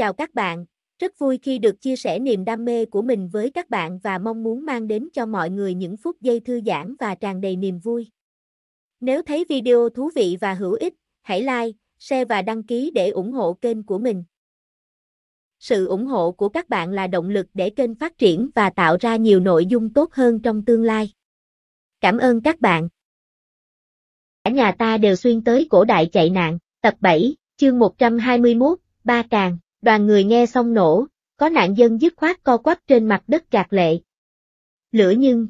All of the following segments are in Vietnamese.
Chào các bạn, rất vui khi được chia sẻ niềm đam mê của mình với các bạn và mong muốn mang đến cho mọi người những phút giây thư giãn và tràn đầy niềm vui. Nếu thấy video thú vị và hữu ích, hãy like, share và đăng ký để ủng hộ kênh của mình. Sự ủng hộ của các bạn là động lực để kênh phát triển và tạo ra nhiều nội dung tốt hơn trong tương lai. Cảm ơn các bạn. Cả nhà ta đều xuyên tới cổ đại chạy nạn, tập 7, chương 121, Ba Càng. Đoàn người nghe xong nổ, có nạn dân dứt khoát co quắp trên mặt đất gạt lệ. Lửa nhưng.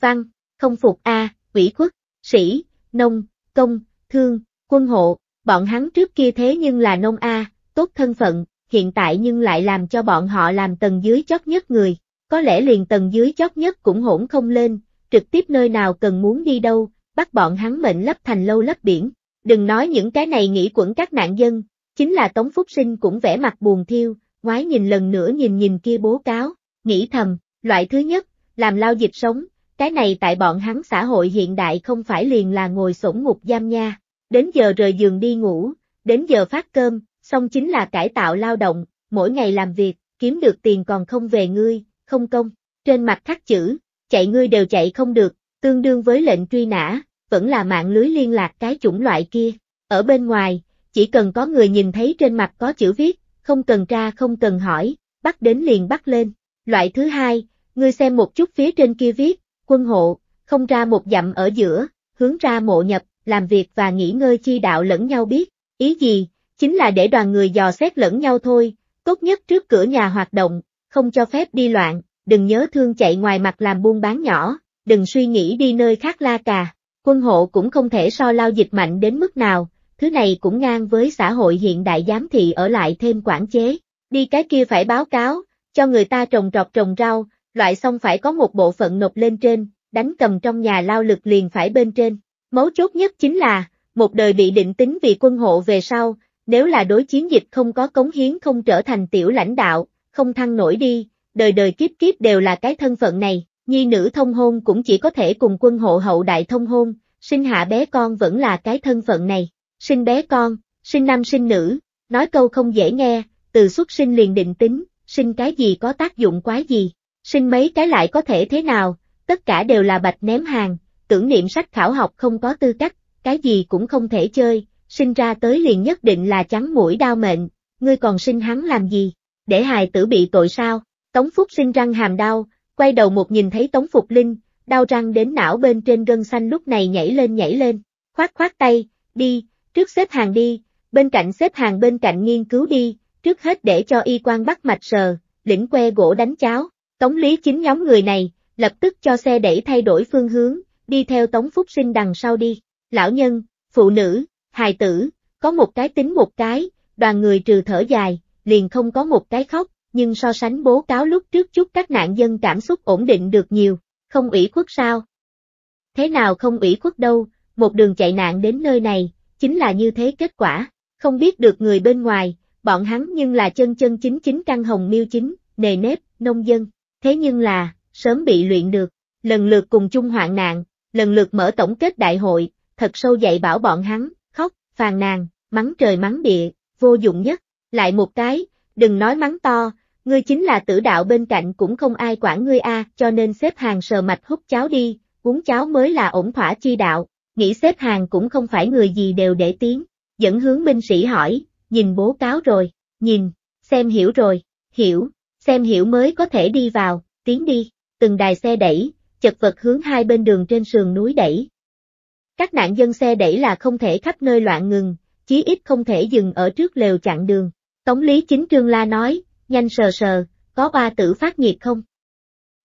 Văn, không phục A, quỷ ủy sĩ, nông, công, thương, quân hộ, bọn hắn trước kia thế nhưng là nông A, tốt thân phận, hiện tại nhưng lại làm cho bọn họ làm tầng dưới chót nhất người, có lẽ liền tầng dưới chót nhất cũng hỗn không lên, trực tiếp nơi nào cần muốn đi đâu, bắt bọn hắn mệnh lấp thành lâu lấp biển. Đừng nói những cái này nghĩ quẩn các nạn dân, Chính là Tống Phúc Sinh cũng vẻ mặt buồn thiêu, ngoái nhìn lần nữa nhìn nhìn kia bố cáo, nghĩ thầm, loại thứ nhất, làm lao dịch sống, cái này tại bọn hắn xã hội hiện đại không phải liền là ngồi sổng ngục giam nha, đến giờ rời giường đi ngủ, đến giờ phát cơm, xong chính là cải tạo lao động, mỗi ngày làm việc, kiếm được tiền còn không về ngươi, không công, trên mặt khắc chữ, chạy ngươi đều chạy không được, tương đương với lệnh truy nã, vẫn là mạng lưới liên lạc cái chủng loại kia, ở bên ngoài, chỉ cần có người nhìn thấy trên mặt có chữ viết, không cần tra không cần hỏi, bắt đến liền bắt lên. Loại thứ hai, ngươi xem một chút phía trên kia viết, quân hộ, không ra một dặm ở giữa, hướng ra mộ nhập, làm việc và nghỉ ngơi chi đạo lẫn nhau biết, ý gì, chính là để đoàn người dò xét lẫn nhau thôi, tốt nhất trước cửa nhà hoạt động, không cho phép đi loạn, đừng nhớ thương chạy ngoài mặt làm buôn bán nhỏ, đừng suy nghĩ đi nơi khác la cà, quân hộ cũng không thể so lao dịch mạnh đến mức nào, thứ này cũng ngang với xã hội hiện đại giám thị ở lại thêm quản chế. Đi cái kia phải báo cáo, cho người ta trồng trọt trồng rau, loại xong phải có một bộ phận nộp lên trên, đánh cầm trong nhà lao lực liền phải bên trên. Mấu chốt nhất chính là, một đời bị định tính vì quân hộ về sau, nếu là đối chiến dịch không có cống hiến không trở thành tiểu lãnh đạo, không thăng nổi đi, đời đời kiếp kiếp đều là cái thân phận này, nhi nữ thông hôn cũng chỉ có thể cùng quân hộ hậu đại thông hôn, sinh hạ bé con vẫn là cái thân phận này sinh bé con, sinh nam sinh nữ, nói câu không dễ nghe, từ xuất sinh liền định tính, sinh cái gì có tác dụng quá gì, sinh mấy cái lại có thể thế nào, tất cả đều là bạch ném hàng, tưởng niệm sách khảo học không có tư cách, cái gì cũng không thể chơi, sinh ra tới liền nhất định là trắng mũi đau mệnh, ngươi còn sinh hắn làm gì, để hài tử bị tội sao, Tống Phúc sinh răng hàm đau, quay đầu một nhìn thấy Tống Phục Linh, đau răng đến não bên trên gân xanh lúc này nhảy lên nhảy lên, khoát khoát tay, đi, trước xếp hàng đi, bên cạnh xếp hàng bên cạnh nghiên cứu đi, trước hết để cho y quan bắt mạch sờ, lĩnh que gỗ đánh cháo. Tống Lý chính nhóm người này, lập tức cho xe đẩy thay đổi phương hướng, đi theo Tống Phúc Sinh đằng sau đi. Lão nhân, phụ nữ, hài tử, có một cái tính một cái, đoàn người trừ thở dài, liền không có một cái khóc, nhưng so sánh bố cáo lúc trước chút các nạn dân cảm xúc ổn định được nhiều, không ủy khuất sao? Thế nào không ủy khuất đâu, một đường chạy nạn đến nơi này, chính là như thế kết quả, không biết được người bên ngoài, bọn hắn nhưng là chân chân chính chính căn hồng miêu chính, nề nếp, nông dân, thế nhưng là, sớm bị luyện được, lần lượt cùng chung hoạn nạn, lần lượt mở tổng kết đại hội, thật sâu dạy bảo bọn hắn, khóc, phàn nàn, mắng trời mắng địa, vô dụng nhất, lại một cái, đừng nói mắng to, ngươi chính là tử đạo bên cạnh cũng không ai quản ngươi a, cho nên xếp hàng sờ mạch hút cháo đi, uống cháo mới là ổn thỏa chi đạo nghĩ xếp hàng cũng không phải người gì đều để tiếng, dẫn hướng binh sĩ hỏi, nhìn bố cáo rồi, nhìn, xem hiểu rồi, hiểu, xem hiểu mới có thể đi vào, tiến đi, từng đài xe đẩy, chật vật hướng hai bên đường trên sườn núi đẩy. Các nạn dân xe đẩy là không thể khắp nơi loạn ngừng, chí ít không thể dừng ở trước lều chặn đường. Tống Lý Chính Trương La nói, nhanh sờ sờ, có ba tử phát nhiệt không?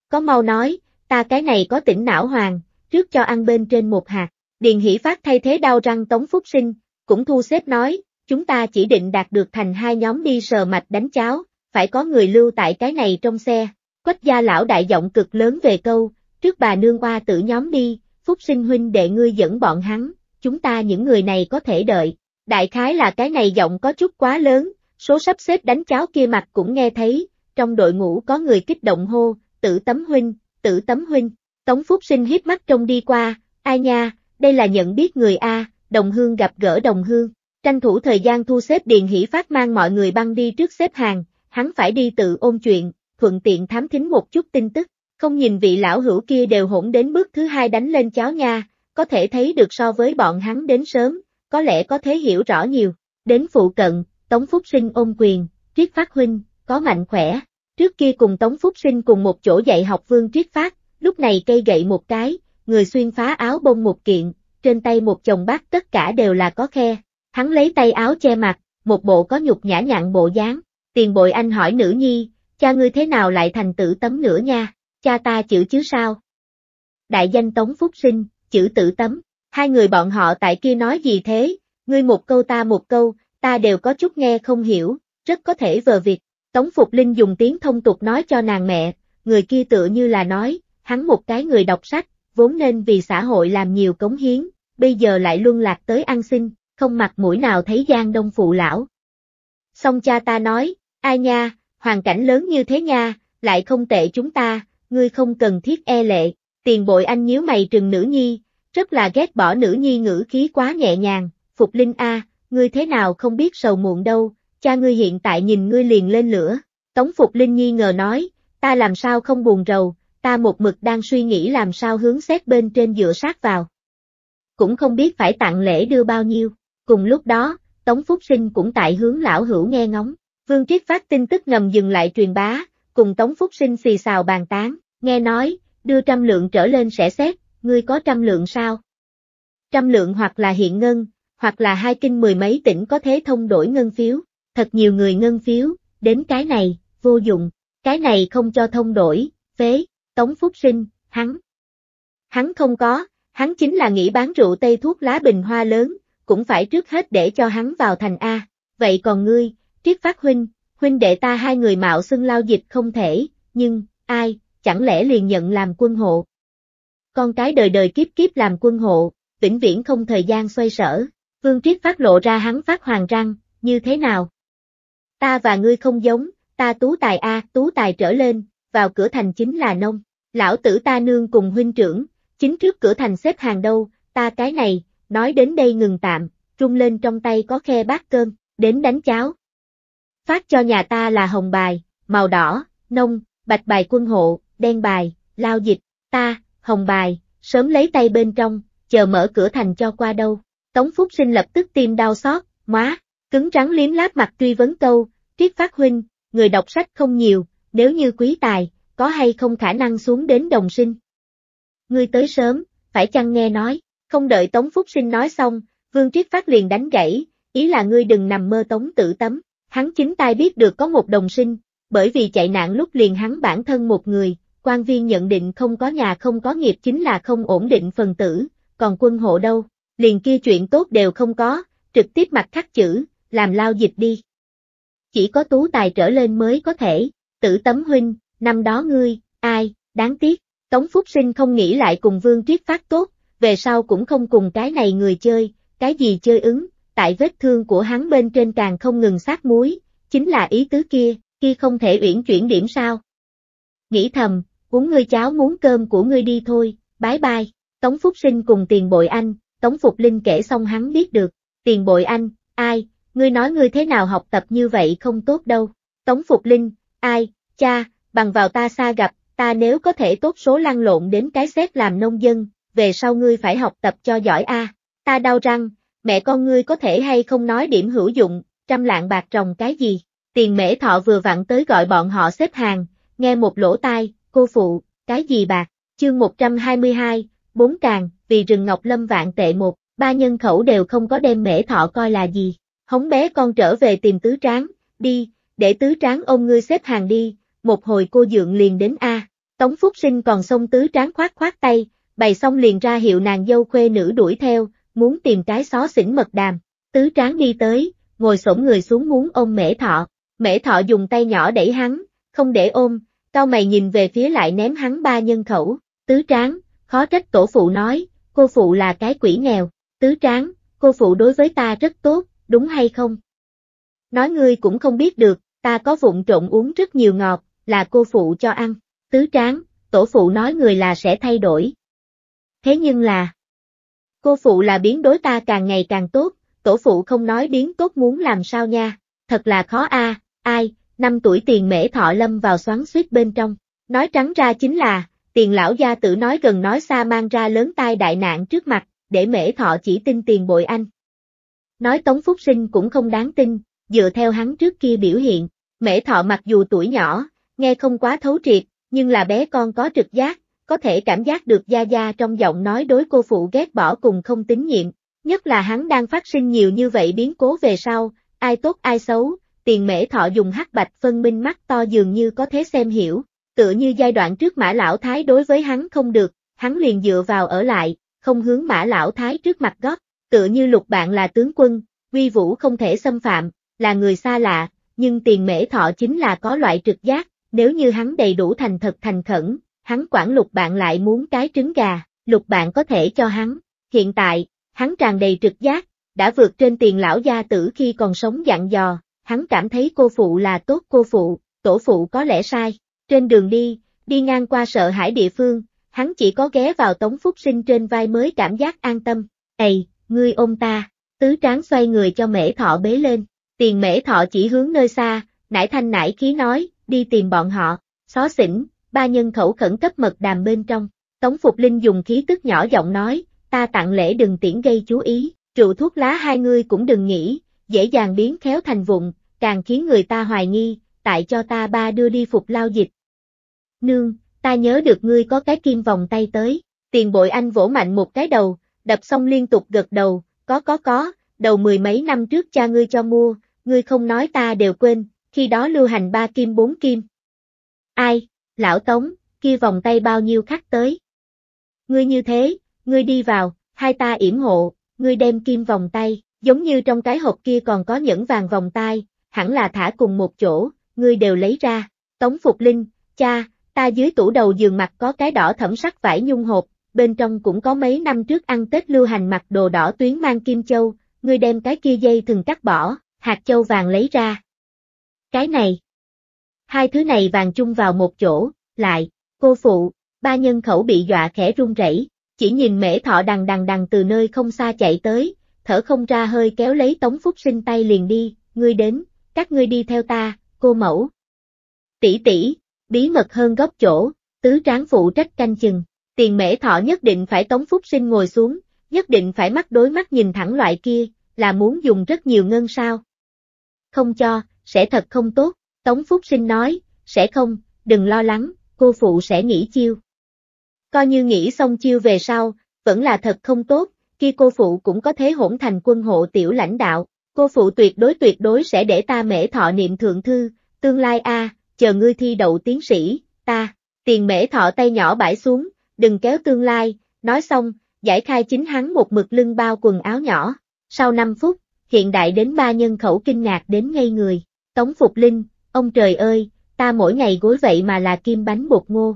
Có mau nói, ta cái này có tỉnh não hoàng, trước cho ăn bên trên một hạt. Điền Hỷ Phát thay thế đau răng Tống Phúc Sinh, cũng thu xếp nói, chúng ta chỉ định đạt được thành hai nhóm đi sờ mạch đánh cháo, phải có người lưu tại cái này trong xe. Quách gia lão đại giọng cực lớn về câu, trước bà nương qua tự nhóm đi, Phúc Sinh huynh đệ ngươi dẫn bọn hắn, chúng ta những người này có thể đợi. Đại khái là cái này giọng có chút quá lớn, số sắp xếp đánh cháo kia mặt cũng nghe thấy, trong đội ngũ có người kích động hô, tự tấm huynh, tự tấm huynh. Tống Phúc Sinh hiếp mắt trông đi qua, ai nha, đây là nhận biết người A, đồng hương gặp gỡ đồng hương. Tranh thủ thời gian thu xếp Điền Hỷ Phát mang mọi người băng đi trước xếp hàng, hắn phải đi tự ôn chuyện, thuận tiện thám thính một chút tin tức, không nhìn vị lão hữu kia đều hỗn đến bước thứ hai đánh lên cháo nha, có thể thấy được so với bọn hắn đến sớm, có lẽ có thể hiểu rõ nhiều. Đến phụ cận, Tống Phúc Sinh ôm quyền, Triết Phát Huynh, có mạnh khỏe. Trước kia cùng Tống Phúc Sinh cùng một chỗ dạy học Vương Triết Phát, lúc này cây gậy một cái, người xuyên phá áo bông một kiện, trên tay một chồng bát tất cả đều là có khe. Hắn lấy tay áo che mặt, một bộ có nhục nhã nhặn bộ dáng. Tiền bội anh hỏi nữ nhi, cha ngươi thế nào lại thành tử tấm nữa nha, cha ta chữ chứ sao? Đại danh Tống Phúc Sinh, chữ tử tấm, hai người bọn họ tại kia nói gì thế, ngươi một câu ta một câu, ta đều có chút nghe không hiểu, rất có thể vờ việc. Tống Phục Linh dùng tiếng thông tục nói cho nàng mẹ, người kia tựa như là nói, hắn một cái người đọc sách, vốn nên vì xã hội làm nhiều cống hiến, bây giờ lại luân lạc tới ăn xin, không mặt mũi nào thấy Giang Đông phụ lão. Xong cha ta nói, ai nha, hoàn cảnh lớn như thế nha, lại không tệ chúng ta, ngươi không cần thiết e lệ, tiền bội anh nhíu mày trừng nữ nhi, rất là ghét bỏ nữ nhi ngữ khí quá nhẹ nhàng, Phục Linh A, ngươi thế nào không biết sầu muộn đâu, cha ngươi hiện tại nhìn ngươi liền lên lửa, Tống Phục Linh nhi ngờ nói, ta làm sao không buồn rầu, ta một mực đang suy nghĩ làm sao hướng xét bên trên dựa sát vào. Cũng không biết phải tặng lễ đưa bao nhiêu, cùng lúc đó, Tống Phúc Sinh cũng tại hướng lão hữu nghe ngóng, Vương Triết phát tin tức ngầm dừng lại truyền bá, cùng Tống Phúc Sinh xì xào bàn tán, nghe nói, đưa trăm lượng trở lên sẽ xét, ngươi có trăm lượng sao? Trăm lượng hoặc là hiện ngân, hoặc là hai kinh mười mấy tỉnh có thế thông đổi ngân phiếu, thật nhiều người ngân phiếu, đến cái này, vô dụng, cái này không cho thông đổi, phế. Tống Phúc Sinh, hắn. Hắn không có, hắn chính là nghĩ bán rượu tây thuốc lá bình hoa lớn, cũng phải trước hết để cho hắn vào thành A. Vậy còn ngươi, triết phát huynh, huynh đệ ta hai người mạo xưng lao dịch không thể, nhưng, ai, chẳng lẽ liền nhận làm quân hộ? Con cái đời đời kiếp kiếp làm quân hộ, vĩnh viễn không thời gian xoay sở, vương triết phát lộ ra hắn phát hoàng răng, như thế nào? Ta và ngươi không giống, ta tú tài A, tú tài trở lên, vào cửa thành chính là nông, lão tử ta nương cùng huynh trưởng, chính trước cửa thành xếp hàng đâu, ta cái này, nói đến đây ngừng tạm, trung lên trong tay có khe bát cơm, đến đánh cháo. Phát cho nhà ta là hồng bài, màu đỏ, nông, bạch bài quân hộ, đen bài, lao dịch, ta, hồng bài, sớm lấy tay bên trong, chờ mở cửa thành cho qua đâu. Tống Phúc Sinh lập tức tim đau xót, má cứng trắng liếm láp mặt truy vấn câu, triết phát huynh, người đọc sách không nhiều, nếu như quý tài, có hay không khả năng xuống đến đồng sinh? Ngươi tới sớm, phải chăng nghe nói, không đợi Tống Phúc Sinh nói xong, Vương Triết Phát liền đánh gãy, ý là ngươi đừng nằm mơ Tống tử tấm, hắn chính tai biết được có một đồng sinh, bởi vì chạy nạn lúc liền hắn bản thân một người, quan viên nhận định không có nhà không có nghiệp chính là không ổn định phần tử, còn quân hộ đâu, liền kia chuyện tốt đều không có, trực tiếp mặt khắc chữ, làm lao dịch đi. Chỉ có tú tài trở lên mới có thể, tử tấm huynh, năm đó ngươi, ai, đáng tiếc, Tống Phúc Sinh không nghĩ lại cùng Vương Triết Phát tốt, về sau cũng không cùng cái này người chơi, cái gì chơi ứng, tại vết thương của hắn bên trên càng không ngừng sát muối, chính là ý tứ kia, kia không thể uyển chuyển điểm sao. Nghĩ thầm, uống ngươi cháo muốn cơm của ngươi đi thôi, bái bai, Tống Phúc Sinh cùng tiền bội anh, Tống Phục Linh kể xong hắn biết được, tiền bội anh, ai, ngươi nói ngươi thế nào học tập như vậy không tốt đâu, Tống Phục Linh, ai, cha, bằng vào ta xa gặp, ta nếu có thể tốt số lăn lộn đến cái xét làm nông dân, về sau ngươi phải học tập cho giỏi a. Ta đau răng, mẹ con ngươi có thể hay không nói điểm hữu dụng, trăm lạng bạc trồng cái gì. Tiền mễ thọ vừa vặn tới gọi bọn họ xếp hàng, nghe một lỗ tai, cô phụ, cái gì bạc, chương 122, bốn càng, vì rừng ngọc lâm vạn tệ một, ba nhân khẩu đều không có đem mễ thọ coi là gì. Hống bé con trở về tìm tứ tráng, đi, để tứ tráng ông ngươi xếp hàng đi, một hồi cô dượng liền đến A. Tống Phúc Sinh còn xông tứ tráng khoát khoát tay, bày xong liền ra hiệu nàng dâu khuê nữ đuổi theo, muốn tìm cái xó xỉnh mật đàm. Tứ tráng đi tới, ngồi xổm người xuống muốn ôm mễ thọ. Mễ thọ dùng tay nhỏ đẩy hắn, không để ôm, cao mày nhìn về phía lại ném hắn ba nhân khẩu. Tứ tráng, khó trách tổ phụ nói, cô phụ là cái quỷ nghèo. Tứ tráng, cô phụ đối với ta rất tốt, đúng hay không? Nói ngươi cũng không biết được, ta có vụn trộn uống rất nhiều ngọt, là cô phụ cho ăn, tứ tráng, tổ phụ nói người là sẽ thay đổi. Thế nhưng là, cô phụ là biến đối ta càng ngày càng tốt, tổ phụ không nói biến tốt muốn làm sao nha, thật là khó a, à, ai, năm tuổi tiền mễ thọ lâm vào xoắn suýt bên trong, nói trắng ra chính là, tiền lão gia tử nói gần nói xa mang ra lớn tai đại nạn trước mặt, để mễ thọ chỉ tin tiền bội anh. Nói Tống Phúc Sinh cũng không đáng tin, dựa theo hắn trước kia biểu hiện, mễ thọ mặc dù tuổi nhỏ, nghe không quá thấu triệt, nhưng là bé con có trực giác, có thể cảm giác được Gia Gia trong giọng nói đối cô phụ ghét bỏ cùng không tín nhiệm, nhất là hắn đang phát sinh nhiều như vậy biến cố về sau, ai tốt ai xấu, tiền mễ thọ dùng hắc bạch phân minh mắt to dường như có thể xem hiểu, tựa như giai đoạn trước mã lão thái đối với hắn không được, hắn liền dựa vào ở lại, không hướng mã lão thái trước mặt góp. tựa như lục bạn là tướng quân, uy vũ không thể xâm phạm, là người xa lạ, nhưng tiền mễ thọ chính là có loại trực giác, nếu như hắn đầy đủ thành thật thành khẩn, hắn quản lục bạn lại muốn cái trứng gà, lục bạn có thể cho hắn. Hiện tại, hắn tràn đầy trực giác, đã vượt trên tiền lão gia tử khi còn sống dặn dò, hắn cảm thấy cô phụ là tốt cô phụ, tổ phụ có lẽ sai. Trên đường đi, đi ngang qua sợ hãi địa phương, hắn chỉ có ghé vào tống phúc sinh trên vai mới cảm giác an tâm. Ây, ngươi ôm ta, tứ tráng xoay người cho mễ thọ bế lên, tiền mễ thọ chỉ hướng nơi xa, nải thanh nải khí nói, đi tìm bọn họ, xó xỉnh, ba nhân khẩu khẩn cấp mật đàm bên trong. Tống Phục Linh dùng khí tức nhỏ giọng nói, ta tặng lễ đừng tiễn gây chú ý, rượu thuốc lá hai người cũng đừng nghĩ, dễ dàng biến khéo thành vụng, càng khiến người ta hoài nghi, tại cho ta ba đưa đi phục lao dịch. Nương, ta nhớ được ngươi có cái kim vòng tay tới, tiền bội anh vỗ mạnh một cái đầu, đập xong liên tục gật đầu, có có có, đầu mười mấy năm trước cha ngươi cho mua, ngươi không nói ta đều quên, khi đó lưu hành ba kim bốn kim. Ai, lão Tống, kia vòng tay bao nhiêu khác tới. Ngươi như thế, ngươi đi vào, hai ta yểm hộ, ngươi đem kim vòng tay, giống như trong cái hộp kia còn có nhẫn vàng vòng tay, hẳn là thả cùng một chỗ, ngươi đều lấy ra. Tống Phục Linh, cha, ta dưới tủ đầu giường mặt có cái đỏ thẩm sắc vải nhung hộp, bên trong cũng có mấy năm trước ăn Tết lưu hành mặc đồ đỏ tuyến mang kim châu, ngươi đem cái kia dây thừng cắt bỏ, hạt châu vàng lấy ra, cái này. Hai thứ này vàng chung vào một chỗ, lại, cô phụ, ba nhân khẩu bị dọa khẽ run rẩy, chỉ nhìn mễ thọ đằng đằng đằng từ nơi không xa chạy tới, thở không ra hơi kéo lấy Tống Phúc Sinh tay liền đi, ngươi đến, các ngươi đi theo ta, cô mẫu. Tỷ tỷ, bí mật hơn gốc chỗ, tứ tráng phụ trách canh chừng, tiền mễ thọ nhất định phải Tống Phúc Sinh ngồi xuống, nhất định phải mắt đối mắt nhìn thẳng loại kia, là muốn dùng rất nhiều ngân sao. Không cho, sẽ thật không tốt, Tống Phúc Sinh nói, sẽ không, đừng lo lắng, cô phụ sẽ nghỉ chiêu. Coi như nghỉ xong chiêu về sau, vẫn là thật không tốt, khi cô phụ cũng có thế hỗn thành quân hộ tiểu lãnh đạo, cô phụ tuyệt đối tuyệt đối sẽ để ta mễ thọ niệm thượng thư, tương lai a, chờ ngươi thi đậu tiến sĩ, ta, tiền mễ thọ tay nhỏ bãi xuống, đừng kéo tương lai, nói xong, giải khai chính hắn một mực lưng bao quần áo nhỏ, sau 5 phút, hiện đại đến ba nhân khẩu kinh ngạc đến ngây người. Tống Phục Linh, ông trời ơi, ta mỗi ngày gối vậy mà là kim bánh bột ngô.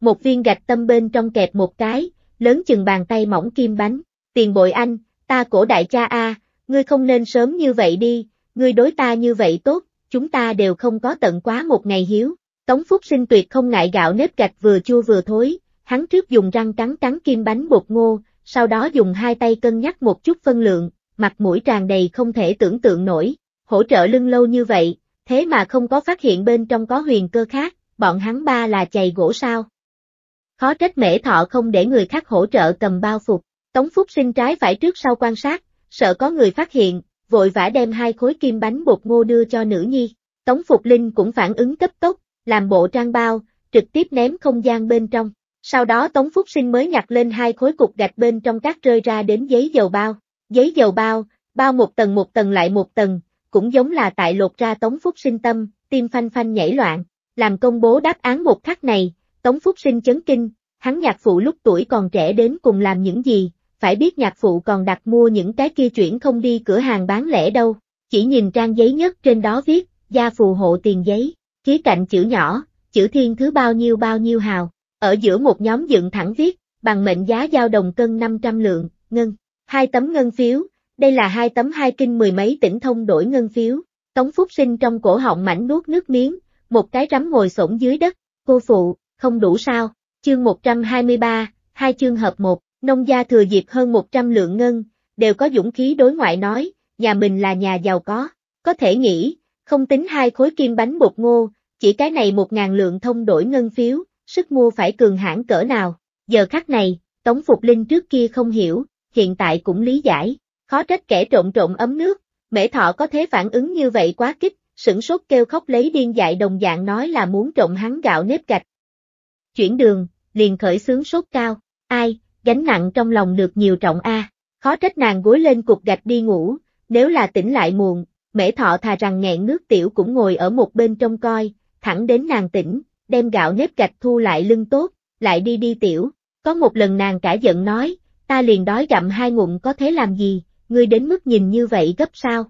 Một viên gạch tâm bên trong kẹp một cái, lớn chừng bàn tay mỏng kim bánh, tiền bội anh, ta cổ đại cha a, ngươi không nên sớm như vậy đi, ngươi đối ta như vậy tốt, chúng ta đều không có tận quá một ngày hiếu. Tống Phúc sinh tuyệt không ngại gạo nếp gạch vừa chua vừa thối, hắn trước dùng răng cắn cắn kim bánh bột ngô, sau đó dùng hai tay cân nhắc một chút phân lượng, mặt mũi tràn đầy không thể tưởng tượng nổi, hỗ trợ lưng lâu như vậy, thế mà không có phát hiện bên trong có huyền cơ khác, bọn hắn ba là chày gỗ sao. Khó trách mễ thọ không để người khác hỗ trợ cầm bao phục, Tống Phúc sinh trái phải trước sau quan sát, sợ có người phát hiện, vội vã đem hai khối kim bánh bột ngô đưa cho nữ nhi. Tống Phục Linh cũng phản ứng cấp tốc, làm bộ trang bao, trực tiếp ném không gian bên trong. Sau đó Tống Phúc Sinh mới nhặt lên hai khối cục gạch bên trong các rơi ra đến giấy dầu bao. Giấy dầu bao, bao một tầng một tầng lại một tầng, cũng giống là tại lột ra Tống Phúc sinh tâm, tim phanh phanh nhảy loạn, làm công bố đáp án một khắc này, Tống Phúc sinh chấn kinh, hắn nhạc phụ lúc tuổi còn trẻ đến cùng làm những gì, phải biết nhạc phụ còn đặt mua những cái kia chuyển không đi cửa hàng bán lẻ đâu, chỉ nhìn trang giấy nhất trên đó viết, gia phù hộ tiền giấy, ký cạnh chữ nhỏ, chữ thiên thứ bao nhiêu bao nhiêu hào, ở giữa một nhóm dựng thẳng viết, bằng mệnh giá giao đồng cân 500 lượng, ngân, hai tấm ngân phiếu, đây là hai tấm hai kinh mười mấy tỉnh thông đổi ngân phiếu. Tống Phúc Sinh trong cổ họng mảnh nuốt nước miếng, một cái rắm ngồi xổm dưới đất, cô phụ, không đủ sao, chương 123, hai chương hợp một, nông gia thừa dịp hơn 100 lượng ngân, đều có dũng khí đối ngoại nói, nhà mình là nhà giàu có, có thể nghĩ, không tính hai khối kim bánh bột ngô, chỉ cái này một ngàn lượng thông đổi ngân phiếu, sức mua phải cường hãn cỡ nào, giờ khắc này, Tống Phục Linh trước kia không hiểu, hiện tại cũng lý giải, Khó trách kẻ trộn trộn ấm nước, mễ thọ có thế phản ứng như vậy quá kích, sửng sốt kêu khóc lấy điên dại đồng dạng nói là muốn trộn hắn gạo nếp gạch. Chuyển đường, liền khởi sướng sốt cao, ai, gánh nặng trong lòng được nhiều trọng a khó trách nàng gối lên cục gạch đi ngủ, nếu là tỉnh lại muộn, mễ thọ thà rằng nghẹn nước tiểu cũng ngồi ở một bên trông coi, thẳng đến nàng tỉnh, đem gạo nếp gạch thu lại lưng tốt, lại đi đi tiểu, có một lần nàng cả giận nói, ta liền đói gặm hai ngụm có thế làm gì, ngươi đến mức nhìn như vậy gấp sao?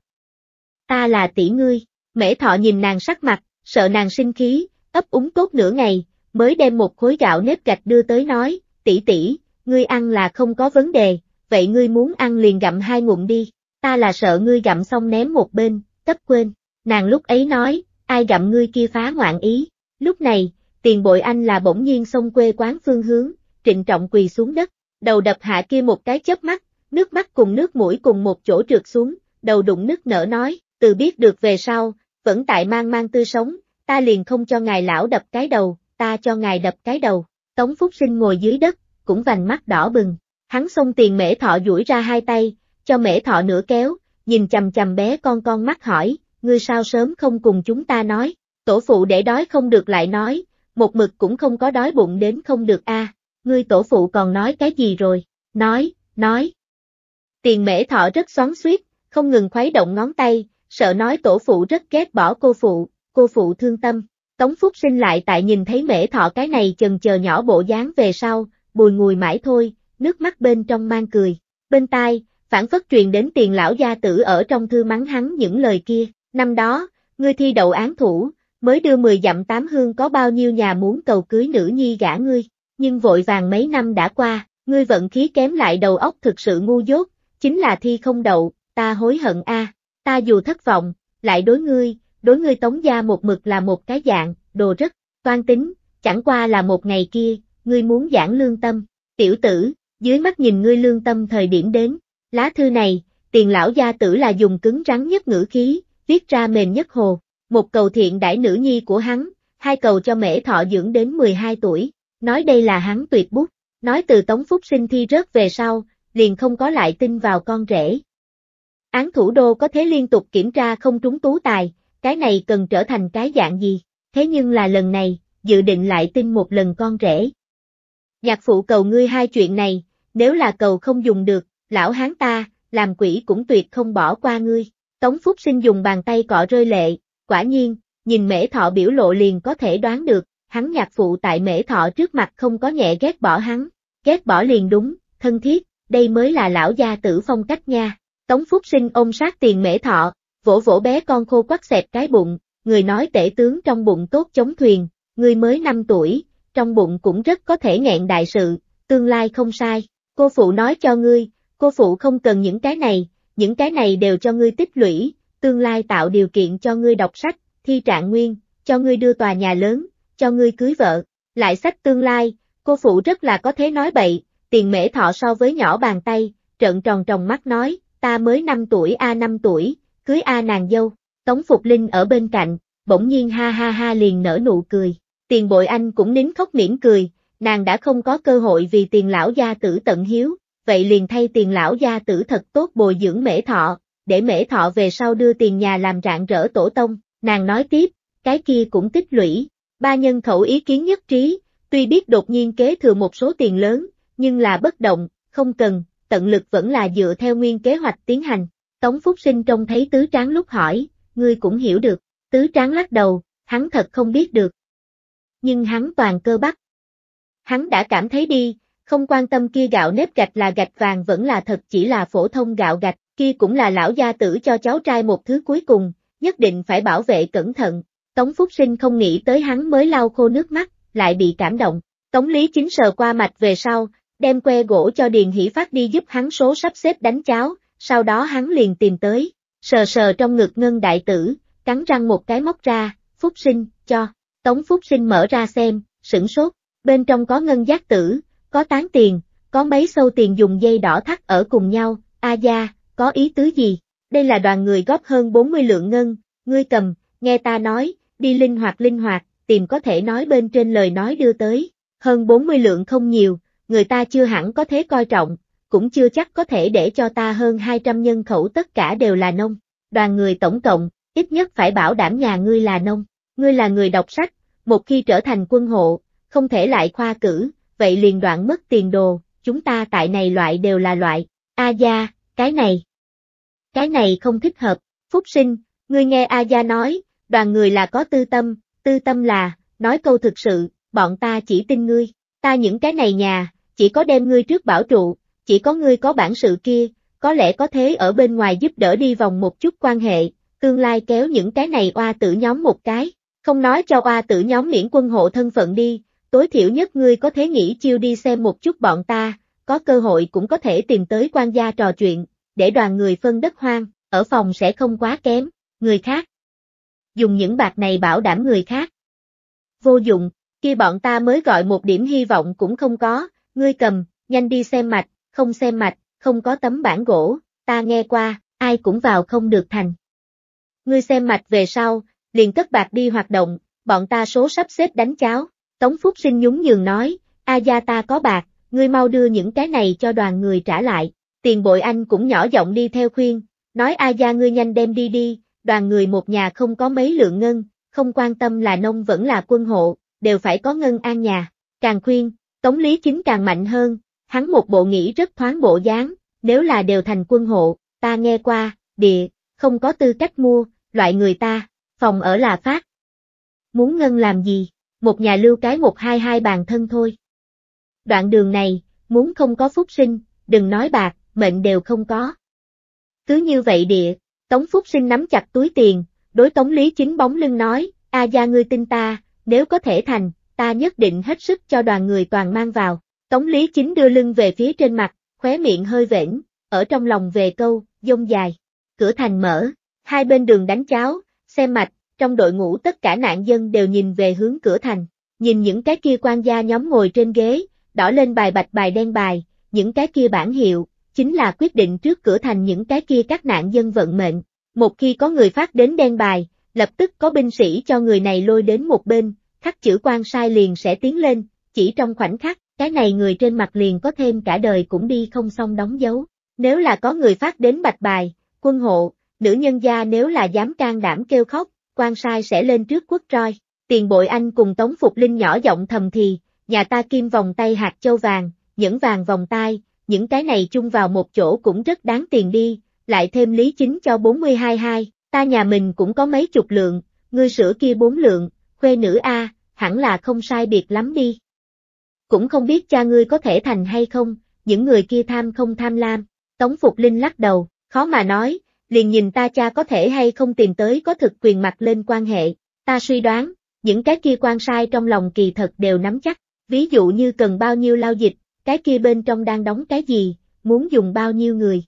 Ta là tỷ ngươi, mễ thọ nhìn nàng sắc mặt, sợ nàng sinh khí, ấp úng tốt nửa ngày, mới đem một khối gạo nếp gạch đưa tới nói, tỷ tỷ, ngươi ăn là không có vấn đề, vậy ngươi muốn ăn liền gặm hai ngụm đi, ta là sợ ngươi gặm xong ném một bên, cấp quên, nàng lúc ấy nói, ai gặm ngươi kia phá ngoạn ý, lúc này, tiền bội anh là bỗng nhiên xông quê quán phương hướng, trịnh trọng quỳ xuống đất, đầu đập hạ kia một cái chớp mắt, nước mắt cùng nước mũi cùng một chỗ trượt xuống, đầu đụng nước nở nói, từ biết được về sau, vẫn tại mang mang tư sống, ta liền không cho ngài lão đập cái đầu, ta cho ngài đập cái đầu. Tống Phúc Sinh ngồi dưới đất, cũng vành mắt đỏ bừng, hắn xông tiền mễ thọ duỗi ra hai tay, cho mễ thọ nửa kéo, nhìn chầm chầm bé con con mắt hỏi, ngươi sao sớm không cùng chúng ta nói, tổ phụ để đói không được lại nói, một mực cũng không có đói bụng đến không được a ngươi tổ phụ còn nói cái gì rồi, nói, nói, Tiền mễ thọ rất xoắn suýt, không ngừng khuấy động ngón tay, sợ nói tổ phụ rất ghét bỏ cô phụ, cô phụ thương tâm. Tống Phúc sinh lại tại nhìn thấy mễ thọ cái này chần chờ nhỏ bộ dáng về sau, bùi ngùi mãi thôi, nước mắt bên trong mang cười, bên tai, phản phất truyền đến tiền lão gia tử ở trong thư mắng hắn những lời kia, năm đó, ngươi thi đậu án thủ, mới đưa 10 dặm tám hương có bao nhiêu nhà muốn cầu cưới nữ nhi gả ngươi, nhưng vội vàng mấy năm đã qua, ngươi vận khí kém lại đầu óc thực sự ngu dốt, chính là thi không đậu, ta hối hận a, ta dù thất vọng, lại đối ngươi, đối ngươi tống gia một mực là một cái dạng, đồ rất, toan tính, chẳng qua là một ngày kia, ngươi muốn giảng lương tâm, tiểu tử, dưới mắt nhìn ngươi lương tâm thời điểm đến, lá thư này, tiền lão gia tử là dùng cứng rắn nhất ngữ khí, viết ra mềm nhất hồ, một cầu thiện đãi nữ nhi của hắn, hai cầu cho mễ thọ dưỡng đến 12 tuổi, nói đây là hắn tuyệt bút, nói từ Tống Phúc sinh thi rớt về sau, liền không có lại tin vào con rể. Án thủ đô có thể liên tục kiểm tra không trúng tú tài, cái này cần trở thành cái dạng gì, thế nhưng là lần này, dự định lại tin một lần con rể. Nhạc phụ cầu ngươi hai chuyện này, nếu là cầu không dùng được, lão hán ta, làm quỷ cũng tuyệt không bỏ qua ngươi. Tống Phúc Sinh dùng bàn tay cọ rơi lệ, quả nhiên, nhìn mễ thọ biểu lộ liền có thể đoán được, hắn nhạc phụ tại mễ thọ trước mặt không có nhẹ ghét bỏ hắn, ghét bỏ liền đúng, thân thiết, đây mới là lão gia tử phong cách nha. Tống Phúc Sinh ôm sát tiền mễ thọ, vỗ vỗ bé con khô quắt xẹp cái bụng, người nói tể tướng trong bụng tốt chống thuyền, người mới 5 tuổi, trong bụng cũng rất có thể nghẹn đại sự, tương lai không sai, cô phụ nói cho ngươi, cô phụ không cần những cái này, những cái này đều cho ngươi tích lũy, tương lai tạo điều kiện cho ngươi đọc sách, thi trạng nguyên, cho ngươi đưa tòa nhà lớn, cho ngươi cưới vợ, lại sách tương lai, cô phụ rất là có thế nói bậy, Tiền mễ thọ so với nhỏ bàn tay, trợn tròn tròng mắt nói, ta mới 5 tuổi A à 5 tuổi, cưới A nàng dâu. Tống Phục Linh ở bên cạnh, bỗng nhiên ha ha ha liền nở nụ cười. Tiền bội anh cũng nín khóc mỉm cười, nàng đã không có cơ hội vì tiền lão gia tử tận hiếu, vậy liền thay tiền lão gia tử thật tốt bồi dưỡng mễ thọ, để mễ thọ về sau đưa tiền nhà làm rạng rỡ tổ tông. Nàng nói tiếp, cái kia cũng tích lũy. Ba nhân khẩu ý kiến nhất trí, tuy biết đột nhiên kế thừa một số tiền lớn, nhưng là bất động, không cần, tận lực vẫn là dựa theo nguyên kế hoạch tiến hành. Tống Phúc Sinh trông thấy tứ tráng lúc hỏi, ngươi cũng hiểu được, tứ tráng lắc đầu, hắn thật không biết được. Nhưng hắn toàn cơ bắp. Hắn đã cảm thấy đi, không quan tâm kia gạo nếp gạch là gạch vàng vẫn là thật chỉ là phổ thông gạo gạch, kia cũng là lão gia tử cho cháu trai một thứ cuối cùng, nhất định phải bảo vệ cẩn thận. Tống Phúc Sinh không nghĩ tới hắn mới lau khô nước mắt, lại bị cảm động. Tống Lý Chính sờ qua mạch về sau, đem que gỗ cho Điền Hỷ Phát đi giúp hắn số sắp xếp đánh cháo, sau đó hắn liền tìm tới, sờ sờ trong ngực ngân đại tử, cắn răng một cái móc ra, Phúc Sinh, cho, Tống Phúc Sinh mở ra xem, sửng sốt, bên trong có ngân giác tử, có tán tiền, có mấy sâu tiền dùng dây đỏ thắt ở cùng nhau, a gia, có ý tứ gì, đây là đoàn người góp hơn 40 lượng ngân, ngươi cầm, nghe ta nói, đi linh hoạt linh hoạt, tìm có thể nói bên trên lời nói đưa tới, hơn 40 lượng không nhiều, người ta chưa hẳn có thế coi trọng, cũng chưa chắc có thể để cho ta hơn 200 nhân khẩu tất cả đều là nông. Đoàn người tổng cộng, ít nhất phải bảo đảm nhà ngươi là nông, ngươi là người đọc sách, một khi trở thành quân hộ, không thể lại khoa cử, vậy liền đoạn mất tiền đồ, chúng ta tại này loại đều là loại, a gia, cái này. Cái này không thích hợp, phúc sinh, ngươi nghe a gia nói, đoàn người là có tư tâm, tư tâm là, nói câu thực sự, bọn ta chỉ tin ngươi, ta những cái này nhà, chỉ có đem ngươi trước bảo trụ, chỉ có ngươi có bản sự kia, có lẽ có thế ở bên ngoài giúp đỡ đi vòng một chút quan hệ, tương lai kéo những cái này oa tử nhóm một cái, không nói cho oa tử nhóm miễn quân hộ thân phận đi, tối thiểu nhất ngươi có thế nghĩ chiêu đi xem một chút bọn ta, có cơ hội cũng có thể tìm tới quan gia trò chuyện, để đoàn người phân đất hoang, ở phòng sẽ không quá kém, người khác. Dùng những bạc này bảo đảm người khác. Vô dụng, kia bọn ta mới gọi một điểm hy vọng cũng không có, Ngươi cầm, nhanh đi xem mạch, không xem mạch, không có tấm bản gỗ, ta nghe qua, ai cũng vào không được thành. Ngươi xem mạch về sau, liền cất bạc đi hoạt động, bọn ta số sắp xếp đánh cháo. Tống Phúc Sinh nhún nhường nói, a gia ta có bạc, ngươi mau đưa những cái này cho đoàn người trả lại. Tiền bội anh cũng nhỏ giọng đi theo khuyên, nói a gia ngươi nhanh đem đi đi, đoàn người một nhà không có mấy lượng ngân, không quan tâm là nông vẫn là quân hộ, đều phải có ngân an nhà. Càng khuyên, Tống Lý Chính càng mạnh hơn, hắn một bộ nghĩ rất thoáng bộ dáng, nếu là đều thành quân hộ, ta nghe qua, địa, không có tư cách mua, loại người ta, phòng ở là phát. Muốn ngân làm gì, một nhà lưu cái một hai hai bàn thân thôi. Đoạn đường này, muốn không có phúc sinh, đừng nói bạc, mệnh đều không có. Cứ như vậy địa, Tống Phúc Sinh nắm chặt túi tiền, đối Tống Lý Chính bóng lưng nói, a gia ngươi tin ta, nếu có thể thành, ta nhất định hết sức cho đoàn người toàn mang vào. Tống Lý Chính đưa lưng về phía trên mặt, khóe miệng hơi vểnh, ở trong lòng về câu, dông dài. Cửa thành mở, hai bên đường đánh cháo, xe mạch, trong đội ngũ tất cả nạn dân đều nhìn về hướng cửa thành, nhìn những cái kia quan gia nhóm ngồi trên ghế, đỏ lên bài bạch bài đen bài, những cái kia bản hiệu, chính là quyết định trước cửa thành những cái kia các nạn dân vận mệnh. Một khi có người phát đến đen bài, lập tức có binh sĩ cho người này lôi đến một bên, khắc chữ quan sai liền sẽ tiến lên, chỉ trong khoảnh khắc, cái này người trên mặt liền có thêm cả đời cũng đi không xong đóng dấu. Nếu là có người phát đến bạch bài, quân hộ, nữ nhân gia nếu là dám can đảm kêu khóc, quan sai sẽ lên trước quốc roi, tiền bội anh cùng Tống Phục Linh nhỏ giọng thầm thì, nhà ta kim vòng tay hạt châu vàng, những vàng vòng tay, những cái này chung vào một chỗ cũng rất đáng tiền đi, lại thêm lý chính cho 42 hai, ta nhà mình cũng có mấy chục lượng, ngươi sửa kia bốn lượng, khuê nữ a, hẳn là không sai biệt lắm đi. Cũng không biết cha ngươi có thể thành hay không, những người kia tham không tham lam, Tống Phục Linh lắc đầu, khó mà nói, liền nhìn ta cha có thể hay không tìm tới có thực quyền mặt lên quan hệ, ta suy đoán, những cái kia quan sai trong lòng kỳ thật đều nắm chắc, ví dụ như cần bao nhiêu lao dịch, cái kia bên trong đang đóng cái gì, muốn dùng bao nhiêu người.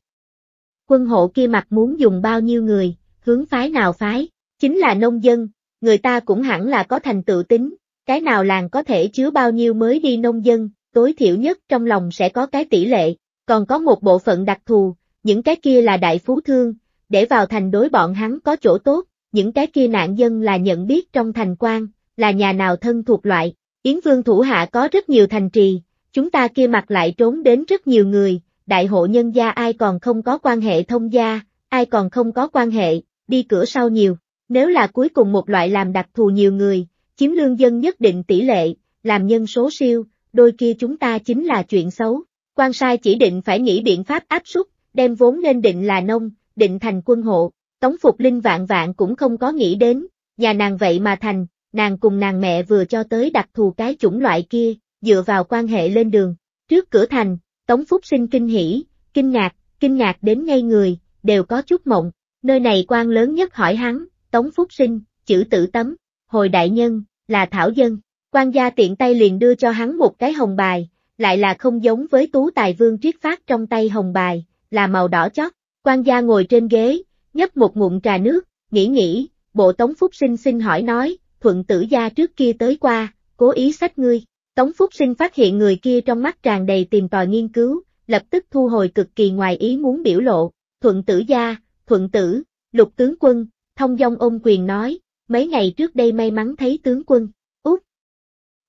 Quân hộ kia mặt muốn dùng bao nhiêu người, hướng phái nào phái, chính là nông dân, người ta cũng hẳn là có thành tựu tính, cái nào làng có thể chứa bao nhiêu mới đi nông dân, tối thiểu nhất trong lòng sẽ có cái tỷ lệ, còn có một bộ phận đặc thù, những cái kia là đại phú thương, để vào thành đối bọn hắn có chỗ tốt, những cái kia nạn dân là nhận biết trong thành quan, là nhà nào thân thuộc loại, Yến Vương thủ hạ có rất nhiều thành trì, chúng ta kia mặt lại trốn đến rất nhiều người, đại hộ nhân gia ai còn không có quan hệ thông gia, ai còn không có quan hệ, đi cửa sau nhiều. Nếu là cuối cùng một loại làm đặc thù nhiều người, chiếm lương dân nhất định tỷ lệ, làm nhân số siêu, đôi kia chúng ta chính là chuyện xấu. Quan sai chỉ định phải nghĩ biện pháp áp suất, đem vốn nên định là nông, định thành quân hộ, tống phục linh vạn vạn cũng không có nghĩ đến, nhà nàng vậy mà thành, nàng cùng nàng mẹ vừa cho tới đặc thù cái chủng loại kia, dựa vào quan hệ lên đường. Trước cửa thành, Tống Phúc sinh kinh hỉ, kinh ngạc, kinh ngạc đến ngay người, đều có chút mộng, nơi này quan lớn nhất hỏi hắn, Tống Phúc Sinh, chữ Tử tấm, hồi đại nhân, là thảo dân, quan gia tiện tay liền đưa cho hắn một cái hồng bài, lại là không giống với tú tài vương triết phát trong tay hồng bài, là màu đỏ chót, quan gia ngồi trên ghế, nhấp một ngụm trà nước, nghĩ nghĩ, bộ Tống Phúc Sinh xin hỏi nói, thuận tử gia trước kia tới qua, cố ý sách ngươi. Tống Phúc Sinh phát hiện người kia trong mắt tràn đầy tìm tòi nghiên cứu, lập tức thu hồi cực kỳ ngoài ý muốn biểu lộ, thuận tử gia, thuận tử, lục tướng quân, thông dong ôm quyền nói, mấy ngày trước đây may mắn thấy tướng quân, út.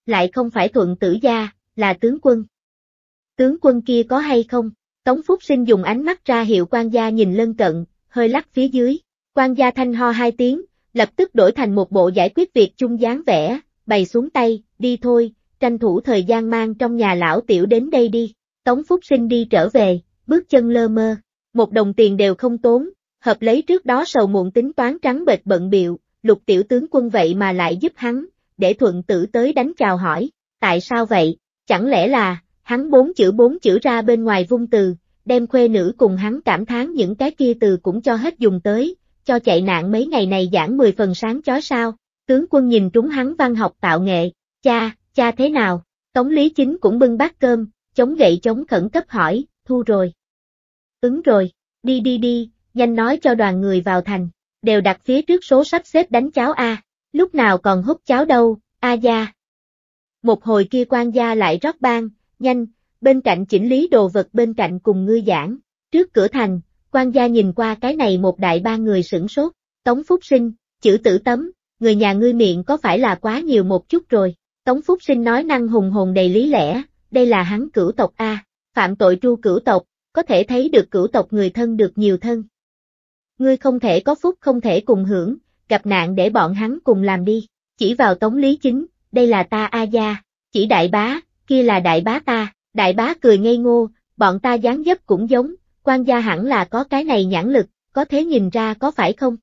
Lại không phải thuận tử gia, là tướng quân. Tướng quân kia có hay không? Tống Phúc Sinh dùng ánh mắt ra hiệu quan gia nhìn lân cận, hơi lắc phía dưới. Quan gia thanh ho hai tiếng, lập tức đổi thành một bộ giải quyết việc chung dáng vẻ, bày xuống tay, đi thôi, tranh thủ thời gian mang trong nhà lão tiểu đến đây đi. Tống Phúc Sinh đi trở về, bước chân lơ mơ, một đồng tiền đều không tốn, hợp lấy trước đó sầu muộn tính toán trắng bệch bận biệu, lục tiểu tướng quân vậy mà lại giúp hắn, để thuận tử tới đánh chào hỏi, tại sao vậy, chẳng lẽ là, hắn bốn chữ bốn chữ ra bên ngoài vung từ, đem khuê nữ cùng hắn cảm thán những cái kia từ cũng cho hết dùng tới, cho chạy nạn mấy ngày này giảng 10 phần sáng chói sao, tướng quân nhìn trúng hắn văn học tạo nghệ, cha, cha thế nào, tống lý chính cũng bưng bát cơm, chống gậy chống khẩn cấp hỏi, thu rồi. Ứng rồi, đi đi đi, nhanh nói cho đoàn người vào thành, đều đặt phía trước số sắp xếp đánh cháo A, lúc nào còn hút cháo đâu, A gia. Một hồi kia quan gia lại rót bang, nhanh, bên cạnh chỉnh lý đồ vật bên cạnh cùng ngươi giảng, trước cửa thành, quan gia nhìn qua cái này một đại ba người sửng sốt, Tống Phúc Sinh, chữ tử tấm, người nhà ngươi miệng có phải là quá nhiều một chút rồi, Tống Phúc Sinh nói năng hùng hồn đầy lý lẽ, đây là hắn cửu tộc A, phạm tội tru cửu tộc, có thể thấy được cửu tộc người thân được nhiều thân, Ngươi không thể có phúc không thể cùng hưởng, gặp nạn để bọn hắn cùng làm đi. Chỉ vào tống lý chính, đây là ta A Gia, chỉ đại bá, kia là đại bá ta, đại bá cười ngây ngô, bọn ta dáng dấp cũng giống, quan gia hẳn là có cái này nhãn lực, có thế nhìn ra có phải không?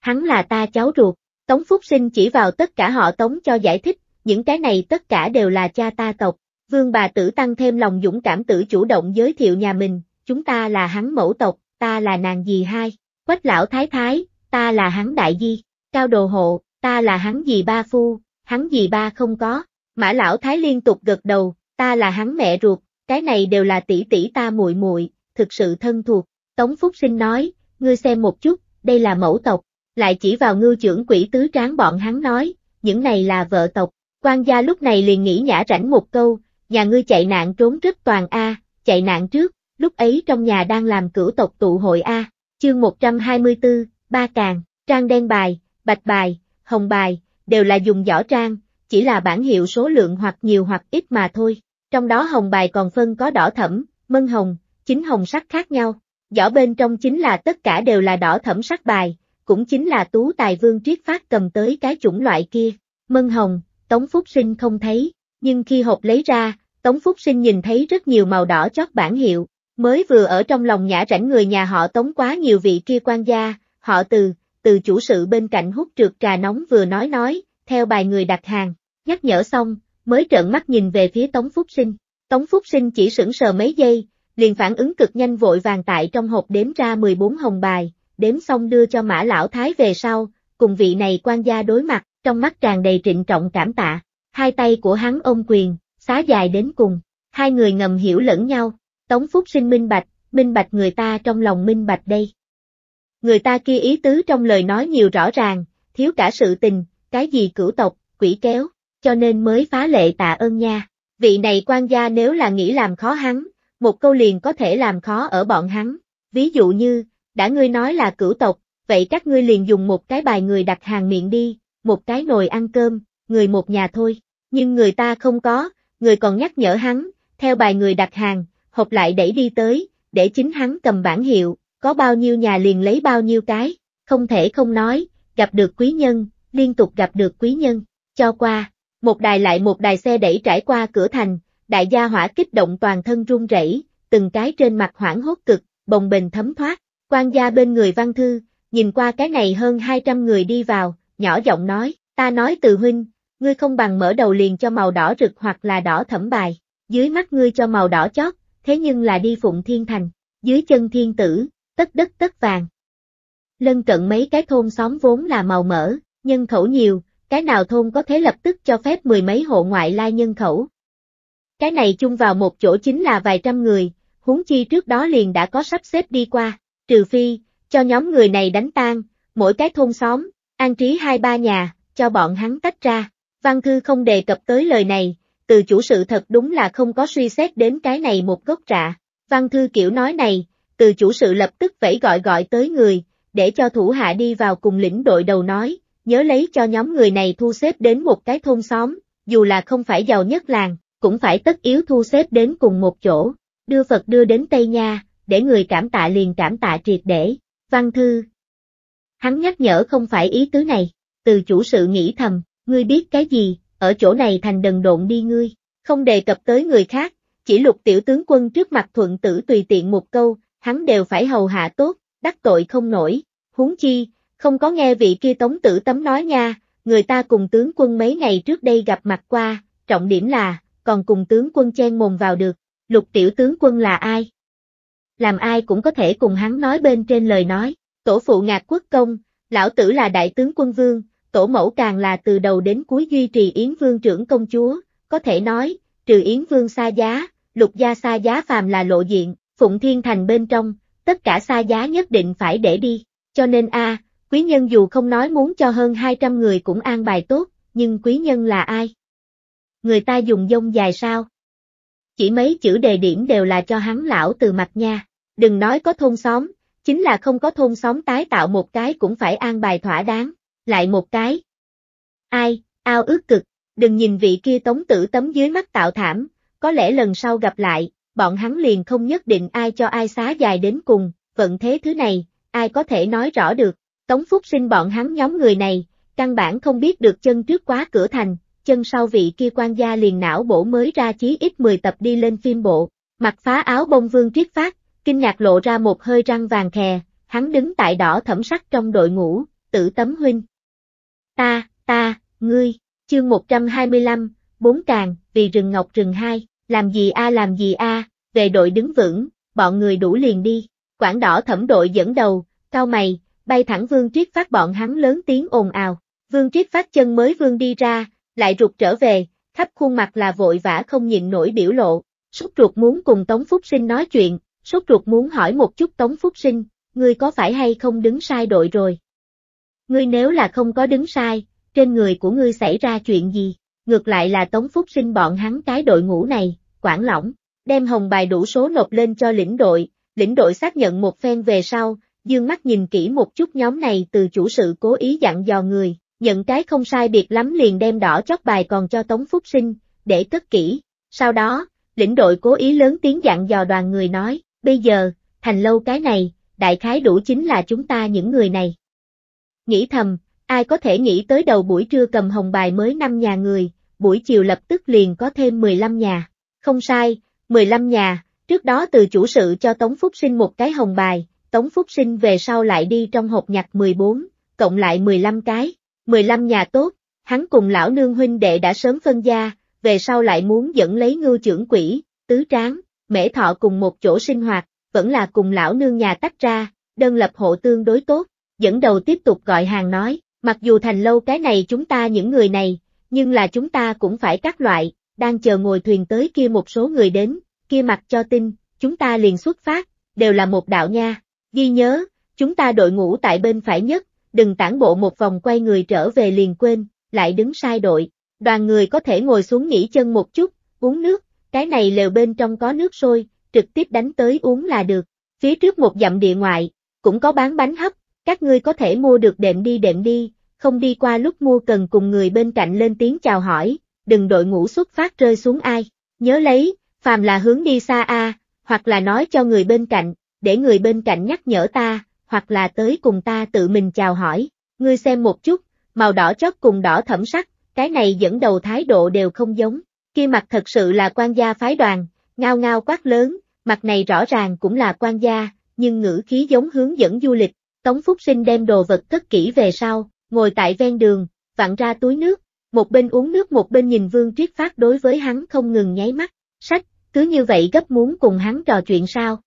Hắn là ta cháu ruột, Tống Phúc Sinh chỉ vào tất cả họ Tống cho giải thích, những cái này tất cả đều là cha ta tộc, vương bà tử tăng thêm lòng dũng cảm tử chủ động giới thiệu nhà mình, chúng ta là hắn mẫu tộc, ta là nàng dì hai, quách lão thái thái, ta là hắn đại di, cao đồ hộ, ta là hắn dì ba phu, hắn dì ba không có, mã lão thái liên tục gật đầu, ta là hắn mẹ ruột, cái này đều là tỷ tỷ ta muội muội, thực sự thân thuộc, Tống Phúc Sinh nói, ngươi xem một chút, đây là mẫu tộc, lại chỉ vào ngư trưởng quỷ tứ tráng bọn hắn nói, những này là vợ tộc, quan gia lúc này liền nghĩ nhả rảnh một câu, nhà ngươi chạy nạn trốn rất toàn A, chạy nạn trước, lúc ấy trong nhà đang làm cửu tộc tụ hội A, chương 124, ba càng, trang đen bài, bạch bài, hồng bài, đều là dùng giỏ trang, chỉ là bản hiệu số lượng hoặc nhiều hoặc ít mà thôi. Trong đó hồng bài còn phân có đỏ thẫm, mân hồng, chính hồng sắc khác nhau. Giỏ bên trong chính là tất cả đều là đỏ thẫm sắc bài, cũng chính là tú tài vương triết phát cầm tới cái chủng loại kia. Mân hồng, Tống Phúc Sinh không thấy, nhưng khi hộp lấy ra, Tống Phúc Sinh nhìn thấy rất nhiều màu đỏ chót bản hiệu, Mới vừa ở trong lòng nhã rảnh người nhà họ tống quá nhiều vị kia quan gia, họ từ, từ chủ sự bên cạnh hút trượt trà nóng vừa nói nói, theo bài người đặt hàng, nhắc nhở xong, mới trợn mắt nhìn về phía Tống Phúc Sinh. Tống Phúc Sinh chỉ sững sờ mấy giây, liền phản ứng cực nhanh vội vàng tại trong hộp đếm ra 14 hồng bài, đếm xong đưa cho mã lão thái về sau, cùng vị này quan gia đối mặt, trong mắt tràn đầy trịnh trọng cảm tạ, hai tay của hắn ôm quyền, xá dài đến cùng, hai người ngầm hiểu lẫn nhau, Tống Phúc sinh minh bạch, minh bạch người ta trong lòng minh bạch đây. Người ta kia ý tứ trong lời nói nhiều rõ ràng, thiếu cả sự tình, cái gì cửu tộc, quỷ kéo, cho nên mới phá lệ tạ ơn nha. Vị này quan gia nếu là nghĩ làm khó hắn, một câu liền có thể làm khó ở bọn hắn. Ví dụ như, đã ngươi nói là cửu tộc, vậy các ngươi liền dùng một cái bài người đặt hàng miệng đi, một cái nồi ăn cơm, người một nhà thôi. Nhưng người ta không có, người còn nhắc nhở hắn, theo bài người đặt hàng, hộp lại đẩy đi tới, để chính hắn cầm bản hiệu, có bao nhiêu nhà liền lấy bao nhiêu cái, không thể không nói, gặp được quý nhân, liên tục gặp được quý nhân, cho qua, một đài lại một đài xe đẩy trải qua cửa thành, đại gia hỏa kích động toàn thân run rẩy, từng cái trên mặt hoảng hốt cực, bồng bềnh thấm thoát, quan gia bên người văn thư, nhìn qua cái này hơn 200 người đi vào, nhỏ giọng nói, ta nói từ huynh, ngươi không bằng mở đầu liền cho màu đỏ rực hoặc là đỏ thẩm bài, dưới mắt ngươi cho màu đỏ chót, thế nhưng là đi phụng thiên thành, dưới chân thiên tử, tất đất tất vàng. Lân cận mấy cái thôn xóm vốn là màu mỡ, nhân khẩu nhiều, cái nào thôn có thể lập tức cho phép mười mấy hộ ngoại lai nhân khẩu. Cái này chung vào một chỗ chính là vài trăm người, huống chi trước đó liền đã có sắp xếp đi qua, trừ phi, cho nhóm người này đánh tan, mỗi cái thôn xóm, an trí hai ba nhà, cho bọn hắn tách ra. Văn Thư không đề cập tới lời này, từ chủ sự thật đúng là không có suy xét đến cái này một gốc rạ. Văn thư kiểu nói này, từ chủ sự lập tức vẫy gọi gọi tới người, để cho thủ hạ đi vào cùng lĩnh đội đầu nói, nhớ lấy cho nhóm người này thu xếp đến một cái thôn xóm, dù là không phải giàu nhất làng, cũng phải tất yếu thu xếp đến cùng một chỗ, đưa Phật đưa đến Tây Nha, để người cảm tạ liền cảm tạ triệt để, văn thư. Hắn nhắc nhở không phải ý tứ này, từ chủ sự nghĩ thầm, ngươi biết cái gì, ở chỗ này thành đần độn đi ngươi, không đề cập tới người khác, chỉ lục tiểu tướng quân trước mặt thuận tử tùy tiện một câu, hắn đều phải hầu hạ tốt, đắc tội không nổi, huống chi, không có nghe vị kia tống tử tấm nói nha, người ta cùng tướng quân mấy ngày trước đây gặp mặt qua, trọng điểm là, còn cùng tướng quân chen mồm vào được, lục tiểu tướng quân là ai? Làm ai cũng có thể cùng hắn nói bên trên lời nói, tổ phụ ngạc quốc công, lão tử là đại tướng quân vương, tổ mẫu càng là từ đầu đến cuối duy trì Yến Vương trưởng công chúa, có thể nói, trừ Yến Vương xa giá, lục gia xa giá phàm là lộ diện, Phụng Thiên Thành bên trong, tất cả xa giá nhất định phải để đi, cho nên a quý nhân dù không nói muốn cho hơn 200 người cũng an bài tốt, nhưng quý nhân là ai? Người ta dùng dông dài sao? Chỉ mấy chữ đề điểm đều là cho hắn lão từ mặt nha, đừng nói có thôn xóm, chính là không có thôn xóm tái tạo một cái cũng phải an bài thỏa đáng, lại một cái. Ai, ao ước cực, đừng nhìn vị kia tống tử tấm dưới mắt tạo thảm, có lẽ lần sau gặp lại, bọn hắn liền không nhất định ai cho ai xá dài đến cùng, vận thế thứ này, ai có thể nói rõ được. Tống Phúc sinh bọn hắn nhóm người này, căn bản không biết được chân trước quá cửa thành, chân sau vị kia quan gia liền não bổ mới ra chí ít 10 tập đi lên phim bộ, mặc phá áo bông vương triết phát, kinh ngạc lộ ra một hơi răng vàng khè, hắn đứng tại đỏ thẩm sắc trong đội ngũ, tử tấm huynh, ta, ta, ngươi, chương 125, bốn tràng, vì rừng ngọc rừng hai, làm gì a làm gì a, về đội đứng vững, bọn người đủ liền đi, quảng đỏ thẩm đội dẫn đầu, cao mày, bay thẳng vương triết phát bọn hắn lớn tiếng ồn ào, vương triết phát chân mới vương đi ra, lại rụt trở về, khắp khuôn mặt là vội vã không nhịn nổi biểu lộ, sốt ruột muốn cùng Tống Phúc Sinh nói chuyện, sốt ruột muốn hỏi một chút Tống Phúc Sinh, ngươi có phải hay không đứng sai đội rồi, Ngươi nếu là không có đứng sai, trên người của ngươi xảy ra chuyện gì, ngược lại là Tống Phúc sinh bọn hắn cái đội ngũ này, quản lỏng, đem hồng bài đủ số nộp lên cho lĩnh đội, lĩnh đội xác nhận một phen về sau, dương mắt nhìn kỹ một chút nhóm này từ chủ sự cố ý dặn dò người, nhận cái không sai biệt lắm liền đem đỏ chót bài còn cho Tống Phúc sinh, để cất kỹ, sau đó, lĩnh đội cố ý lớn tiếng dặn dò đoàn người nói, bây giờ, thành lâu cái này, đại khái đủ chính là chúng ta những người này, nghĩ thầm, ai có thể nghĩ tới đầu buổi trưa cầm hồng bài mới 5 nhà người, buổi chiều lập tức liền có thêm 15 nhà. Không sai, 15 nhà, trước đó từ chủ sự cho Tống Phúc Sinh một cái hồng bài, Tống Phúc Sinh về sau lại đi trong hộp nhặt 14, cộng lại 15 cái, 15 nhà tốt, hắn cùng lão nương huynh đệ đã sớm phân gia, về sau lại muốn dẫn lấy ngưu trưởng quỷ, tứ tráng, mễ thọ cùng một chỗ sinh hoạt, vẫn là cùng lão nương nhà tách ra, đơn lập hộ tương đối tốt, dẫn đầu tiếp tục gọi hàng nói, mặc dù thành lâu cái này chúng ta những người này, nhưng là chúng ta cũng phải các loại, đang chờ ngồi thuyền tới kia một số người đến, kia mặt cho tin, chúng ta liền xuất phát, đều là một đạo nha. Ghi nhớ, chúng ta đội ngũ tại bên phải nhất, đừng tản bộ một vòng quay người trở về liền quên, lại đứng sai đội. Đoàn người có thể ngồi xuống nghỉ chân một chút, uống nước, cái này lều bên trong có nước sôi, trực tiếp đánh tới uống là được. Phía trước một dặm địa ngoại, cũng có bán bánh hấp, các ngươi có thể mua được đệm đi đệm đi, không đi qua lúc mua cần cùng người bên cạnh lên tiếng chào hỏi, đừng đội ngũ xuất phát rơi xuống ai. Nhớ lấy, phàm là hướng đi xa a, hoặc là nói cho người bên cạnh, để người bên cạnh nhắc nhở ta, hoặc là tới cùng ta tự mình chào hỏi. Ngươi xem một chút, màu đỏ chót cùng đỏ thẩm sắc, cái này dẫn đầu thái độ đều không giống. Kia mặt thật sự là quan gia phái đoàn, ngao ngao quát lớn, mặt này rõ ràng cũng là quan gia, nhưng ngữ khí giống hướng dẫn du lịch, Tống Phúc Sinh đem đồ vật cất kỹ về sau, ngồi tại ven đường, vặn ra túi nước, một bên uống nước một bên nhìn Vương Triết Phát đối với hắn không ngừng nháy mắt, sách, cứ như vậy gấp muốn cùng hắn trò chuyện sao.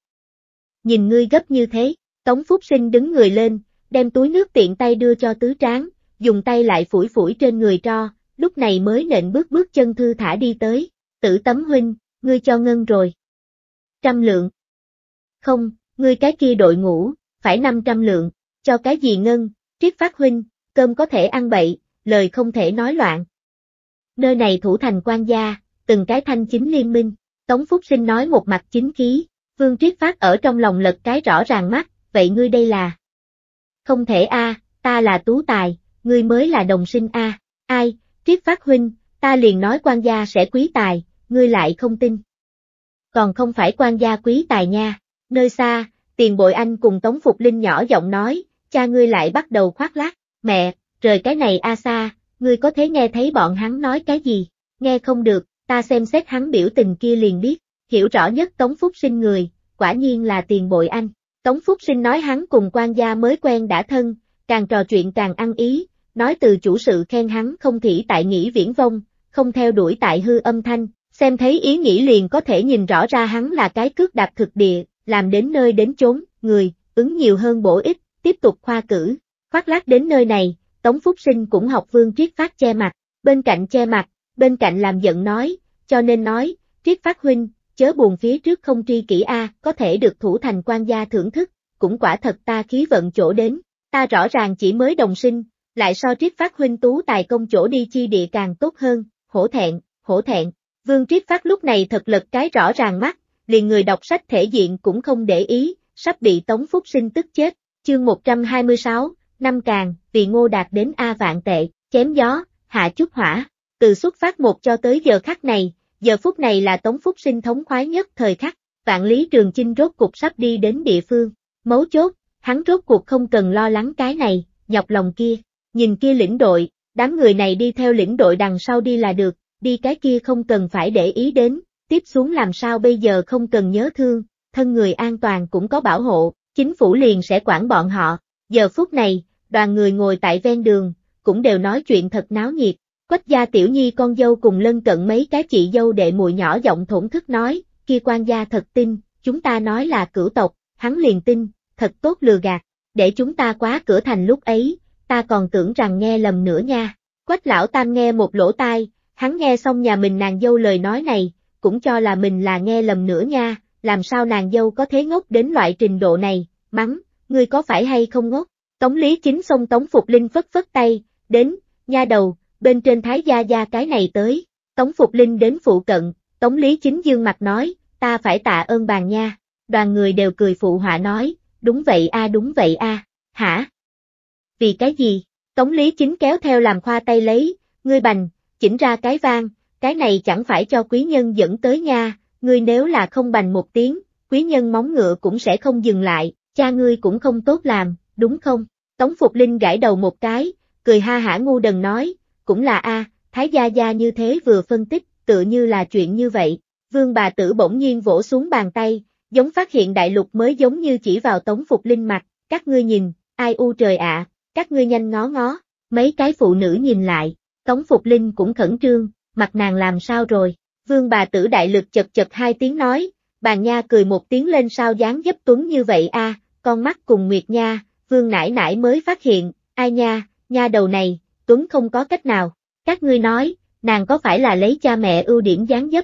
Nhìn ngươi gấp như thế, Tống Phúc Sinh đứng người lên, đem túi nước tiện tay đưa cho tứ tráng, dùng tay lại phủi phủi trên người cho. lúc này mới nện bước bước chân thư thả đi tới, tử tấm huynh, ngươi cho ngân rồi. Trăm lượng. Không, ngươi cái kia đội ngũ, phải 500 lượng, cho cái gì ngân, triết phát huynh, cơm có thể ăn bậy, lời không thể nói loạn. Nơi này thủ thành quan gia, từng cái thanh chính liên minh, Tống Phúc Sinh nói một mặt chính khí, Vương Triết Phát ở trong lòng lật cái rõ ràng mắt, vậy ngươi đây là? Không thể a, ta là tú tài, ngươi mới là đồng sinh a. Ai, Triết Phát huynh, ta liền nói quan gia sẽ quý tài, ngươi lại không tin. Còn không phải quan gia quý tài nha, nơi xa, tiền bội anh cùng Tống Phục Linh nhỏ giọng nói, cha ngươi lại bắt đầu khoác lác, mẹ, trời cái này a à xa, ngươi có thể nghe thấy bọn hắn nói cái gì, nghe không được, ta xem xét hắn biểu tình kia liền biết, hiểu rõ nhất Tống Phúc Sinh người, quả nhiên là tiền bội anh. Tống Phúc Sinh nói hắn cùng quan gia mới quen đã thân, càng trò chuyện càng ăn ý, nói từ chủ sự khen hắn không thỉ tại nghĩ viễn vông, không theo đuổi tại hư âm thanh, xem thấy ý nghĩ liền có thể nhìn rõ ra hắn là cái cước đạp thực địa, làm đến nơi đến chốn, người, ứng nhiều hơn bổ ích, tiếp tục khoa cử. Khoác lát đến nơi này, Tống Phúc Sinh cũng học Vương Triết Phát che mặt, bên cạnh che mặt, bên cạnh làm giận nói, cho nên nói, Triết Phát huynh, chớ buồn phía trước không tri kỹ A, có thể được thủ thành quan gia thưởng thức, cũng quả thật ta khí vận chỗ đến, ta rõ ràng chỉ mới đồng sinh, lại so Triết Phát huynh tú tài công chỗ đi chi địa càng tốt hơn, hổ thẹn, hổ thẹn. Vương Triết Phát lúc này thật lực cái rõ ràng mắt, liền người đọc sách thể diện cũng không để ý, sắp bị Tống Phúc Sinh tức chết, chương 126, năm càng, vì ngô đạt đến A vạn tệ, chém gió, hạ chút hỏa, từ xuất phát một cho tới giờ khắc này, giờ phút này là Tống Phúc Sinh thống khoái nhất thời khắc, vạn lý trường chinh rốt cuộc sắp đi đến địa phương, mấu chốt, hắn rốt cuộc không cần lo lắng cái này, nhọc lòng kia, nhìn kia lĩnh đội, đám người này đi theo lĩnh đội đằng sau đi là được, đi cái kia không cần phải để ý đến, tiếp xuống làm sao bây giờ không cần nhớ thương, thân người an toàn cũng có bảo hộ, chính phủ liền sẽ quản bọn họ. Giờ phút này, đoàn người ngồi tại ven đường, cũng đều nói chuyện thật náo nhiệt. Quách gia tiểu nhi con dâu cùng lân cận mấy cái chị dâu đệ muội nhỏ giọng thổn thức nói, kia quan gia thật tin, chúng ta nói là cửu tộc, hắn liền tin, thật tốt lừa gạt, để chúng ta quá cửa thành lúc ấy, ta còn tưởng rằng nghe lầm nữa nha. Quách lão tam nghe một lỗ tai, hắn nghe xong nhà mình nàng dâu lời nói này, cũng cho là mình là nghe lầm nữa nha, làm sao nàng dâu có thế ngốc đến loại trình độ này, mắng, ngươi có phải hay không ngốc? Tống Lý Chính xông Tống Phục Linh phất phất tay, đến, nha đầu, bên trên Thái Gia Gia cái này tới, Tống Phục Linh đến phụ cận, Tống Lý Chính dương mặt nói, ta phải tạ ơn bàn nha, đoàn người đều cười phụ họa nói, đúng vậy a đúng vậy a hả? Vì cái gì? Tống Lý Chính kéo theo làm khoa tay lấy, ngươi bành, chỉnh ra cái vang, cái này chẳng phải cho quý nhân dẫn tới nha, ngươi nếu là không bành một tiếng, quý nhân móng ngựa cũng sẽ không dừng lại, cha ngươi cũng không tốt làm, đúng không? Tống Phục Linh gãi đầu một cái, cười ha hả ngu đần nói, cũng là a, Thái Gia Gia như thế vừa phân tích, tựa như là chuyện như vậy. Vương bà tử bỗng nhiên vỗ xuống bàn tay, giống phát hiện đại lục mới giống như chỉ vào Tống Phục Linh mặt, các ngươi nhìn, ai u trời ạ, các ngươi nhanh ngó ngó, mấy cái phụ nữ nhìn lại, Tống Phục Linh cũng khẩn trương, mặt nàng làm sao rồi? Vương bà tử đại lực chật chật hai tiếng nói, bà nha cười một tiếng lên sao dáng dấp tuấn như vậy a, con mắt cùng Nguyệt nha, vương nãi nãi mới phát hiện, ai nha, nha đầu này, tuấn không có cách nào, các ngươi nói, nàng có phải là lấy cha mẹ ưu điểm dáng dấp?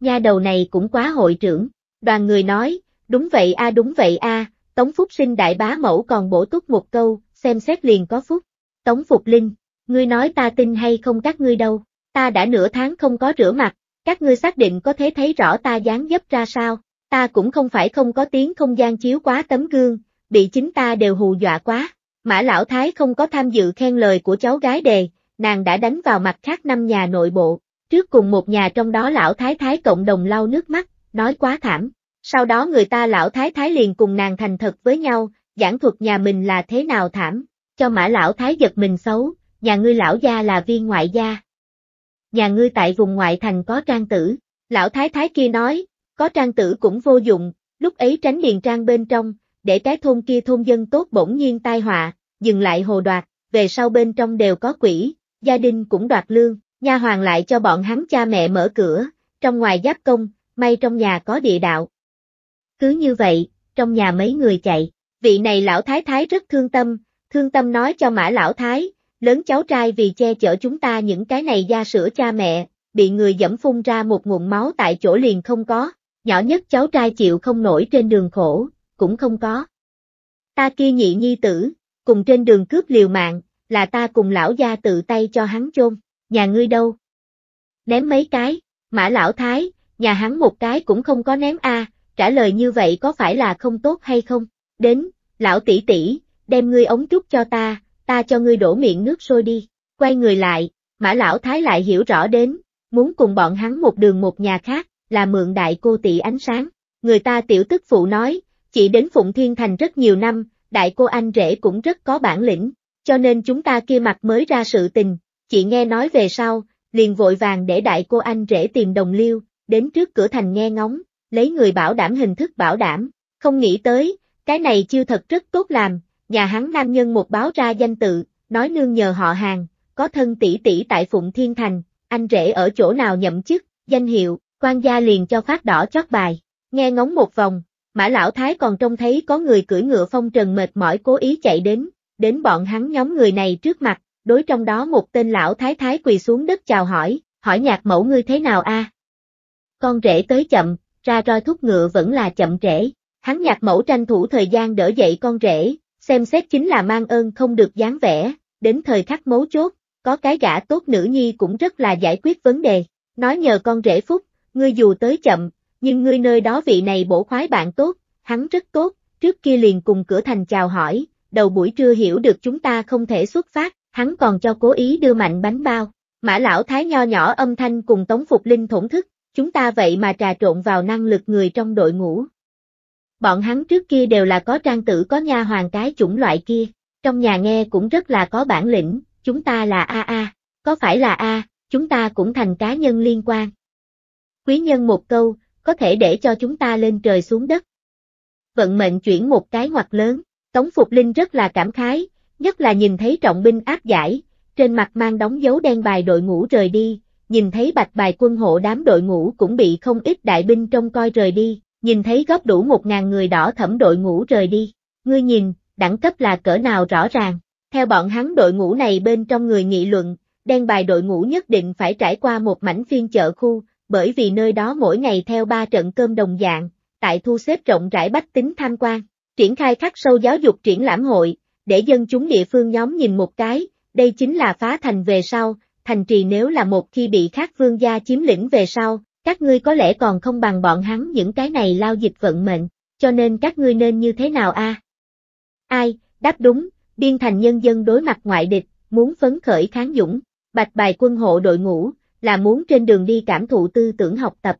Nha đầu này cũng quá hội trưởng, đoàn người nói, đúng vậy a đúng vậy a, Tống Phúc sinh đại bá mẫu còn bổ túc một câu, xem xét liền có phúc. Tống Phục Linh, ngươi nói ta tin hay không các ngươi đâu, ta đã nửa tháng không có rửa mặt, các ngươi xác định có thể thấy rõ ta dáng dấp ra sao, ta cũng không phải không có tiếng không gian chiếu quá tấm gương, bị chính ta đều hù dọa quá. Mã Lão Thái không có tham dự khen lời của cháu gái đề, nàng đã đánh vào mặt khác năm nhà nội bộ, trước cùng một nhà trong đó Lão Thái Thái cộng đồng lau nước mắt, nói quá thảm. Sau đó người ta Lão Thái Thái liền cùng nàng thành thật với nhau, giảng thuật nhà mình là thế nào thảm, cho Mã Lão Thái giật mình xấu, nhà ngươi Lão gia là viên ngoại gia, nhà ngươi tại vùng ngoại thành có trang tử. Lão thái thái kia nói, có trang tử cũng vô dụng, lúc ấy tránh điền trang bên trong, để cái thôn kia thôn dân tốt bỗng nhiên tai họa, dừng lại hồ đoạt, về sau bên trong đều có quỷ, gia đình cũng đoạt lương, nha hoàng lại cho bọn hắn cha mẹ mở cửa, trong ngoài giáp công, may trong nhà có địa đạo. Cứ như vậy, trong nhà mấy người chạy, vị này lão thái thái rất thương tâm, thương tâm nói cho mã lão thái, lớn cháu trai vì che chở chúng ta những cái này da sữa cha mẹ, bị người dẫm phun ra một nguồn máu tại chỗ liền không có, nhỏ nhất cháu trai chịu không nổi trên đường khổ, cũng không có. Ta kia nhị nhi tử, cùng trên đường cướp liều mạng, là ta cùng lão gia tự tay cho hắn chôn, nhà ngươi đâu? Ném mấy cái, mã lão thái, nhà hắn một cái cũng không có ném a, trả lời như vậy có phải là không tốt hay không? Đến, lão tỷ tỷ, đem ngươi ống trúc cho ta, ta cho ngươi đổ miệng nước sôi đi. Quay người lại, Mã Lão Thái lại hiểu rõ đến, muốn cùng bọn hắn một đường một nhà khác, là mượn đại cô tỷ ánh sáng. Người ta tiểu tức phụ nói, chỉ đến Phụng Thiên Thành rất nhiều năm, đại cô anh rể cũng rất có bản lĩnh, cho nên chúng ta kia mặt mới ra sự tình, chị nghe nói về sau, liền vội vàng để đại cô anh rể tìm đồng liêu, đến trước cửa thành nghe ngóng, lấy người bảo đảm hình thức bảo đảm, không nghĩ tới, cái này chưa thật rất tốt làm, nhà hắn nam nhân một báo ra danh tự, nói nương nhờ họ hàng, có thân tỷ tỷ tại Phụng Thiên Thành, anh rể ở chỗ nào nhậm chức, danh hiệu, quan gia liền cho phát đỏ chót bài, nghe ngóng một vòng, mã lão thái còn trông thấy có người cưỡi ngựa phong trần mệt mỏi cố ý chạy đến, đến bọn hắn nhóm người này trước mặt, đối trong đó một tên lão thái thái quỳ xuống đất chào hỏi, hỏi nhạc mẫu ngươi thế nào a? Con rể tới chậm, ra roi thúc ngựa vẫn là chậm trễ, hắn nhạc mẫu tranh thủ thời gian đỡ dậy con rể, xem xét chính là mang ơn không được dáng vẻ, đến thời khắc mấu chốt, có cái gã tốt nữ nhi cũng rất là giải quyết vấn đề, nói nhờ con rể phúc, ngươi dù tới chậm, nhưng ngươi nơi đó vị này bổ khoái bạn tốt, hắn rất tốt, trước kia liền cùng cửa thành chào hỏi, đầu buổi trưa hiểu được chúng ta không thể xuất phát, hắn còn cho cố ý đưa mạnh bánh bao. Mã lão thái nho nhỏ âm thanh cùng Tống Phục Linh thổn thức, chúng ta vậy mà trà trộn vào năng lực người trong đội ngũ, Bọn hắn trước kia đều là có trang tử có nha hoàng cái chủng loại kia, trong nhà nghe cũng rất là có bản lĩnh, chúng ta là A A, có phải là A, chúng ta cũng thành cá nhân liên quan. Quý nhân một câu, có thể để cho chúng ta lên trời xuống đất. Vận mệnh chuyển một cái ngoặt lớn, Tống Phục Linh rất là cảm khái, nhất là nhìn thấy trọng binh áp giải, trên mặt mang đóng dấu đen bài đội ngũ rời đi, nhìn thấy bạch bài quân hộ đám đội ngũ cũng bị không ít đại binh trông coi rời đi, nhìn thấy góp đủ một ngàn người đỏ thẫm đội ngũ rời đi. Ngươi nhìn, đẳng cấp là cỡ nào rõ ràng. Theo bọn hắn đội ngũ này bên trong người nghị luận, đen bài đội ngũ nhất định phải trải qua một mảnh phiên chợ khu, bởi vì nơi đó mỗi ngày theo ba trận cơm đồng dạng, tại thu xếp rộng rãi bách tính tham quan, triển khai khắc sâu giáo dục triển lãm hội, để dân chúng địa phương nhóm nhìn một cái, đây chính là phá thành về sau, thành trì nếu là một khi bị khác vương gia chiếm lĩnh về sau, các ngươi có lẽ còn không bằng bọn hắn những cái này lao dịch vận mệnh, cho nên các ngươi nên như thế nào a? Ai, đáp đúng, biên thành nhân dân đối mặt ngoại địch, muốn phấn khởi kháng dũng, bạch bài quân hộ đội ngũ, là muốn trên đường đi cảm thụ tư tưởng học tập.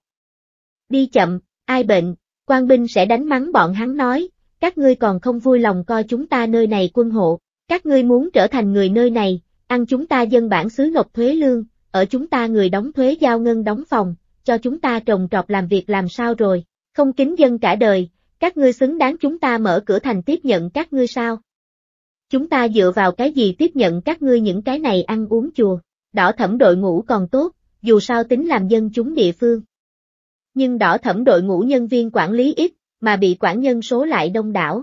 Đi chậm, ai bệnh, quan binh sẽ đánh mắng bọn hắn nói, các ngươi còn không vui lòng coi chúng ta nơi này quân hộ, các ngươi muốn trở thành người nơi này, ăn chúng ta dân bản xứ nộp thuế lương, ở chúng ta người đóng thuế giao ngân đóng phòng, cho chúng ta trồng trọt làm việc làm sao rồi, không kính dân cả đời, các ngươi xứng đáng chúng ta mở cửa thành tiếp nhận các ngươi sao? Chúng ta dựa vào cái gì tiếp nhận các ngươi những cái này ăn uống chùa, đỏ thẩm đội ngũ còn tốt, dù sao tính làm dân chúng địa phương. Nhưng đỏ thẩm đội ngũ nhân viên quản lý ít, mà bị quản nhân số lại đông đảo.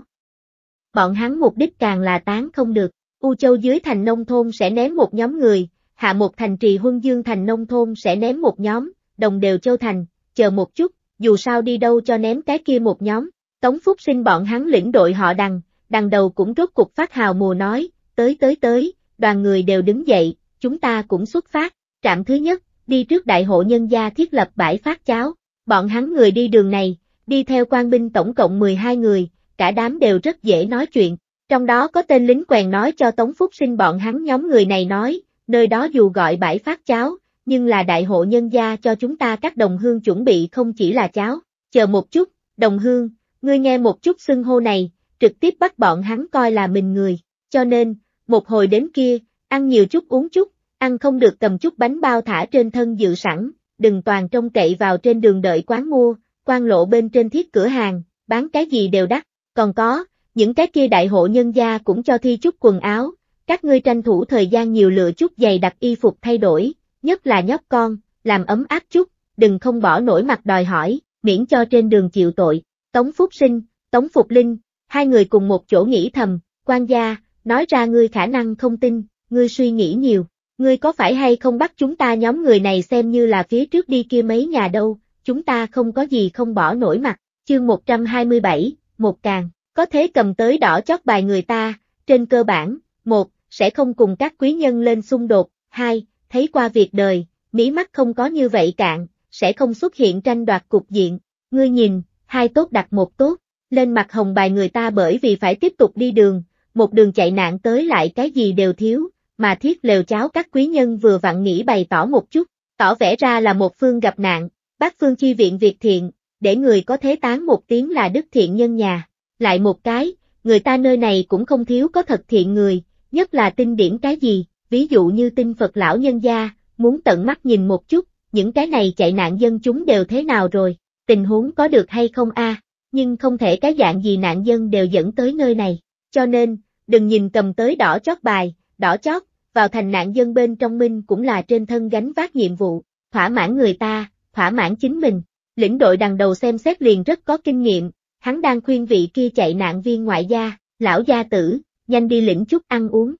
Bọn hắn mục đích càng là tán không được, U Châu dưới thành nông thôn sẽ ném một nhóm người, hạ một thành trì huân dương thành nông thôn sẽ ném một nhóm, đồng đều châu thành, chờ một chút, dù sao đi đâu cho ném cái kia một nhóm, Tống Phúc sinh bọn hắn lĩnh đội họ đằng, đằng đầu cũng rốt cục phát hào mùa nói, tới tới tới, đoàn người đều đứng dậy, chúng ta cũng xuất phát, trạm thứ nhất, đi trước đại hộ nhân gia thiết lập bãi phát cháo, bọn hắn người đi đường này, đi theo quan binh tổng cộng 12 người, cả đám đều rất dễ nói chuyện, trong đó có tên lính quèn nói cho Tống Phúc sinh bọn hắn nhóm người này nói, nơi đó dù gọi bãi phát cháo, nhưng là đại hộ nhân gia cho chúng ta các đồng hương chuẩn bị không chỉ là cháo, chờ một chút, đồng hương, ngươi nghe một chút xưng hô này, trực tiếp bắt bọn hắn coi là mình người, cho nên, một hồi đến kia, ăn nhiều chút uống chút, ăn không được cầm chút bánh bao thả trên thân dự sẵn, đừng toàn trông cậy vào trên đường đợi quán mua, quan lộ bên trên thiết cửa hàng, bán cái gì đều đắt, còn có, những cái kia đại hộ nhân gia cũng cho thi chút quần áo, các ngươi tranh thủ thời gian nhiều lựa chút giày đặt y phục thay đổi, nhất là nhóc con, làm ấm áp chút, đừng không bỏ nổi mặt đòi hỏi, miễn cho trên đường chịu tội. Tống Phúc Sinh, Tống Phục Linh, hai người cùng một chỗ nghĩ thầm, quan gia, nói ra ngươi khả năng không tin, ngươi suy nghĩ nhiều, ngươi có phải hay không bắt chúng ta nhóm người này xem như là phía trước đi kia mấy nhà đâu, chúng ta không có gì không bỏ nổi mặt, chương 127, một càng, có thế cầm tới đỏ chót bài người ta, trên cơ bản, một, sẽ không cùng các quý nhân lên xung đột, hai, thấy qua việc đời, mỹ mắt không có như vậy cạn, sẽ không xuất hiện tranh đoạt cục diện. Ngươi nhìn, hai tốt đặt một tốt, lên mặt hồng bài người ta bởi vì phải tiếp tục đi đường, một đường chạy nạn tới lại cái gì đều thiếu, mà thiết lều cháo các quý nhân vừa vặn nghĩ bày tỏ một chút, tỏ vẻ ra là một phương gặp nạn, bác phương chi viện việc thiện, để người có thế tán một tiếng là đức thiện nhân nhà. Lại một cái, người ta nơi này cũng không thiếu có thật thiện người, nhất là tinh điển cái gì, ví dụ như tinh Phật lão nhân gia, muốn tận mắt nhìn một chút, những cái này chạy nạn dân chúng đều thế nào rồi, tình huống có được hay không a? nhưng không thể cái dạng gì nạn dân đều dẫn tới nơi này, cho nên, đừng nhìn cầm tới đỏ chót bài, đỏ chót, vào thành nạn dân bên trong minh cũng là trên thân gánh vác nhiệm vụ, thỏa mãn người ta, thỏa mãn chính mình. Lĩnh đội đằng đầu xem xét liền rất có kinh nghiệm, hắn đang khuyên vị kia chạy nạn viên ngoại gia, lão gia tử, nhanh đi lĩnh chút ăn uống,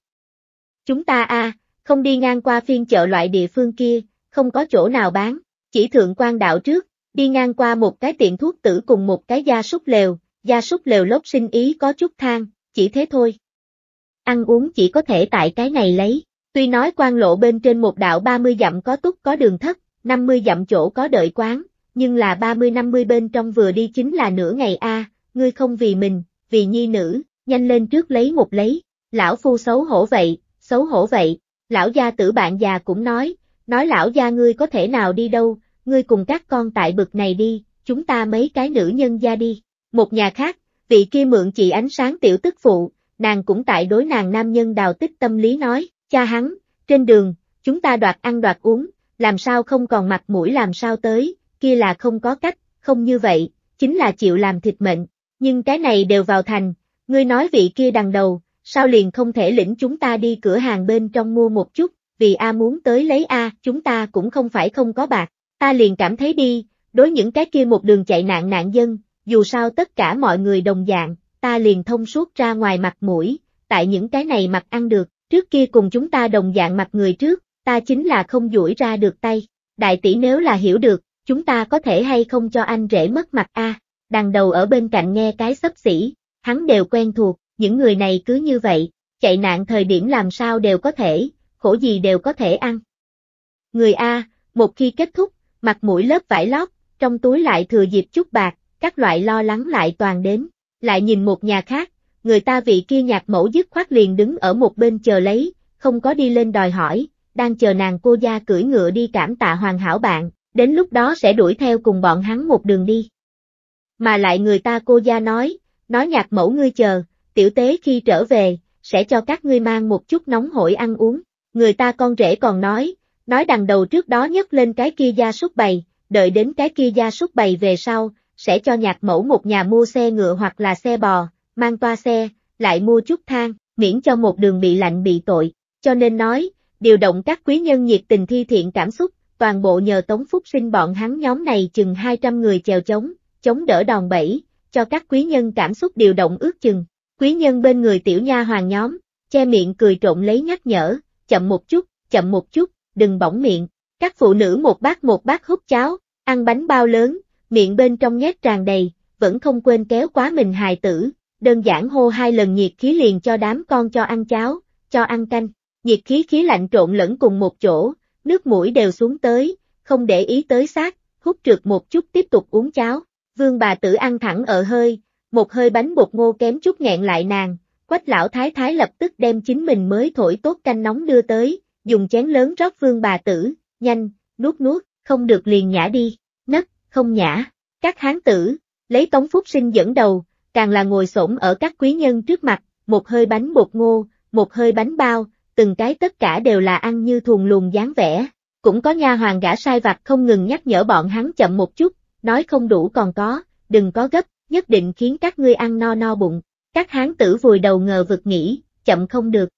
Chúng ta a, à, không đi ngang qua phiên chợ loại địa phương kia, không có chỗ nào bán, chỉ thượng quan đạo trước, đi ngang qua một cái tiệm thuốc tử cùng một cái gia súc lều, gia súc lều lốc sinh ý có chút than, chỉ thế thôi. Ăn uống chỉ có thể tại cái này lấy, tuy nói quan lộ bên trên một đạo 30 dặm có túc có đường thất, 50 dặm chỗ có đợi quán, nhưng là 30-50 bên trong vừa đi chính là nửa ngày a, à, ngươi không vì mình, vì nhi nữ, nhanh lên trước lấy một lấy, lão phu xấu hổ vậy, xấu hổ vậy, lão gia tử bạn già cũng nói, nói lão gia ngươi có thể nào đi đâu, ngươi cùng các con tại bực này đi, chúng ta mấy cái nữ nhân ra đi. Một nhà khác, vị kia mượn chị ánh sáng tiểu tức phụ, nàng cũng tại đối nàng nam nhân đào tích tâm lý nói, cha hắn, trên đường, chúng ta đoạt ăn đoạt uống, làm sao không còn mặt mũi làm sao tới, kia là không có cách, không như vậy, chính là chịu làm thịt mệnh, nhưng cái này đều vào thành, ngươi nói vị kia đằng đầu, sao liền không thể lĩnh chúng ta đi cửa hàng bên trong mua một chút, vì A muốn tới lấy A, chúng ta cũng không phải không có bạc, ta liền cảm thấy đi, đối những cái kia một đường chạy nạn nạn dân, dù sao tất cả mọi người đồng dạng, ta liền thông suốt ra ngoài mặt mũi, tại những cái này mặt ăn được, trước kia cùng chúng ta đồng dạng mặt người trước, ta chính là không duỗi ra được tay, đại tỷ nếu là hiểu được, chúng ta có thể hay không cho anh rể mất mặt A, đằng đầu ở bên cạnh nghe cái sấp xỉ, hắn đều quen thuộc, những người này cứ như vậy, chạy nạn thời điểm làm sao đều có thể, khổ gì đều có thể ăn. Người A, một khi kết thúc, mặt mũi lớp vải lót, trong túi lại thừa dịp chút bạc, các loại lo lắng lại toàn đến, lại nhìn một nhà khác, người ta vị kia nhạc mẫu dứt khoát liền đứng ở một bên chờ lấy, không có đi lên đòi hỏi, đang chờ nàng cô gia cưỡi ngựa đi cảm tạ hoàn hảo bạn, đến lúc đó sẽ đuổi theo cùng bọn hắn một đường đi. Mà lại người ta cô gia nói, nói nhạc mẫu ngươi chờ, tiểu tế khi trở về, sẽ cho các ngươi mang một chút nóng hổi ăn uống. Người ta con rể còn nói, nói đằng đầu trước đó nhấc lên cái kia gia súc bày, đợi đến cái kia gia súc bày về sau, sẽ cho nhạc mẫu một nhà mua xe ngựa hoặc là xe bò, mang toa xe, lại mua chút thang, miễn cho một đường bị lạnh bị tội. Cho nên nói, điều động các quý nhân nhiệt tình thi thiện cảm xúc, toàn bộ nhờ Tống Phúc sinh bọn hắn nhóm này chừng 200 người chèo chống, chống đỡ đòn bẩy, cho các quý nhân cảm xúc điều động ước chừng Quý nhân bên người tiểu nha hoàng nhóm, che miệng cười trộn lấy nhắc nhở, chậm một chút, chậm một chút, đừng bỏng miệng. Các phụ nữ một bát một bát hút cháo, ăn bánh bao lớn, miệng bên trong nhét tràn đầy, vẫn không quên kéo quá mình hài tử, đơn giản hô hai lần nhiệt khí liền cho đám con cho ăn cháo, cho ăn canh, nhiệt khí khí lạnh trộn lẫn cùng một chỗ, nước mũi đều xuống tới, không để ý tới xác, hút trượt một chút tiếp tục uống cháo, vương bà tử ăn thẳng ở hơi, một hơi bánh bột ngô kém chút nghẹn lại nàng, quách lão thái thái lập tức đem chính mình mới thổi tốt canh nóng đưa tới, dùng chén lớn rót vương bà tử, nhanh, nuốt nuốt, không được liền nhả đi, nấc, không nhả, các hán tử, lấy tống phúc sinh dẫn đầu, càng là ngồi xổm ở các quý nhân trước mặt, một hơi bánh bột ngô, một hơi bánh bao, từng cái tất cả đều là ăn như thuồng luồng dáng vẻ, cũng có nha hoàng gã sai vặt không ngừng nhắc nhở bọn hắn chậm một chút, nói không đủ còn có, đừng có gấp, nhất định khiến các ngươi ăn no no bụng, các hán tử vùi đầu ngờ vực nghĩ, chậm không được.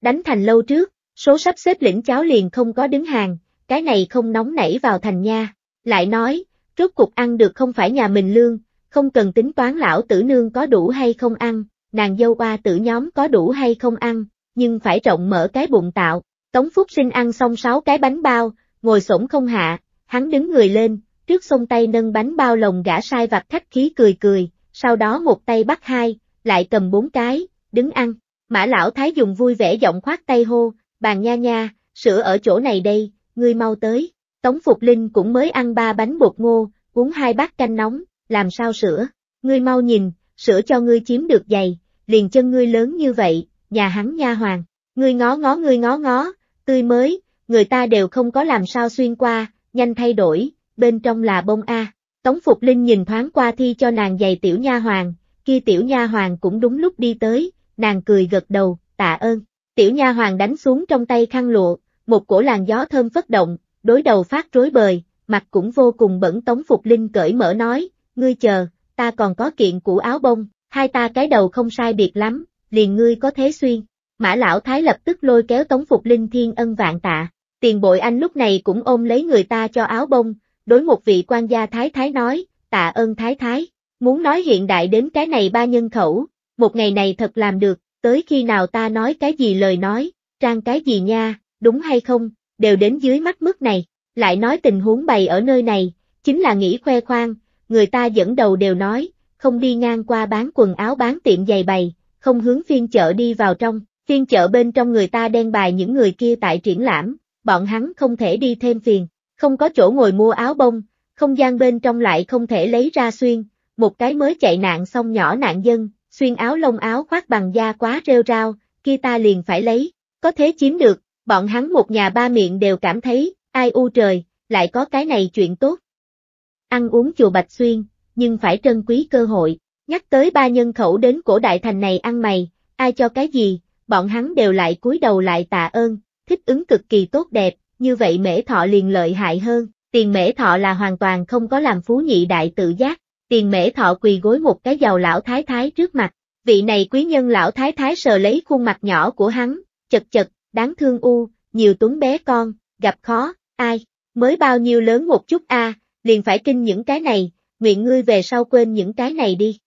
Đánh thành lâu trước, số sắp xếp lĩnh cháo liền không có đứng hàng, cái này không nóng nảy vào thành nha, lại nói, rốt cục ăn được không phải nhà mình lương, không cần tính toán lão tử nương có đủ hay không ăn, nàng dâu ba tử nhóm có đủ hay không ăn, nhưng phải rộng mở cái bụng tạo, Tống Phúc Sinh ăn xong sáu cái bánh bao, ngồi xổm không hạ, hắn đứng người lên, trước sông tay nâng bánh bao lồng gã sai vặt khách khí cười cười, sau đó một tay bắt hai, lại cầm bốn cái, đứng ăn. Mã lão thái dùng vui vẻ giọng khoát tay hô, bàn nha nha, sữa ở chỗ này đây, ngươi mau tới. Tống Phục Linh cũng mới ăn ba bánh bột ngô, uống hai bát canh nóng, làm sao sữa, ngươi mau nhìn, sữa cho ngươi chiếm được dày, liền chân ngươi lớn như vậy, nhà hắn nha hoàng, ngươi ngó ngó ngươi ngó ngó, tươi mới, người ta đều không có làm sao xuyên qua, nhanh thay đổi, bên trong là bông A. Tống Phục Linh nhìn thoáng qua thi cho nàng giày tiểu nha hoàng, kia tiểu nha hoàng cũng đúng lúc đi tới, nàng cười gật đầu, tạ ơn. Tiểu nha hoàng đánh xuống trong tay khăn lụa, một cổ làn gió thơm phất động, đối đầu phát rối bời, mặt cũng vô cùng bẩn Tống Phục Linh cởi mở nói, ngươi chờ, ta còn có kiện cũ áo bông, hai ta cái đầu không sai biệt lắm, liền ngươi có thế xuyên. Mã lão thái lập tức lôi kéo Tống Phục Linh thiên ân vạn tạ, tiền bội anh lúc này cũng ôm lấy người ta cho áo bông, đối một vị quan gia thái thái nói, tạ ơn thái thái, muốn nói hiện đại đến cái này ba nhân khẩu, một ngày này thật làm được, tới khi nào ta nói cái gì lời nói, trang cái gì nha, đúng hay không, đều đến dưới mắt mức này, lại nói tình huống bày ở nơi này, chính là nghĩ khoe khoang, người ta dẫn đầu đều nói, không đi ngang qua bán quần áo bán tiệm giày bày, không hướng phiên chợ đi vào trong, phiên chợ bên trong người ta đen bài những người kia tại triển lãm, bọn hắn không thể đi thêm phiền, không có chỗ ngồi mua áo bông, không gian bên trong lại không thể lấy ra xuyên, một cái mới chạy nạn xong nhỏ nạn dân, xuyên áo lông áo khoác bằng da quá rêu rao, kia ta liền phải lấy, có thế chiếm được, bọn hắn một nhà ba miệng đều cảm thấy, ai u trời, lại có cái này chuyện tốt. Ăn uống chùa Bạch Xuyên, nhưng phải trân quý cơ hội, nhắc tới ba nhân khẩu đến cổ đại thành này ăn mày, ai cho cái gì, bọn hắn đều lại cúi đầu lại tạ ơn, thích ứng cực kỳ tốt đẹp, như vậy mễ thọ liền lợi hại hơn, tiền mễ thọ là hoàn toàn không có làm phú nhị đại tự giác, tiền mễ thọ quỳ gối một cái giàu lão thái thái trước mặt, vị này quý nhân lão thái thái sờ lấy khuôn mặt nhỏ của hắn, chật chật, đáng thương u, nhiều tuấn bé con, gặp khó, ai, mới bao nhiêu lớn một chút a, liền phải kinh những cái này, nguyện ngươi về sau quên những cái này đi.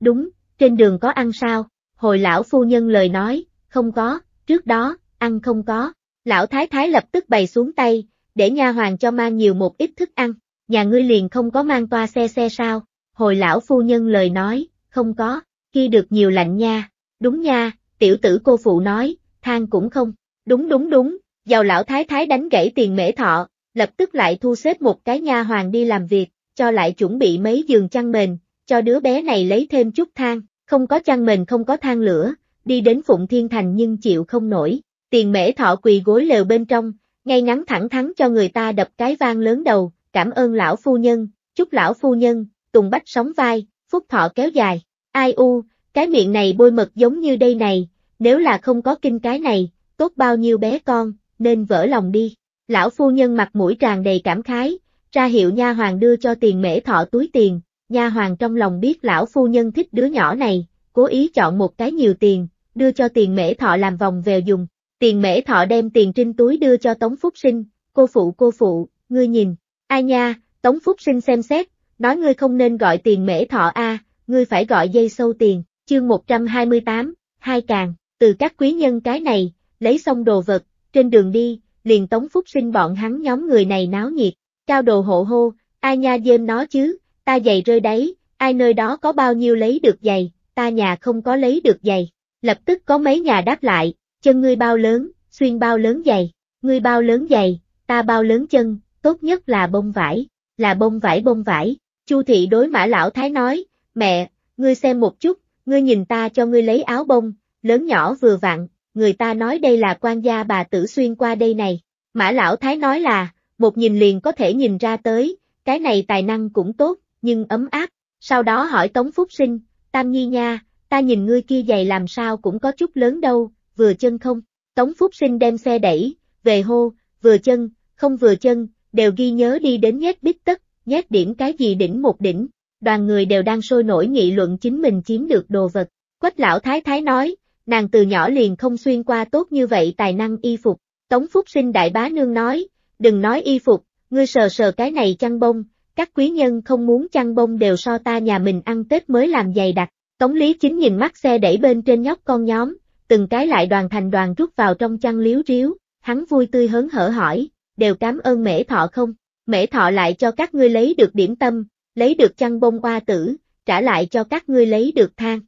Đúng, trên đường có ăn sao, hồi lão phu nhân lời nói, không có, trước đó, ăn không có. Lão thái thái lập tức bày xuống tay, để nha hoàng cho mang nhiều một ít thức ăn, nhà ngươi liền không có mang toa xe xe sao, hồi lão phu nhân lời nói, không có, khi được nhiều lạnh nha, đúng nha, tiểu tử cô phụ nói, than cũng không, đúng đúng đúng, giàu lão thái thái đánh gãy tiền mễ thọ, lập tức lại thu xếp một cái nha hoàng đi làm việc, cho lại chuẩn bị mấy giường chăn mền, cho đứa bé này lấy thêm chút than, không có chăn mền không có than lửa, đi đến Phụng Thiên Thành nhưng chịu không nổi, Tiền mễ thọ quỳ gối lều bên trong, ngay ngắn thẳng thắn cho người ta đập cái vang lớn đầu, cảm ơn lão phu nhân, chúc lão phu nhân, tùng bách sóng vai, phúc thọ kéo dài, ai u, cái miệng này bôi mật giống như đây này, nếu là không có kinh cái này, tốt bao nhiêu bé con, nên vỡ lòng đi. Lão phu nhân mặt mũi tràn đầy cảm khái, ra hiệu nha hoàng đưa cho tiền mễ thọ túi tiền, nha hoàng trong lòng biết lão phu nhân thích đứa nhỏ này, cố ý chọn một cái nhiều tiền, đưa cho tiền mễ thọ làm vòng về dùng. Tiền mễ thọ đem tiền trinh túi đưa cho Tống Phúc Sinh, cô phụ cô phụ, ngươi nhìn, ai nha, Tống Phúc Sinh xem xét, nói ngươi không nên gọi tiền mễ thọ a, ngươi phải gọi dây sâu tiền, chương 128, hai càng, từ các quý nhân cái này, lấy xong đồ vật, trên đường đi, liền Tống Phúc Sinh bọn hắn nhóm người này náo nhiệt, trao đồ hộ hô, ai nha dêm nó chứ, ta giày rơi đấy, ai nơi đó có bao nhiêu lấy được giày, ta nhà không có lấy được giày, lập tức có mấy nhà đáp lại, chân ngươi bao lớn, xuyên bao lớn dày, ngươi bao lớn dày, ta bao lớn chân, tốt nhất là bông vải, là bông vải bông vải. Chu thị đối mã lão thái nói, mẹ, ngươi xem một chút, ngươi nhìn ta cho ngươi lấy áo bông, lớn nhỏ vừa vặn, người ta nói đây là quan gia bà tử xuyên qua đây này. Mã lão thái nói là, một nhìn liền có thể nhìn ra tới, cái này tài năng cũng tốt, nhưng ấm áp. Sau đó hỏi Tống Phúc Sinh, Tam Nhi nha, ta nhìn ngươi kia dày làm sao cũng có chút lớn đâu, vừa chân không, Tống Phúc Sinh đem xe đẩy, về hô, vừa chân, không vừa chân, đều ghi nhớ đi đến nhét bít tất, nhét điểm cái gì đỉnh một đỉnh, đoàn người đều đang sôi nổi nghị luận chính mình chiếm được đồ vật. Quách lão thái thái nói, nàng từ nhỏ liền không xuyên qua tốt như vậy tài năng y phục, Tống Phúc Sinh đại bá nương nói, đừng nói y phục, ngươi sờ sờ cái này chăn bông, các quý nhân không muốn chăn bông đều so ta nhà mình ăn Tết mới làm dày đặc. Tống Lý Chính nhìn mắt xe đẩy bên trên nhóc con nhóm, từng cái lại đoàn thành đoàn rút vào trong chăn liếu riếu, hắn vui tươi hớn hở hỏi, đều cảm ơn mễ thọ không, mễ thọ lại cho các ngươi lấy được điểm tâm, lấy được chăn bông hoa tử, trả lại cho các ngươi lấy được thang.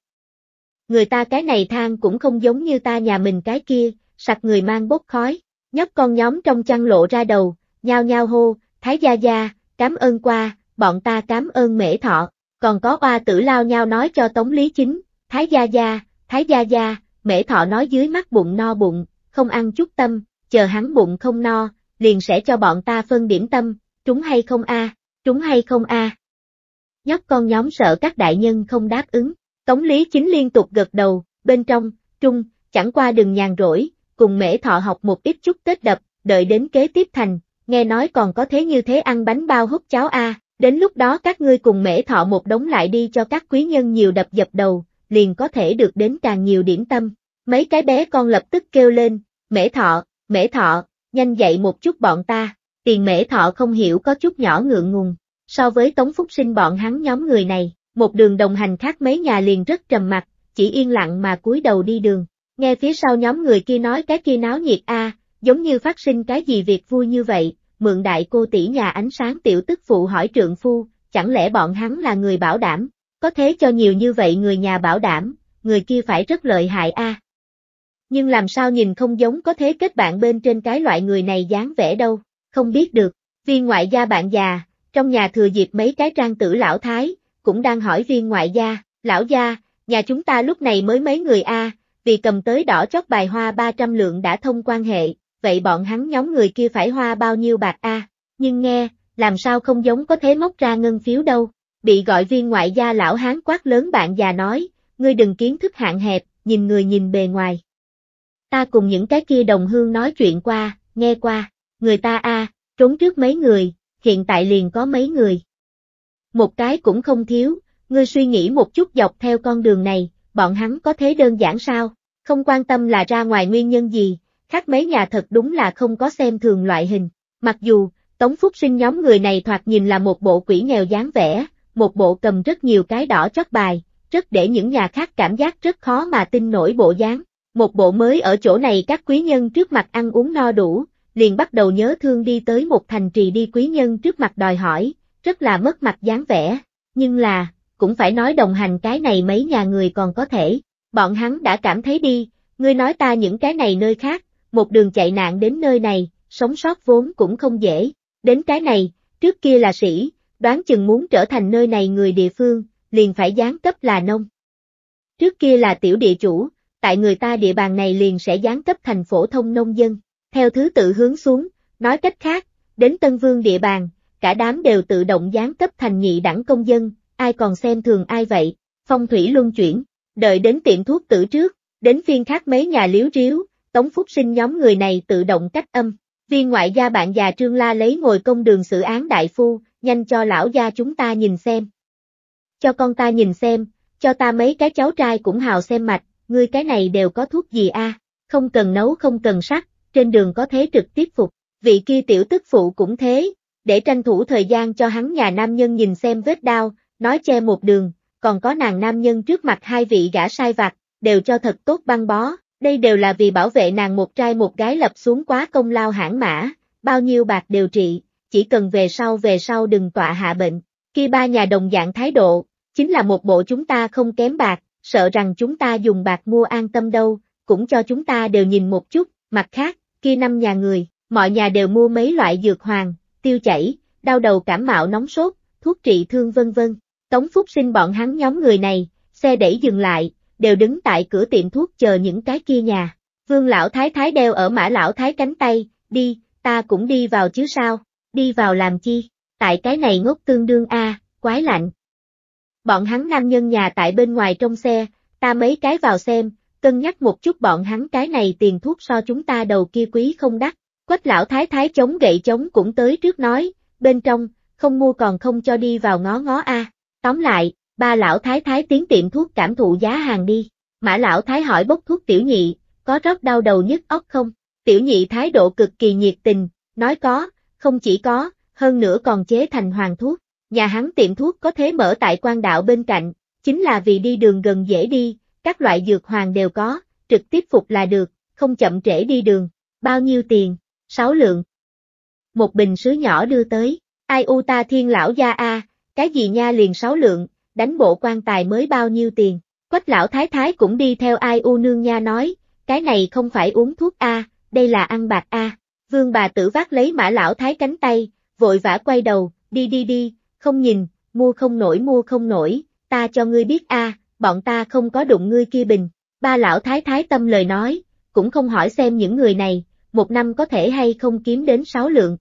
Người ta cái này thang cũng không giống như ta nhà mình cái kia, sặc người mang bốc khói, nhóc con nhóm trong chăn lộ ra đầu, nhao nhao hô, thái gia gia, cám ơn qua, bọn ta cám ơn mễ thọ, còn có oa tử lao nhau nói cho tống lý chính, thái gia gia, thái gia gia, Mễ thọ nói dưới mắt bụng no bụng, không ăn chút tâm, chờ hắn bụng không no, liền sẽ cho bọn ta phân điểm tâm, trúng hay không a, à, trúng hay không a. À. Nhóc con nhóm sợ các đại nhân không đáp ứng, Tống Lý Chính liên tục gật đầu, bên trong, trung, chẳng qua đừng nhàn rỗi, cùng mễ thọ học một ít chút tết đập, đợi đến kế tiếp thành, nghe nói còn có thế như thế ăn bánh bao hút cháo a, đến lúc đó các ngươi cùng mễ thọ một đống lại đi cho các quý nhân nhiều đập dập đầu, liền có thể được đến càng nhiều điểm tâm. Mấy cái bé con lập tức kêu lên, mễ thọ, mễ thọ, nhanh dậy một chút bọn ta, tiền mễ thọ không hiểu có chút nhỏ ngượng ngùng, so với tống phúc sinh bọn hắn nhóm người này, một đường đồng hành khác mấy nhà liền rất trầm mặt, chỉ yên lặng mà cúi đầu đi đường, nghe phía sau nhóm người kia nói cái kia náo nhiệt a, giống như phát sinh cái gì việc vui như vậy, mượn đại cô tỷ nhà ánh sáng tiểu tức phụ hỏi trượng phu, chẳng lẽ bọn hắn là người bảo đảm, có thế cho nhiều như vậy người nhà bảo đảm, người kia phải rất lợi hại a. Nhưng làm sao nhìn không giống có thế kết bạn bên trên cái loại người này dáng vẻ đâu, không biết được, viên ngoại gia bạn già, trong nhà thừa dịp mấy cái trang tử lão thái, cũng đang hỏi viên ngoại gia, lão gia, nhà chúng ta lúc này mới mấy người a, vì cầm tới đỏ chót bài hoa 300 lượng đã thông quan hệ, vậy bọn hắn nhóm người kia phải hoa bao nhiêu bạc a? Nhưng nghe, làm sao không giống có thế móc ra ngân phiếu đâu bị gọi viên ngoại gia lão hán quát lớn bạn già nói, ngươi đừng kiến thức hạn hẹp, nhìn người nhìn bề ngoài. Ta cùng những cái kia đồng hương nói chuyện qua, nghe qua, người ta a trốn trước mấy người, hiện tại liền có mấy người. Một cái cũng không thiếu, ngươi suy nghĩ một chút dọc theo con đường này, bọn hắn có thế đơn giản sao, không quan tâm là ra ngoài nguyên nhân gì, khác mấy nhà thật đúng là không có xem thường loại hình, mặc dù, Tống Phúc sinh nhóm người này thoạt nhìn là một bộ quỷ nghèo dáng vẻ, một bộ cầm rất nhiều cái đỏ chót bài, rất để những nhà khác cảm giác rất khó mà tin nổi bộ dáng. Một bộ mới ở chỗ này các quý nhân trước mặt ăn uống no đủ, liền bắt đầu nhớ thương đi tới một thành trì đi quý nhân trước mặt đòi hỏi, rất là mất mặt dáng vẻ, nhưng là, cũng phải nói đồng hành cái này mấy nhà người còn có thể, bọn hắn đã cảm thấy đi, ngươi nói ta những cái này nơi khác, một đường chạy nạn đến nơi này, sống sót vốn cũng không dễ, đến cái này, trước kia là sĩ, đoán chừng muốn trở thành nơi này người địa phương, liền phải gián cấp là nông. Trước kia là tiểu địa chủ, tại người ta địa bàn này liền sẽ gián cấp thành phổ thông nông dân, theo thứ tự hướng xuống, nói cách khác, đến Tân Vương địa bàn, cả đám đều tự động gián cấp thành nhị đẳng công dân, ai còn xem thường ai vậy, phong thủy luân chuyển, đợi đến tiệm thuốc tử trước, đến phiên khác mấy nhà liếu riếu, Tống Phúc sinh nhóm người này tự động cách âm, viên ngoại gia bạn già Trương La lấy ngồi công đường xử án đại phu, nhanh cho lão gia chúng ta nhìn xem. Cho con ta nhìn xem, cho ta mấy cái cháu trai cũng hào xem mạch, ngươi cái này đều có thuốc gì a? không cần nấu không cần sắc, trên đường có thế trực tiếp phục, vị kia tiểu tức phụ cũng thế, để tranh thủ thời gian cho hắn nhà nam nhân nhìn xem vết đau, nói che một đường, còn có nàng nam nhân trước mặt hai vị gã sai vặt, đều cho thật tốt băng bó, đây đều là vì bảo vệ nàng một trai một gái lập xuống quá công lao hãng mã, bao nhiêu bạc đều trị, chỉ cần về sau về sau đừng tọa hạ bệnh. Khi ba nhà đồng dạng thái độ, chính là một bộ chúng ta không kém bạc, sợ rằng chúng ta dùng bạc mua an tâm đâu, cũng cho chúng ta đều nhìn một chút, mặt khác, khi năm nhà người, mọi nhà đều mua mấy loại dược hoàng, tiêu chảy, đau đầu cảm mạo nóng sốt, thuốc trị thương vân vân. Tống Phúc sinh bọn hắn nhóm người này, xe đẩy dừng lại, đều đứng tại cửa tiệm thuốc chờ những cái kia nhà. Vương lão thái thái đeo ở mã lão thái cánh tay, đi, ta cũng đi vào chứ sao. Đi vào làm chi? Tại cái này ngốc tương đương a, quái lạnh. Bọn hắn nam nhân nhà tại bên ngoài trong xe, ta mấy cái vào xem, cân nhắc một chút bọn hắn cái này tiền thuốc so chúng ta đầu kia quý không đắt. Quách lão thái thái chống gậy chống cũng tới trước nói, bên trong, không mua còn không cho đi vào ngó ngó a. Tóm lại, ba lão thái thái tiến tiệm thuốc cảm thụ giá hàng đi. Mã lão thái hỏi bốc thuốc tiểu nhị, có rất đau đầu nhức óc không? Tiểu nhị thái độ cực kỳ nhiệt tình, nói có, không chỉ có, hơn nữa còn chế thành hoàng thuốc. Nhà hắn tiệm thuốc có thế mở tại quan đạo bên cạnh, chính là vì đi đường gần dễ đi, các loại dược hoàng đều có, trực tiếp phục là được, không chậm trễ đi đường. Bao nhiêu tiền? Sáu lượng. Một bình sứ nhỏ đưa tới, ai u ta thiên lão gia a, cái gì nha liền sáu lượng, đánh bộ quan tài mới bao nhiêu tiền. Quách lão thái thái cũng đi theo ai u nương nha nói, cái này không phải uống thuốc a, đây là ăn bạc a. Vương bà tử vác lấy mã lão thái cánh tay, vội vã quay đầu, đi đi đi, không nhìn, mua không nổi mua không nổi, ta cho ngươi biết a, bọn ta không có đụng ngươi kia bình. Ba lão thái thái tâm lời nói, cũng không hỏi xem những người này, một năm có thể hay không kiếm đến sáu lượng.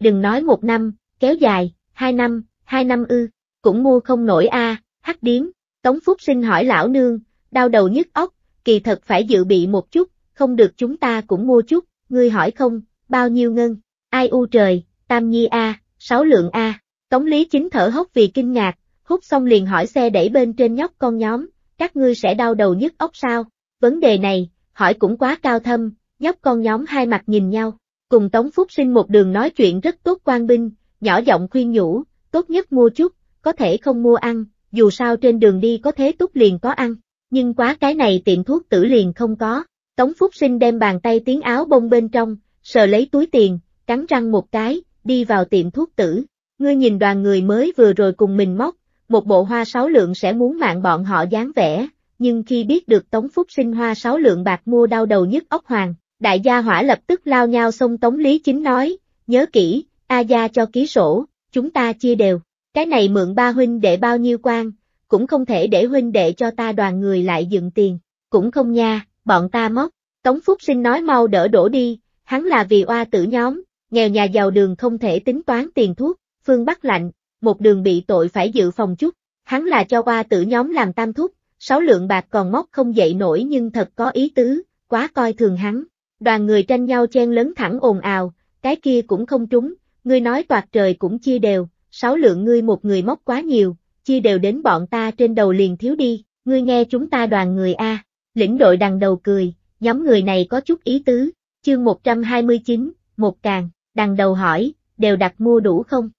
Đừng nói một năm, kéo dài, hai năm, hai năm ư, cũng mua không nổi a, hắc điếm, Tống Phúc sinh hỏi lão nương, đau đầu nhức óc, kỳ thật phải dự bị một chút, không được chúng ta cũng mua chút, ngươi hỏi không, bao nhiêu ngân, ai u trời, tam nhi A, sáu lượng A, Tống Lý Chính thở hốc vì kinh ngạc, hút xong liền hỏi xe đẩy bên trên nhóc con nhóm, các ngươi sẽ đau đầu nhức óc sao, vấn đề này, hỏi cũng quá cao thâm, nhóc con nhóm hai mặt nhìn nhau, cùng Tống Phúc sinh một đường nói chuyện rất tốt quan binh, nhỏ giọng khuyên nhủ, tốt nhất mua chút, có thể không mua ăn, dù sao trên đường đi có thế túc liền có ăn, nhưng quá cái này tiệm thuốc tử liền không có. Tống Phúc Sinh đem bàn tay tiếng áo bông bên trong, sờ lấy túi tiền, cắn răng một cái, đi vào tiệm thuốc tử. Ngươi nhìn đoàn người mới vừa rồi cùng mình móc, một bộ hoa sáu lượng sẽ muốn mạng bọn họ dáng vẻ, nhưng khi biết được Tống Phúc Sinh hoa sáu lượng bạc mua đau đầu nhất ốc hoàng, đại gia hỏa lập tức lao nhau xông Tống Lý Chính nói, nhớ kỹ, A gia cho ký sổ, chúng ta chia đều, cái này mượn ba huynh để bao nhiêu quan, cũng không thể để huynh đệ cho ta đoàn người lại dựng tiền, cũng không nha, bọn ta móc. Tống Phúc Sinh nói mau đỡ đổ đi, hắn là vì oa tử nhóm, nghèo nhà giàu đường không thể tính toán tiền thuốc, phương Bắc lạnh, một đường bị tội phải dự phòng chút, hắn là cho oa tử nhóm làm tam thúc, sáu lượng bạc còn móc không dậy nổi nhưng thật có ý tứ, quá coi thường hắn. Đoàn người tranh nhau chen lớn thẳng ồn ào, cái kia cũng không trúng, ngươi nói toạt trời cũng chia đều, sáu lượng ngươi một người móc quá nhiều, chia đều đến bọn ta trên đầu liền thiếu đi, ngươi nghe chúng ta đoàn người a. Lĩnh đội đằng đầu cười, nhóm người này có chút ý tứ, chương 129, một càng, đằng đầu hỏi, đều đặt mua đủ không?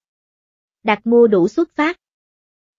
Đặt mua đủ xuất phát.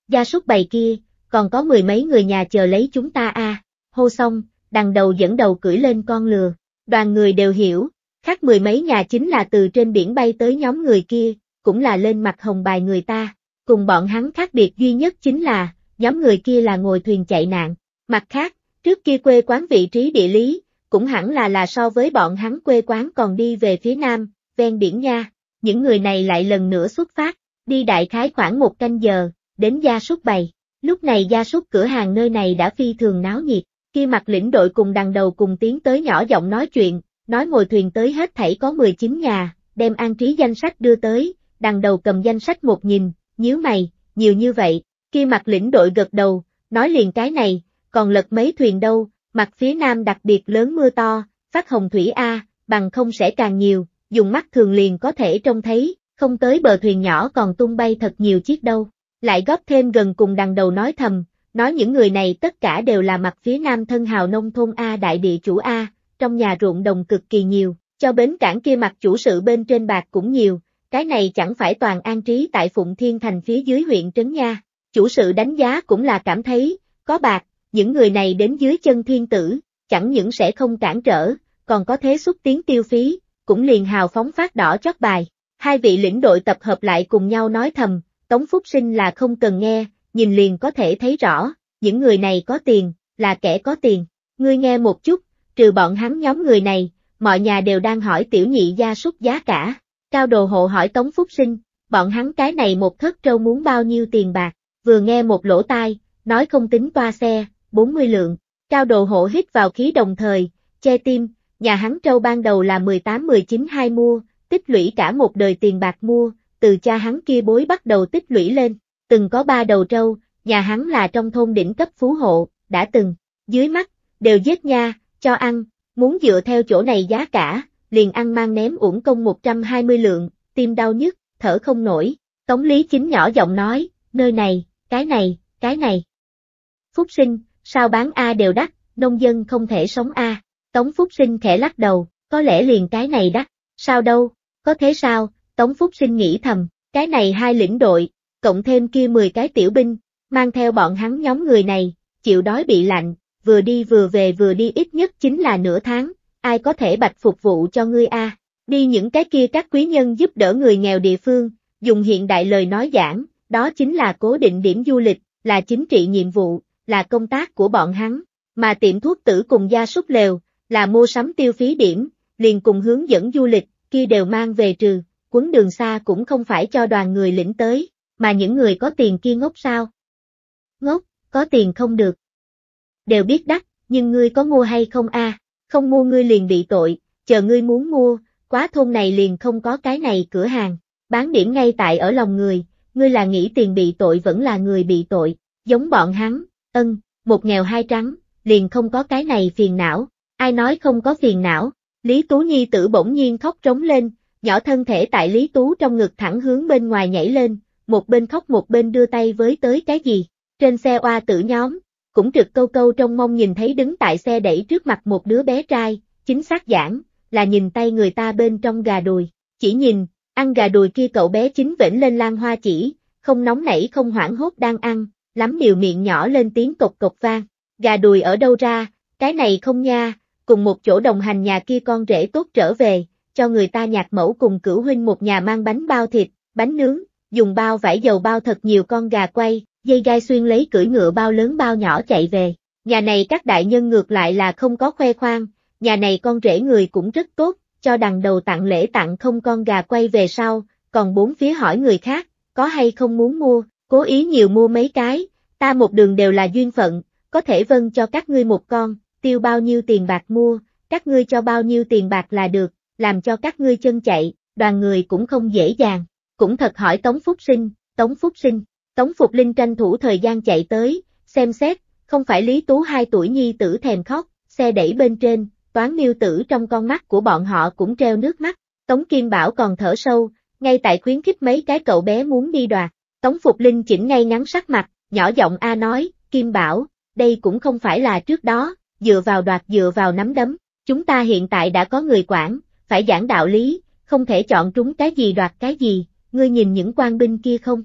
Gia súc bày kia, còn có mười mấy người nhà chờ lấy chúng ta a à. hô xong, đằng đầu dẫn đầu cưỡi lên con lừa, đoàn người đều hiểu, khác mười mấy nhà chính là từ trên biển bay tới nhóm người kia, cũng là lên mặt hồng bài người ta, cùng bọn hắn khác biệt duy nhất chính là, nhóm người kia là ngồi thuyền chạy nạn, mặt khác, Trước kia quê quán vị trí địa lý, cũng hẳn là là so với bọn hắn quê quán còn đi về phía nam, ven biển nha. Những người này lại lần nữa xuất phát, đi đại khái khoảng một canh giờ, đến gia súc bày. Lúc này gia súc cửa hàng nơi này đã phi thường náo nhiệt, khi mặt lĩnh đội cùng đằng đầu cùng tiến tới nhỏ giọng nói chuyện, nói ngồi thuyền tới hết thảy có 19 nhà, đem an trí danh sách đưa tới, đằng đầu cầm danh sách một nhìn, nhíu mày, nhiều như vậy, khi mặt lĩnh đội gật đầu, nói liền cái này, còn lật mấy thuyền đâu, mặt phía nam đặc biệt lớn mưa to, phát hồng thủy A, bằng không sẽ càng nhiều, dùng mắt thường liền có thể trông thấy, không tới bờ thuyền nhỏ còn tung bay thật nhiều chiếc đâu. Lại góp thêm gần cùng đằng đầu nói thầm, nói những người này tất cả đều là mặt phía nam thân hào nông thôn A đại địa chủ A, trong nhà ruộng đồng cực kỳ nhiều, cho bến cảng kia mặt chủ sự bên trên bạc cũng nhiều, cái này chẳng phải toàn an trí tại Phụng Thiên Thành phía dưới huyện Trấn Nha. Chủ sự đánh giá cũng là cảm thấy, có bạc, những người này đến dưới chân thiên tử, chẳng những sẽ không cản trở, còn có thế xúc tiến tiêu phí, cũng liền hào phóng phát đỏ chót bài. Hai vị lĩnh đội tập hợp lại cùng nhau nói thầm, Tống Phúc Sinh là không cần nghe, nhìn liền có thể thấy rõ, những người này có tiền, là kẻ có tiền. Ngươi nghe một chút, trừ bọn hắn nhóm người này, mọi nhà đều đang hỏi tiểu nhị gia súc giá cả. Cao đồ hộ hỏi Tống Phúc Sinh, bọn hắn cái này một thất trâu muốn bao nhiêu tiền bạc, vừa nghe một lỗ tai, nói không tính toa xe, 40 lượng, cao đồ hộ hít vào khí đồng thời, che tim, nhà hắn trâu ban đầu là 18 19 hai mua, tích lũy cả một đời tiền bạc mua, từ cha hắn kia bối bắt đầu tích lũy lên, từng có ba đầu trâu, nhà hắn là trong thôn đỉnh cấp phú hộ, đã từng, dưới mắt, đều giết nha, cho ăn, muốn dựa theo chỗ này giá cả, liền ăn mang ném uổng công 120 lượng, tim đau nhức, thở không nổi, Tống Lý Chính nhỏ giọng nói, nơi này, cái này, cái này. Phúc sinh, sao bán A đều đắt, nông dân không thể sống A. Tống Phúc Sinh khẽ lắc đầu, có lẽ liền cái này đắt, sao đâu, có thế sao, Tống Phúc Sinh nghĩ thầm, cái này hai lĩnh đội, cộng thêm kia 10 cái tiểu binh, mang theo bọn hắn nhóm người này, chịu đói bị lạnh, vừa đi vừa về vừa đi ít nhất chính là nửa tháng, ai có thể bạch phục vụ cho ngươi a? Đi những cái kia các quý nhân giúp đỡ người nghèo địa phương, dùng hiện đại lời nói giảng, đó chính là cố định điểm du lịch, là chính trị nhiệm vụ, là công tác của bọn hắn, mà tiệm thuốc tử cùng gia súc lều, là mua sắm tiêu phí điểm, liền cùng hướng dẫn du lịch, kia đều mang về trừ, quấn đường xa cũng không phải cho đoàn người lĩnh tới, mà những người có tiền kia ngốc sao? Ngốc, có tiền không được. Đều biết đắt, nhưng ngươi có mua hay không a? À? Không mua ngươi liền bị tội, chờ ngươi muốn mua, quá thôn này liền không có cái này cửa hàng, bán điểm ngay tại ở lòng người, ngươi là nghĩ tiền bị tội vẫn là người bị tội, giống bọn hắn, Ân, một nghèo hai trắng, liền không có cái này phiền não. Ai nói không có phiền não? Lý Tú Nhi tử bỗng nhiên khóc trống lên, nhỏ thân thể tại Lý Tú trong ngực thẳng hướng bên ngoài nhảy lên, một bên khóc một bên đưa tay với tới cái gì. Trên xe oa tử nhóm, cũng trực câu câu trong mong nhìn thấy đứng tại xe đẩy trước mặt một đứa bé trai, chính xác giảng, là nhìn tay người ta bên trong gà đùi, chỉ nhìn, ăn gà đùi kia cậu bé chính vĩnh lên lan hoa chỉ, không nóng nảy không hoảng hốt đang ăn, lắm điều miệng nhỏ lên tiếng cộc cộc vang, gà đùi ở đâu ra, cái này không nha, cùng một chỗ đồng hành nhà kia con rể tốt trở về, cho người ta nhạc mẫu cùng cửu huynh một nhà mang bánh bao thịt, bánh nướng, dùng bao vải dầu bao thật nhiều con gà quay, dây gai xuyên lấy cưỡi ngựa bao lớn bao nhỏ chạy về. Nhà này các đại nhân ngược lại là không có khoe khoang, nhà này con rể người cũng rất tốt, cho đằng đầu tặng lễ tặng không con gà quay về sau, còn bốn phía hỏi người khác, có hay không muốn mua, cố ý nhiều mua mấy cái, ta một đường đều là duyên phận, có thể vâng cho các ngươi một con, tiêu bao nhiêu tiền bạc mua, các ngươi cho bao nhiêu tiền bạc là được, làm cho các ngươi chân chạy, đoàn người cũng không dễ dàng. Cũng thật hỏi Tống Phúc Sinh, Tống Phúc Sinh, Tống Phục Linh tranh thủ thời gian chạy tới, xem xét, không phải Lý Tú hai tuổi nhi tử thèm khóc, xe đẩy bên trên, toán miêu tử trong con mắt của bọn họ cũng treo nước mắt, Tống Kim Bảo còn thở sâu, ngay tại khuyến khích mấy cái cậu bé muốn đi đoạt, Tống Phục Linh chỉnh ngay ngắn sắc mặt, nhỏ giọng A nói, Kim Bảo, đây cũng không phải là trước đó, dựa vào đoạt dựa vào nắm đấm, chúng ta hiện tại đã có người quản, phải giảng đạo lý, không thể chọn trúng cái gì đoạt cái gì, ngươi nhìn những quan binh kia không?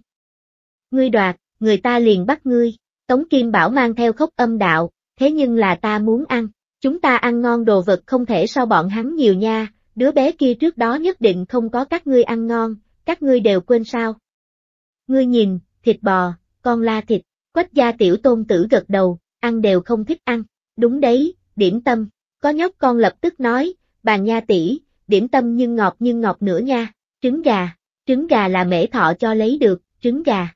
Ngươi đoạt, người ta liền bắt ngươi, Tống Kim Bảo mang theo khốc âm đạo, thế nhưng là ta muốn ăn, chúng ta ăn ngon đồ vật không thể so bọn hắn nhiều nha, đứa bé kia trước đó nhất định không có các ngươi ăn ngon, các ngươi đều quên sao, ngươi nhìn, thịt bò, con la thịt, quách gia tiểu tôn tử gật đầu, ăn đều không thích ăn, đúng đấy, điểm tâm, có nhóc con lập tức nói, bà nha tỷ, điểm tâm nhưng ngọt nhưng ngọt nữa nha, trứng gà, trứng gà là mễ thọ cho lấy được, trứng gà.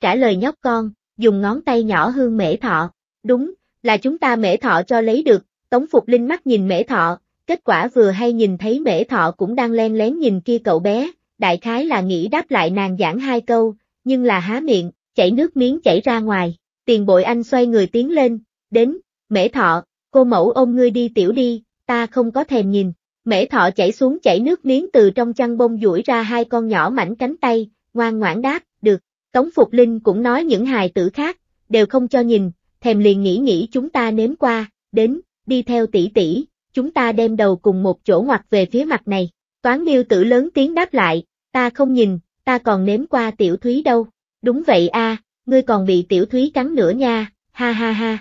Trả lời nhóc con, dùng ngón tay nhỏ hương mễ thọ, đúng, là chúng ta mễ thọ cho lấy được, tống phục linh mắt nhìn mễ thọ, kết quả vừa hay nhìn thấy mễ thọ cũng đang len lén nhìn kia cậu bé, đại khái là nghĩ đáp lại nàng giảng hai câu, nhưng là há miệng, chảy nước miếng chảy ra ngoài, tiền bội anh xoay người tiến lên, đến, mễ thọ, cô mẫu ôm ngươi đi tiểu đi, ta không có thèm nhìn, mễ thọ chảy xuống chảy nước miếng từ trong chăn bông duỗi ra hai con nhỏ mảnh cánh tay, ngoan ngoãn đáp, được, Tống Phục Linh cũng nói những hài tử khác, đều không cho nhìn, thèm liền nghĩ nghĩ chúng ta nếm qua, đến, đi theo tỷ tỷ, chúng ta đem đầu cùng một chỗ ngoặt về phía mặt này. Toán miêu tử lớn tiếng đáp lại, ta không nhìn, ta còn nếm qua tiểu thúy đâu. Đúng vậy a, ngươi còn bị tiểu thúy cắn nữa nha, ha ha ha.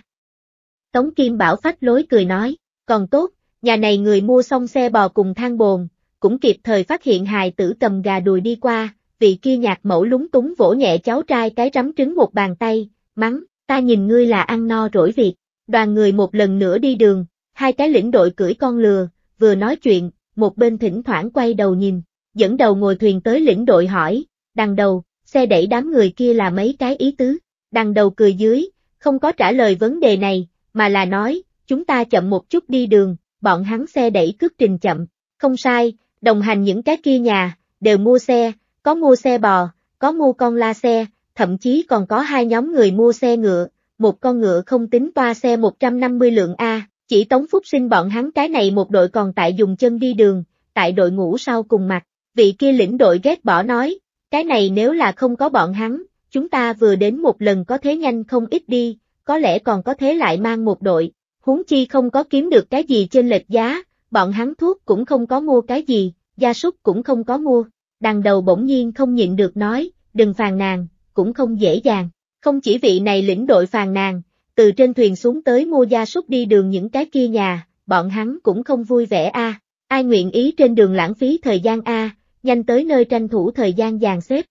Tống Kim Bảo phách lối cười nói, còn tốt, nhà này người mua xong xe bò cùng thang bồn, cũng kịp thời phát hiện hài tử cầm gà đùi đi qua, vị kia nhạc mẫu lúng túng vỗ nhẹ cháu trai cái rắm trứng một bàn tay, mắng, ta nhìn ngươi là ăn no rỗi việc. Đoàn người một lần nữa đi đường, hai cái lĩnh đội cưỡi con lừa, vừa nói chuyện, một bên thỉnh thoảng quay đầu nhìn, dẫn đầu ngồi thuyền tới lĩnh đội hỏi, đằng đầu, xe đẩy đám người kia là mấy cái ý tứ, đằng đầu cười dưới, không có trả lời vấn đề này, mà là nói, chúng ta chậm một chút đi đường, bọn hắn xe đẩy cướp trình chậm, không sai, đồng hành những cái kia nhà, đều mua xe, có mua xe bò, có mua con la xe, thậm chí còn có hai nhóm người mua xe ngựa, một con ngựa không tính toa xe 150 lượng A, chỉ Tống Phúc sinh bọn hắn cái này một đội còn tại dùng chân đi đường, tại đội ngũ sau cùng mặt, vị kia lĩnh đội ghét bỏ nói, cái này nếu là không có bọn hắn, chúng ta vừa đến một lần có thế nhanh không ít đi, có lẽ còn có thế lại mang một đội, huống chi không có kiếm được cái gì trên lệch giá, bọn hắn thuốc cũng không có mua cái gì, gia súc cũng không có mua, đằng đầu bỗng nhiên không nhịn được nói, đừng phàn nàn, cũng không dễ dàng, không chỉ vị này lĩnh đội phàn nàn, từ trên thuyền xuống tới mua gia súc đi đường những cái kia nhà, bọn hắn cũng không vui vẻ a. Ai nguyện ý trên đường lãng phí thời gian a, nhanh tới nơi tranh thủ thời gian dàn xếp.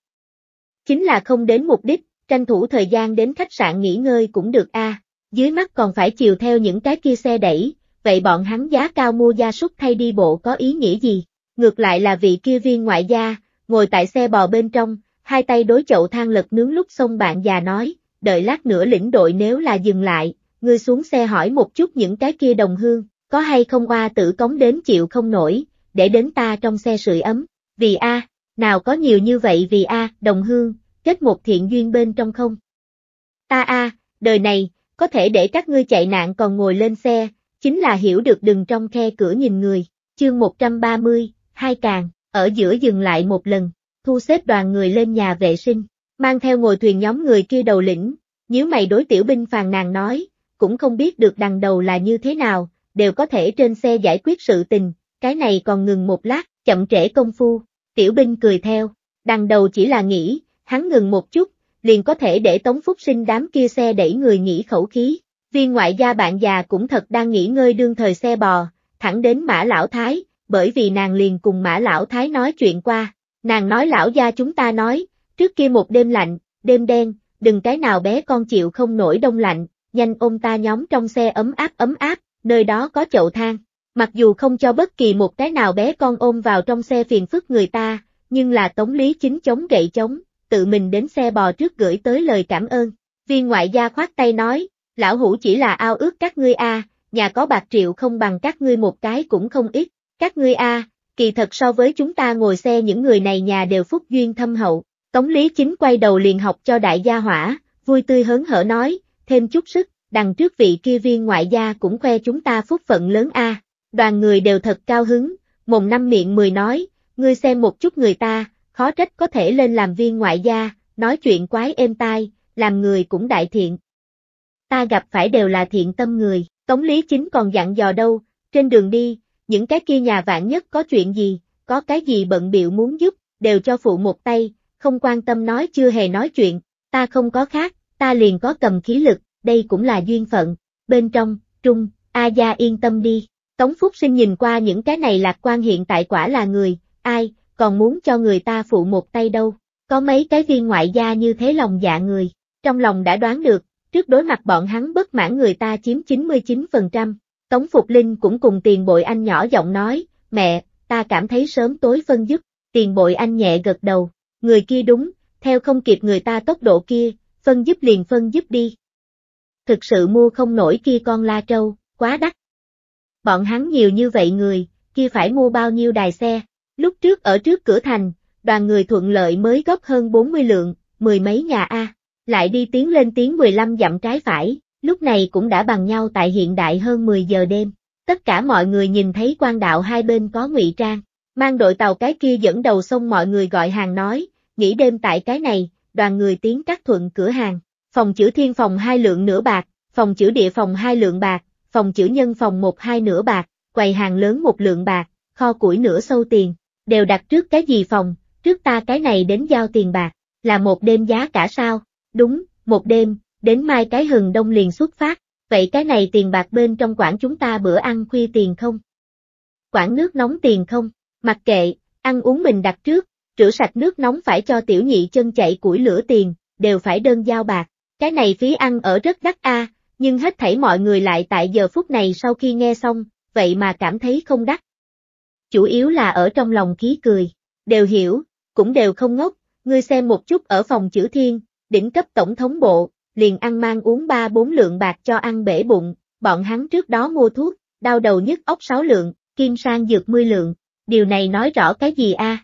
Chính là không đến mục đích, tranh thủ thời gian đến khách sạn nghỉ ngơi cũng được a. Dưới mắt còn phải chiều theo những cái kia xe đẩy, vậy bọn hắn giá cao mua gia súc thay đi bộ có ý nghĩa gì? Ngược lại là vị kia viên ngoại gia, ngồi tại xe bò bên trong, hai tay đối chậu than lật nướng lúc xông bạn già nói, đợi lát nữa lĩnh đội nếu là dừng lại, ngươi xuống xe hỏi một chút những cái kia đồng hương, có hay không qua tử cống đến chịu không nổi, để đến ta trong xe sưởi ấm, vì a, nào có nhiều như vậy vì a, đồng hương, kết một thiện duyên bên trong không? Ta a, đời này, có thể để các ngươi chạy nạn còn ngồi lên xe, chính là hiểu được đừng trong khe cửa nhìn người, chương 130, hai càng, ở giữa dừng lại một lần, thu xếp đoàn người lên nhà vệ sinh, Mang theo ngồi thuyền nhóm người kia đầu lĩnh, nếu mày đối tiểu binh phàn nàng nói, cũng không biết được đằng đầu là như thế nào, đều có thể trên xe giải quyết sự tình, cái này còn ngừng một lát, chậm trễ công phu. Tiểu binh cười theo, đằng đầu chỉ là nghĩ, hắn ngừng một chút, liền có thể để Tống Phúc Sinh đám kia xe đẩy người nghỉ khẩu khí. Viên ngoại gia bạn già cũng thật đang nghỉ ngơi đương thời xe bò, thẳng đến Mã Lão Thái, bởi vì nàng liền cùng Mã Lão Thái nói chuyện qua. Nàng nói lão gia chúng ta nói, Trước kia một đêm lạnh, đêm đen, đừng cái nào bé con chịu không nổi đông lạnh, nhanh ôm ta nhóm trong xe ấm áp ấm áp, nơi đó có chậu thang. Mặc dù không cho bất kỳ một cái nào bé con ôm vào trong xe phiền phức người ta, nhưng là Tống Lý Chính chống gậy chống, tự mình đến xe bò trước gửi tới lời cảm ơn. Viên ngoại gia khoát tay nói, lão hủ chỉ là ao ước các ngươi a, nhà có bạc triệu không bằng các ngươi một cái cũng không ít, các ngươi a, kỳ thật so với chúng ta ngồi xe những người này nhà đều phúc duyên thâm hậu. Tống Lý Chính quay đầu liền học cho đại gia hỏa, vui tươi hớn hở nói, thêm chút sức, đằng trước vị kia viên ngoại gia cũng khoe chúng ta phúc phận lớn a. Đoàn người đều thật cao hứng, mồm năm miệng mười nói, ngươi xem một chút người ta, khó trách có thể lên làm viên ngoại gia, nói chuyện quái êm tai, làm người cũng đại thiện. Ta gặp phải đều là thiện tâm người, Tống Lý Chính còn dặn dò đâu, trên đường đi, những cái kia nhà vạn nhất có chuyện gì, có cái gì bận biệu muốn giúp, đều cho phụ một tay, không quan tâm nói chưa hề nói chuyện, ta không có khác, ta liền có cầm khí lực, đây cũng là duyên phận, bên trong, trung, A Gia yên tâm đi, Tống Phúc Sinh nhìn qua những cái này lạc quan hiện tại quả là người, ai, còn muốn cho người ta phụ một tay đâu, có mấy cái viên ngoại gia như thế lòng dạ người, trong lòng đã đoán được, trước đối mặt bọn hắn bất mãn người ta chiếm 99%, Tống Phục Linh cũng cùng tiền bội anh nhỏ giọng nói, mẹ, ta cảm thấy sớm tối phân dứt, tiền bội anh nhẹ gật đầu, người kia đúng, theo không kịp người ta tốc độ kia, phân giúp liền phân giúp đi. Thực sự mua không nổi kia con la trâu, quá đắt. Bọn hắn nhiều như vậy người, kia phải mua bao nhiêu đài xe, lúc trước ở trước cửa thành, đoàn người thuận lợi mới góp hơn 40 lượng, mười mấy nhà A, lại đi tiến lên tiếng 15 dặm trái phải, lúc này cũng đã bằng nhau tại hiện đại hơn 10 giờ đêm. Tất cả mọi người nhìn thấy quan đạo hai bên có ngụy trang, mang đội tàu cái kia dẫn đầu sông mọi người gọi hàng nói, nghỉ đêm tại cái này, đoàn người tiến cắt thuận cửa hàng, phòng chữ thiên phòng hai lượng nửa bạc, phòng chữ địa phòng hai lượng bạc, phòng chữ nhân phòng một hai nửa bạc, quầy hàng lớn một lượng bạc, kho củi nửa sâu tiền, đều đặt trước cái gì phòng, trước ta cái này đến giao tiền bạc, là một đêm giá cả sao, đúng, một đêm, đến mai cái hừng đông liền xuất phát, vậy cái này tiền bạc bên trong quản chúng ta bữa ăn khuya tiền không? Quản nước nóng tiền không? Mặc kệ, ăn uống mình đặt trước, rửa sạch nước nóng phải cho tiểu nhị chân chạy củi lửa tiền, đều phải đơn giao bạc. Cái này phí ăn ở rất đắt a, nhưng hết thảy mọi người lại tại giờ phút này sau khi nghe xong, vậy mà cảm thấy không đắt. Chủ yếu là ở trong lòng khí cười, đều hiểu, cũng đều không ngốc, ngươi xem một chút ở phòng chữ thiên, đỉnh cấp tổng thống bộ, liền ăn mang uống ba bốn lượng bạc cho ăn bể bụng, bọn hắn trước đó mua thuốc, đau đầu nhức ốc 6 lượng, kim sang dược 10 lượng, điều này nói rõ cái gì a?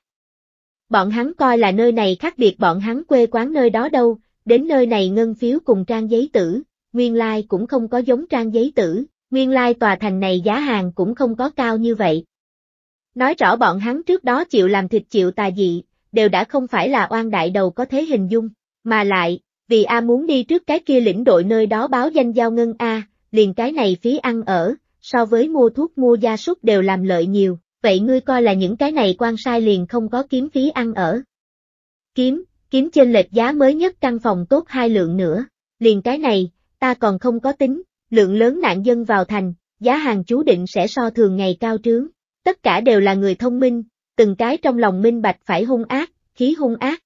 Bọn hắn coi là nơi này khác biệt bọn hắn quê quán nơi đó đâu, đến nơi này ngân phiếu cùng trang giấy tử, nguyên lai cũng không có giống trang giấy tử, nguyên lai tòa thành này giá hàng cũng không có cao như vậy. Nói rõ bọn hắn trước đó chịu làm thịt chịu tà dị, đều đã không phải là oan đại đầu có thế hình dung, mà lại, vì A muốn đi trước cái kia lĩnh đội nơi đó báo danh giao ngân A, liền cái này phí ăn ở, so với mua thuốc mua gia súc đều làm lợi nhiều, vậy ngươi coi là những cái này quan sai liền không có kiếm phí ăn ở. Kiếm, kiếm trên lệch giá mới nhất căn phòng tốt hai lượng nữa, liền cái này, ta còn không có tính, lượng lớn nạn dân vào thành, giá hàng chú định sẽ so thường ngày cao trướng, tất cả đều là người thông minh, từng cái trong lòng minh bạch phải hung ác, khí hung ác.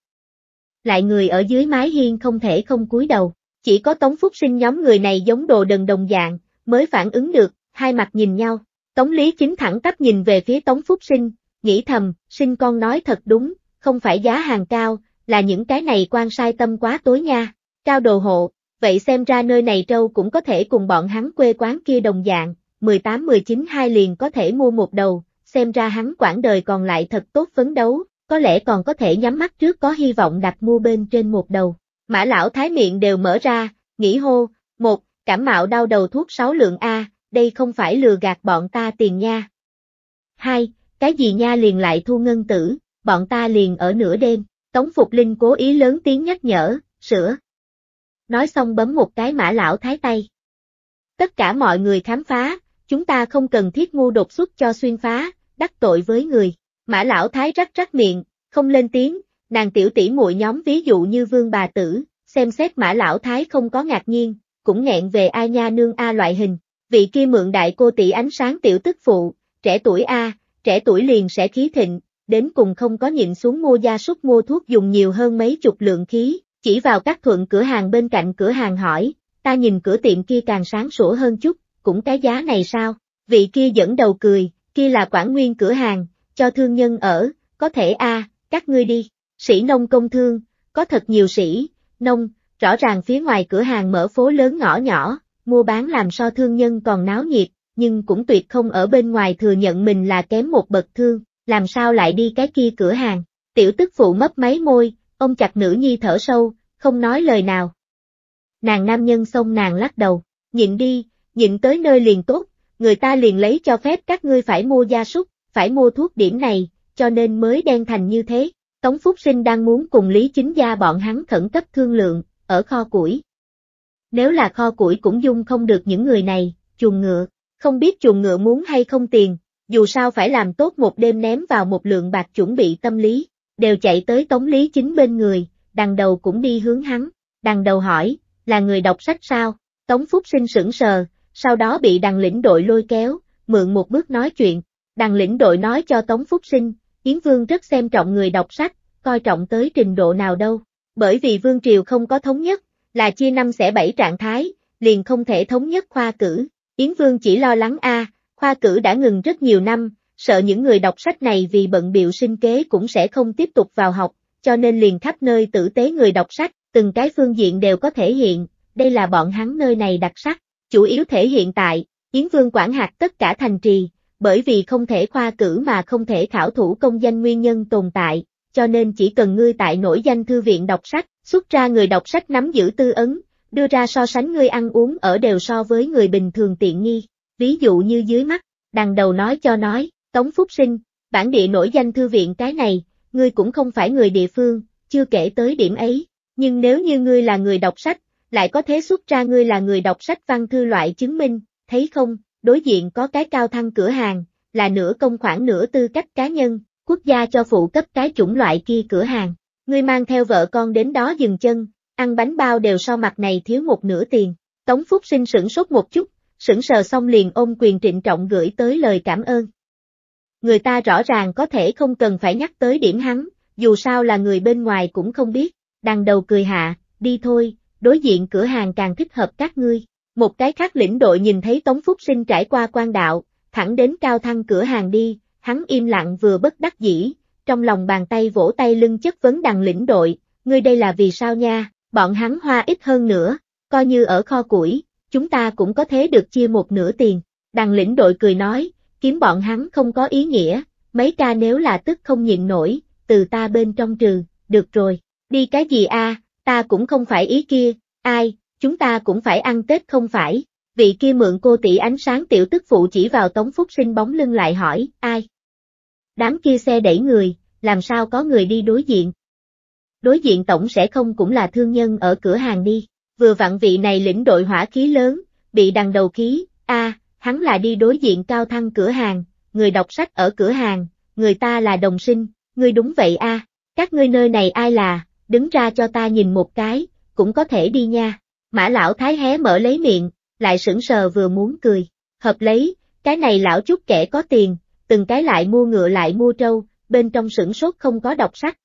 Lại người ở dưới mái hiên không thể không cúi đầu, chỉ có Tống Phúc Sinh nhóm người này giống đồ đần đồng dạng, mới phản ứng được, hai mặt nhìn nhau. Tống Lý Chính thẳng tắp nhìn về phía Tống Phúc Sinh, nghĩ thầm, sinh con nói thật đúng, không phải giá hàng cao, là những cái này quan sai tâm quá tối nha, cao đồ hộ, vậy xem ra nơi này trâu cũng có thể cùng bọn hắn quê quán kia đồng dạng, 18-19 hai liền có thể mua một đầu, xem ra hắn quãng đời còn lại thật tốt phấn đấu, có lẽ còn có thể nhắm mắt trước có hy vọng đặt mua bên trên một đầu. Mã lão thái miệng đều mở ra, nghĩ hô, một, cảm mạo đau đầu thuốc 6 lượng A, đây không phải lừa gạt bọn ta tiền nha. Hai, cái gì nha liền lại thu ngân tử, bọn ta liền ở nửa đêm, Tống Phục Linh cố ý lớn tiếng nhắc nhở, sửa. Nói xong bấm một cái mã lão thái tay. Tất cả mọi người khám phá, chúng ta không cần thiết ngu đột xuất cho xuyên phá, đắc tội với người. Mã lão thái rắc rắc miệng, không lên tiếng, nàng tiểu tỷ muội nhóm ví dụ như vương bà tử, xem xét mã lão thái không có ngạc nhiên, cũng nghẹn về ai nha nương a loại hình, vị kia mượn đại cô tỷ ánh sáng tiểu tức phụ, trẻ tuổi A, trẻ tuổi liền sẽ khí thịnh, đến cùng không có nhịn xuống mua gia súc mua thuốc dùng nhiều hơn mấy chục lượng khí, chỉ vào các thuận cửa hàng bên cạnh cửa hàng hỏi, ta nhìn cửa tiệm kia càng sáng sủa hơn chút, cũng cái giá này sao, vị kia dẫn đầu cười, kia là quản nguyên cửa hàng, cho thương nhân ở, có thể A, các ngươi đi, sĩ nông công thương, có thật nhiều sĩ, nông, rõ ràng phía ngoài cửa hàng mở phố lớn ngõ nhỏ, mua bán làm so thương nhân còn náo nhiệt, nhưng cũng tuyệt không ở bên ngoài thừa nhận mình là kém một bậc thương, làm sao lại đi cái kia cửa hàng. Tiểu tức phụ mấp máy môi, ông chặt nữ nhi thở sâu, không nói lời nào. Nàng nam nhân xông nàng lắc đầu, nhịn đi, nhịn tới nơi liền tốt, người ta liền lấy cho phép các ngươi phải mua gia súc, phải mua thuốc điểm này, cho nên mới đen thành như thế. Tống Phúc Sinh đang muốn cùng Lý Chính Gia bọn hắn khẩn cấp thương lượng, ở kho củi, nếu là kho củi cũng dung không được những người này, chuồng ngựa, không biết chuồng ngựa muốn hay không tiền, dù sao phải làm tốt một đêm ném vào một lượng bạc chuẩn bị tâm lý, đều chạy tới Tống Lý Chính bên người, đằng đầu cũng đi hướng hắn, đằng đầu hỏi, là người đọc sách sao, Tống Phúc sinh sững sờ, sau đó bị đằng lĩnh đội lôi kéo, mượn một bước nói chuyện, đằng lĩnh đội nói cho Tống Phúc sinh, Yến Vương rất xem trọng người đọc sách, coi trọng tới trình độ nào đâu, bởi vì Vương Triều không có thống nhất, là chia năm xẻ bảy trạng thái, liền không thể thống nhất khoa cử. Yến Vương chỉ lo lắng a, khoa cử đã ngừng rất nhiều năm, sợ những người đọc sách này vì bận biệu sinh kế cũng sẽ không tiếp tục vào học, cho nên liền khắp nơi tử tế người đọc sách, từng cái phương diện đều có thể hiện, đây là bọn hắn nơi này đặc sắc, chủ yếu thể hiện tại, Yến Vương quản hạt tất cả thành trì, bởi vì không thể khoa cử mà không thể khảo thủ công danh nguyên nhân tồn tại, cho nên chỉ cần ngươi tại nổi danh thư viện đọc sách, xuất ra người đọc sách nắm giữ tư ấn, đưa ra so sánh ngươi ăn uống ở đều so với người bình thường tiện nghi. Ví dụ như dưới mắt, đằng đầu nói cho nói, Tống Phúc Sinh, bản địa nổi danh thư viện cái này, ngươi cũng không phải người địa phương, chưa kể tới điểm ấy, nhưng nếu như ngươi là người đọc sách, lại có thế xuất ra ngươi là người đọc sách văn thư loại chứng minh, thấy không, đối diện có cái cao thăng cửa hàng, là nửa công khoản nửa tư cách cá nhân, quốc gia cho phụ cấp cái chủng loại kia cửa hàng. Ngươi mang theo vợ con đến đó dừng chân, ăn bánh bao đều so mặt này thiếu một nửa tiền. Tống Phúc sinh sửng sốt một chút, sững sờ xong liền ôm quyền trịnh trọng gửi tới lời cảm ơn. Người ta rõ ràng có thể không cần phải nhắc tới điểm hắn, dù sao là người bên ngoài cũng không biết, đằng đầu cười hạ, đi thôi, đối diện cửa hàng càng thích hợp các ngươi. Một cái khác lĩnh đội nhìn thấy Tống Phúc Sinh trải qua quan đạo, thẳng đến cao thăng cửa hàng đi, hắn im lặng vừa bất đắc dĩ, trong lòng bàn tay vỗ tay lưng chất vấn đằng lĩnh đội, ngươi đây là vì sao nha, bọn hắn hoa ít hơn nữa, coi như ở kho củi, chúng ta cũng có thế được chia một nửa tiền. Đằng lĩnh đội cười nói, kiếm bọn hắn không có ý nghĩa, mấy ca nếu là tức không nhịn nổi, từ ta bên trong trừ, được rồi, đi cái gì a? ta cũng không phải ý kia, ai, chúng ta cũng phải ăn Tết không phải, vị kia mượn cô tỷ ánh sáng tiểu tức phụ chỉ vào Tống Phúc sinh bóng lưng lại hỏi, ai, Đám kia xe đẩy người, làm sao có người đi đối diện. Đối diện tổng sẽ không cũng là thương nhân ở cửa hàng đi. Vừa vặn vị này lĩnh đội hỏa khí lớn, bị đằng đầu khí, a hắn là đi đối diện cao thăng cửa hàng, người đọc sách ở cửa hàng, người ta là đồng sinh, ngươi đúng vậy a các ngươi nơi này ai là, đứng ra cho ta nhìn một cái, cũng có thể đi nha. Mã lão thái hé mở lấy miệng, lại sững sờ vừa muốn cười, hợp lấy, cái này lão chút kẻ có tiền, từng cái lại mua ngựa lại mua trâu, bên trong sửng sốt không có độc sách.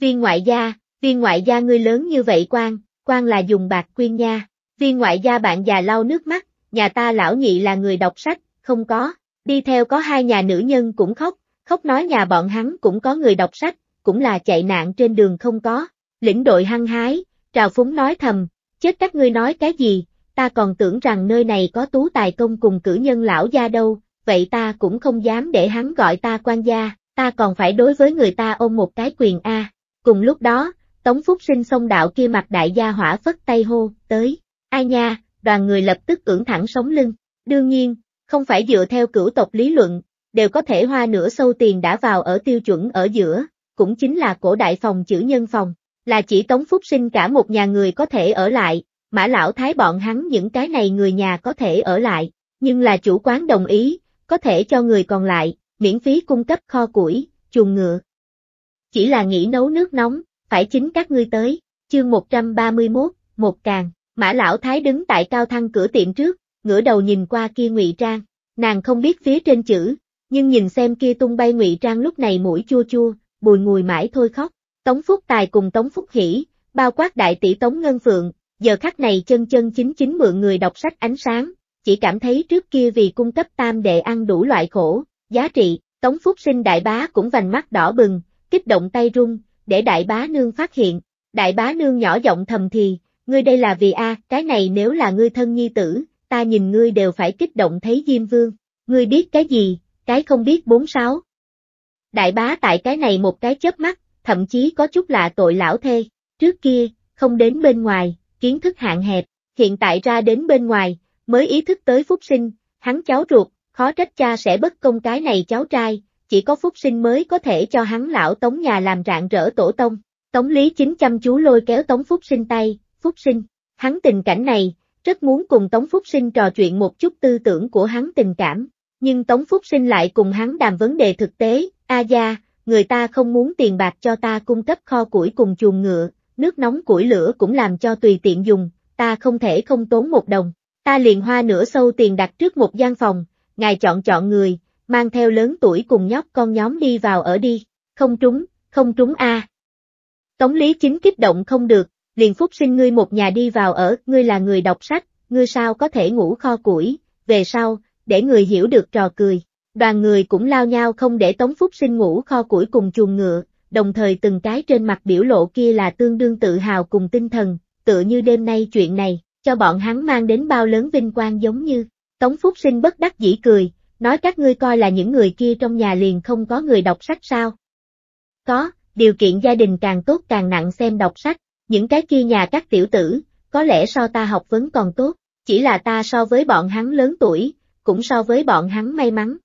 Viên ngoại gia, viên ngoại gia ngươi lớn như vậy quan, quan là dùng bạc quyên nha, viên ngoại gia bạn già lau nước mắt, nhà ta lão nhị là người đọc sách, không có, đi theo có hai nhà nữ nhân cũng khóc, khóc nói nhà bọn hắn cũng có người đọc sách, cũng là chạy nạn trên đường không có, lĩnh đội hăng hái, trào phúng nói thầm, chết các ngươi nói cái gì, ta còn tưởng rằng nơi này có tú tài công cùng cử nhân lão gia đâu, vậy ta cũng không dám để hắn gọi ta quan gia, ta còn phải đối với người ta ôm một cái quyền A. Cùng lúc đó, Tống Phúc sinh sông đạo kia mặt đại gia hỏa phất tay hô, tới, ai nha, đoàn người lập tức ưỡn thẳng sống lưng, đương nhiên, không phải dựa theo cửu tộc lý luận, đều có thể hoa nửa sâu tiền đã vào ở tiêu chuẩn ở giữa, cũng chính là cổ đại phòng chữ nhân phòng, là chỉ Tống Phúc sinh cả một nhà người có thể ở lại, mã lão thái bọn hắn những cái này người nhà có thể ở lại, nhưng là chủ quán đồng ý, có thể cho người còn lại, miễn phí cung cấp kho củi, chuồng ngựa. Chỉ là nghĩ nấu nước nóng, phải chính các ngươi tới, chương 131, một càng, mã lão thái đứng tại cao thăng cửa tiệm trước, ngửa đầu nhìn qua kia ngụy trang, nàng không biết phía trên chữ, nhưng nhìn xem kia tung bay ngụy trang lúc này mũi chua chua, bùi ngùi mãi thôi khóc, Tống Phúc Tài cùng Tống Phúc hỉ bao quát đại tỷ Tống Ngân Phượng, giờ khắc này chân chân chính chính mượn người đọc sách ánh sáng, chỉ cảm thấy trước kia vì cung cấp tam đệ ăn đủ loại khổ, giá trị, Tống Phúc sinh đại bá cũng vành mắt đỏ bừng, kích động tay rung, để đại bá nương phát hiện, đại bá nương nhỏ giọng thầm thì, ngươi đây là vì a, cái này nếu là ngươi thân nhi tử, ta nhìn ngươi đều phải kích động thấy Diêm Vương, ngươi biết cái gì, cái không biết bốn sáu. Đại bá tại cái này một cái chớp mắt, thậm chí có chút là tội lão thê, trước kia, không đến bên ngoài, kiến thức hạn hẹp, hiện tại ra đến bên ngoài, mới ý thức tới Phúc Sinh, hắn cháu ruột, khó trách cha sẽ bất công cái này cháu trai, chỉ có Phúc Sinh mới có thể cho hắn lão Tống nhà làm rạng rỡ tổ tông. Tống Lý Chính chăm chú lôi kéo Tống Phúc Sinh tay, Phúc Sinh, hắn tình cảnh này, rất muốn cùng Tống Phúc Sinh trò chuyện một chút tư tưởng của hắn tình cảm, nhưng Tống Phúc Sinh lại cùng hắn đàm vấn đề thực tế, a gia, người ta không muốn tiền bạc cho ta cung cấp kho củi cùng chuồng ngựa, nước nóng củi lửa cũng làm cho tùy tiện dùng, ta không thể không tốn một đồng. Ta liền hoa nửa sâu tiền đặt trước một gian phòng, ngài chọn chọn người, mang theo lớn tuổi cùng nhóc con nhóm đi vào ở đi, không trúng, không trúng a. Tống Lý Chính kích động không được, liền phúc sinh ngươi một nhà đi vào ở, ngươi là người đọc sách, ngươi sao có thể ngủ kho củi, về sau, để người hiểu được trò cười. Đoàn người cũng lao nhau không để Tống Phúc sinh ngủ kho củi cùng chuồng ngựa, đồng thời từng cái trên mặt biểu lộ kia là tương đương tự hào cùng tinh thần, tựa như đêm nay chuyện này, cho bọn hắn mang đến bao lớn vinh quang giống như. Tống Phúc Sinh bất đắc dĩ cười, nói các ngươi coi là những người kia trong nhà liền không có người đọc sách sao. Có, điều kiện gia đình càng tốt càng nặng xem đọc sách, những cái kia nhà các tiểu tử, có lẽ so ta học vấn còn tốt, chỉ là ta so với bọn hắn lớn tuổi, cũng so với bọn hắn may mắn.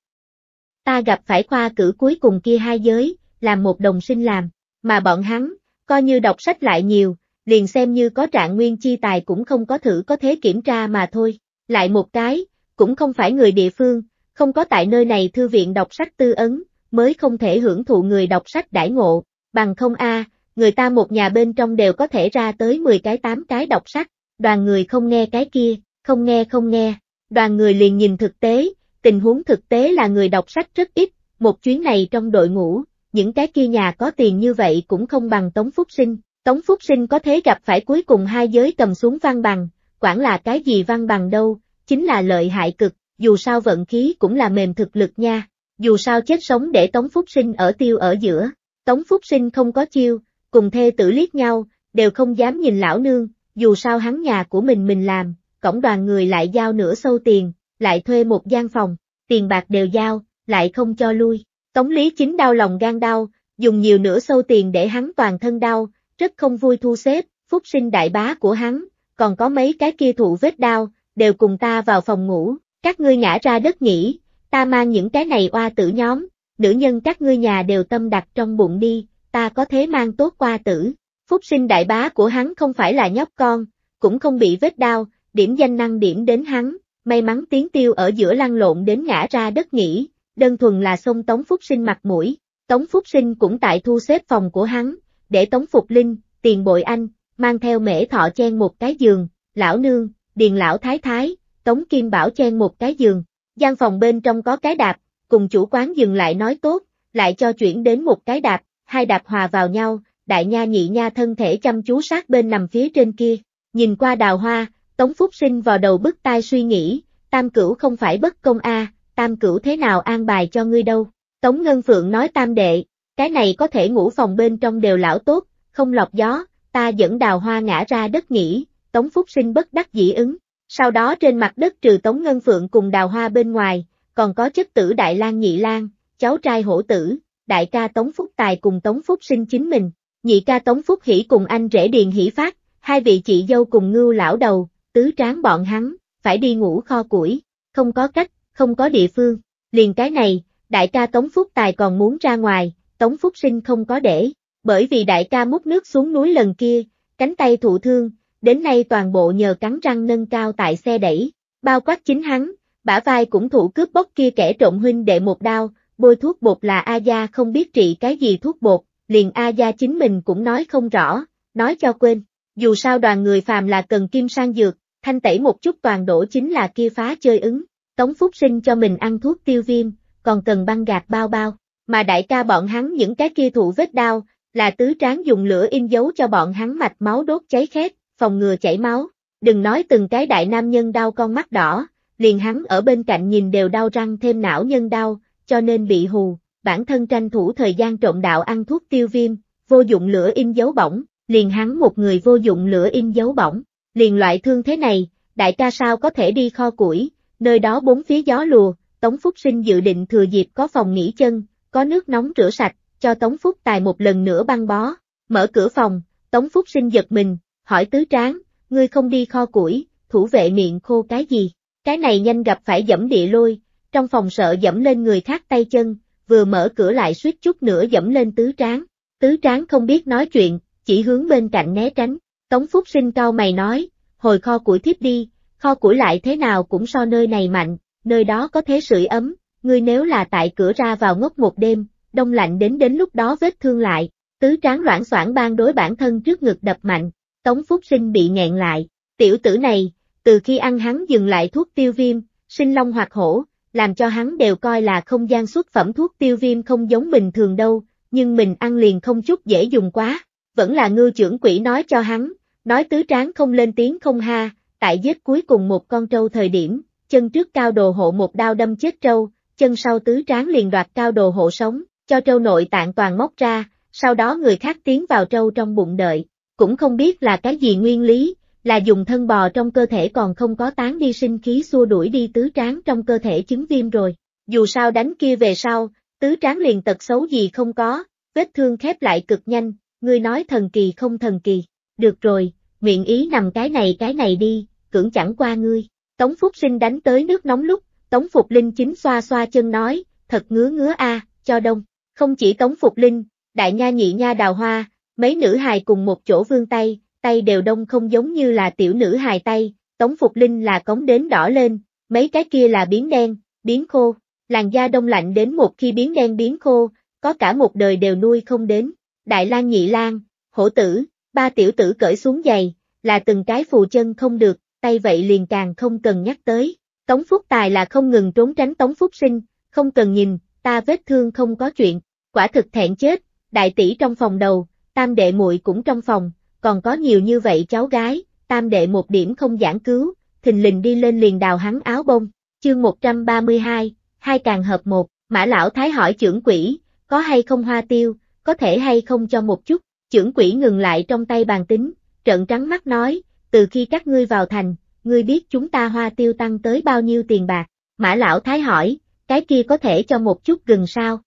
Ta gặp phải khoa cử cuối cùng kia hai giới, làm một đồng sinh làm, mà bọn hắn, coi như đọc sách lại nhiều, liền xem như có trạng nguyên chi tài cũng không có thử có thế kiểm tra mà thôi. Lại một cái, cũng không phải người địa phương, không có tại nơi này thư viện đọc sách tư ấn, mới không thể hưởng thụ người đọc sách đãi ngộ, bằng không a, người ta một nhà bên trong đều có thể ra tới 10 cái 8 cái đọc sách, đoàn người không nghe cái kia, không nghe không nghe, đoàn người liền nhìn thực tế, tình huống thực tế là người đọc sách rất ít, một chuyến này trong đội ngũ, những cái kia nhà có tiền như vậy cũng không bằng Tống Phúc Sinh, Tống Phúc Sinh có thế gặp phải cuối cùng hai giới cầm xuống văn bằng, quản là cái gì văn bằng đâu, chính là lợi hại cực, dù sao vận khí cũng là mềm thực lực nha, dù sao chết sống để Tống Phúc Sinh ở tiêu ở giữa, Tống Phúc Sinh không có chiêu, cùng thê tử liếc nhau, đều không dám nhìn lão nương, dù sao hắn nhà của mình mình làm, cổng đoàn người lại giao nửa sâu tiền, lại thuê một gian phòng, tiền bạc đều giao, lại không cho lui, Tống Lý Chính đau lòng gan đau, dùng nhiều nửa sâu tiền để hắn toàn thân đau, rất không vui thu xếp, phúc sinh đại bá của hắn, còn có mấy cái kia thụ vết đau, đều cùng ta vào phòng ngủ, các ngươi ngã ra đất nghỉ, ta mang những cái này oa tử nhóm, nữ nhân các ngươi nhà đều tâm đặt trong bụng đi, ta có thế mang tốt qua tử. Phúc sinh đại bá của hắn không phải là nhóc con, cũng không bị vết đau, điểm danh năng điểm đến hắn, may mắn tiếng tiêu ở giữa lăn lộn đến ngã ra đất nghỉ, đơn thuần là xông Tống Phúc sinh mặt mũi, Tống Phúc sinh cũng tại thu xếp phòng của hắn, để Tống Phục Linh, tiền bội anh, mang theo mễ thọ chen một cái giường, lão nương, điền lão thái thái, Tống Kim Bảo chen một cái giường, gian phòng bên trong có cái đạp, cùng chủ quán dừng lại nói tốt, lại cho chuyển đến một cái đạp, hai đạp hòa vào nhau, đại nha nhị nha thân thể chăm chú sát bên nằm phía trên kia, nhìn qua đào hoa, Tống Phúc Sinh vào đầu bức tai suy nghĩ, tam cửu không phải bất công a, tam cửu thế nào an bài cho ngươi đâu, Tống Ngân Phượng nói tam đệ, cái này có thể ngủ phòng bên trong đều lão tốt, không lọc gió, ta dẫn đào hoa ngã ra đất nghỉ, Tống Phúc Sinh bất đắc dĩ ứng. Sau đó trên mặt đất trừ Tống Ngân Phượng cùng đào hoa bên ngoài, còn có chất tử Đại lang Nhị lang cháu trai hổ tử, đại ca Tống Phúc Tài cùng Tống Phúc Sinh chính mình, nhị ca Tống Phúc hỉ cùng anh rể Điền hỉ Phát, hai vị chị dâu cùng ngưu lão đầu, tứ tráng bọn hắn, phải đi ngủ kho củi, không có cách, không có địa phương, liền cái này, đại ca Tống Phúc Tài còn muốn ra ngoài, Tống Phúc Sinh không có để, bởi vì đại ca múc nước xuống núi lần kia, cánh tay thụ thương, đến nay toàn bộ nhờ cắn răng nâng cao tại xe đẩy, bao quát chính hắn, bả vai cũng thủ cướp bóc kia kẻ trộm huynh đệ một đao, bôi thuốc bột là A Gia không biết trị cái gì thuốc bột, liền A Gia chính mình cũng nói không rõ, nói cho quên, dù sao đoàn người phàm là cần kim sang dược, thanh tẩy một chút toàn đổ chính là kia phá chơi ứng, Tống Phúc Sinh cho mình ăn thuốc tiêu viêm, còn cần băng gạt bao bao mà đại ca bọn hắn những cái kia thụ vết đau, là tứ tráng dùng lửa in dấu cho bọn hắn mạch máu đốt cháy khét, phòng ngừa chảy máu. Đừng nói từng cái đại nam nhân đau con mắt đỏ, liền hắn ở bên cạnh nhìn đều đau răng thêm não nhân đau, cho nên bị hù, bản thân tranh thủ thời gian trộm đạo ăn thuốc tiêu viêm, vô dụng lửa in dấu bỏng, liền hắn một người vô dụng lửa in dấu bỏng, liền loại thương thế này, đại ca sao có thể đi kho củi, nơi đó bốn phía gió lùa, Tống Phúc Sinh dự định thừa dịp có phòng nghỉ chân, có nước nóng rửa sạch, cho Tống Phúc Tài một lần nữa băng bó. Mở cửa phòng, Tống Phúc sinh giật mình, hỏi tứ tráng, ngươi không đi kho củi, thủ vệ miệng khô cái gì? Cái này nhanh gặp phải dẫm địa lôi, trong phòng sợ dẫm lên người khác tay chân, vừa mở cửa lại suýt chút nữa dẫm lên tứ tráng. Tứ tráng không biết nói chuyện, chỉ hướng bên cạnh né tránh. Tống Phúc sinh cao mày nói, hồi kho củi thiếp đi, kho củi lại thế nào cũng so nơi này mạnh, nơi đó có thế sưởi ấm, ngươi nếu là tại cửa ra vào ngốc một đêm, đông lạnh đến đến lúc đó vết thương lại, tứ tráng loãng soảng ban đối bản thân trước ngực đập mạnh, Tống Phúc Sinh bị nghẹn lại, tiểu tử này, từ khi ăn hắn dừng lại thuốc tiêu viêm, sinh long hoặc hổ, làm cho hắn đều coi là không gian xuất phẩm thuốc tiêu viêm không giống bình thường đâu, nhưng mình ăn liền không chút dễ dùng quá, vẫn là ngư trưởng quỷ nói cho hắn, nói tứ tráng không lên tiếng không ha, tại giết cuối cùng một con trâu thời điểm, chân trước cao đồ hộ một đao đâm chết trâu, chân sau tứ tráng liền đoạt cao đồ hộ sống, cho trâu nội tạng toàn móc ra, sau đó người khác tiến vào trâu trong bụng đợi, cũng không biết là cái gì nguyên lý, là dùng thân bò trong cơ thể còn không có tán đi sinh khí xua đuổi đi tứ tráng trong cơ thể chứng viêm rồi, dù sao đánh kia về sau, tứ tráng liền tật xấu gì không có, vết thương khép lại cực nhanh, ngươi nói thần kỳ không thần kỳ, được rồi, miệng ý nằm cái này cái này đi, cưỡng chẳng qua ngươi, Tống Phúc Sinh đánh tới nước nóng lúc, Tống Phục Linh chính xoa xoa chân nói, thật ngứa ngứa a, cho đông. Không chỉ Tống Phục Linh, Đại Nha Nhị Nha Đào Hoa, mấy nữ hài cùng một chỗ vương tay, tay đều đông không giống như là tiểu nữ hài tay, Tống Phục Linh là cống đến đỏ lên, mấy cái kia là biến đen, biến khô, làn da đông lạnh đến một khi biến đen biến khô, có cả một đời đều nuôi không đến. Đại Lang Nhị Lang, hổ tử, ba tiểu tử cởi xuống giày, là từng cái phù chân không được, tay vậy liền càng không cần nhắc tới. Tống Phúc Tài là không ngừng trốn tránh Tống Phúc Sinh, không cần nhìn, ta vết thương không có chuyện, quả thực thẹn chết, đại tỷ trong phòng đầu, tam đệ muội cũng trong phòng, còn có nhiều như vậy cháu gái, tam đệ một điểm không giảng cứu, thình lình đi lên liền đào hắn áo bông, chương 132, hai càng hợp một, mã lão thái hỏi trưởng quỷ, có hay không hoa tiêu, có thể hay không cho một chút, trưởng quỷ ngừng lại trong tay bàn tính, trợn trắng mắt nói, từ khi các ngươi vào thành, ngươi biết chúng ta hoa tiêu tăng tới bao nhiêu tiền bạc? Mã lão thái hỏi, cái kia có thể cho một chút gừng sao?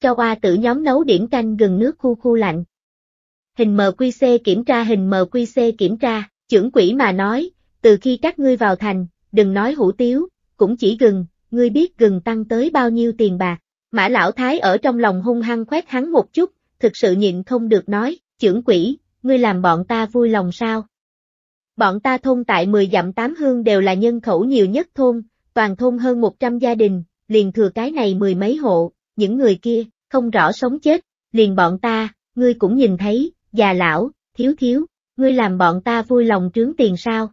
Cho hoa tử nhóm nấu điểm canh gừng nước khu khu lạnh. Hình MQC kiểm tra hình MQC kiểm tra, trưởng quỷ mà nói, từ khi các ngươi vào thành, đừng nói hủ tiếu, cũng chỉ gừng, ngươi biết gừng tăng tới bao nhiêu tiền bạc. Mã lão thái ở trong lòng hung hăng khoét hắn một chút, thực sự nhịn không được nói, trưởng quỷ, ngươi làm bọn ta vui lòng sao? Bọn ta thôn tại 10 dặm tám hương đều là nhân khẩu nhiều nhất thôn, toàn thôn hơn 100 gia đình, liền thừa cái này mười mấy hộ, những người kia, không rõ sống chết, liền bọn ta, ngươi cũng nhìn thấy, già lão, thiếu thiếu, ngươi làm bọn ta vui lòng trướng tiền sao?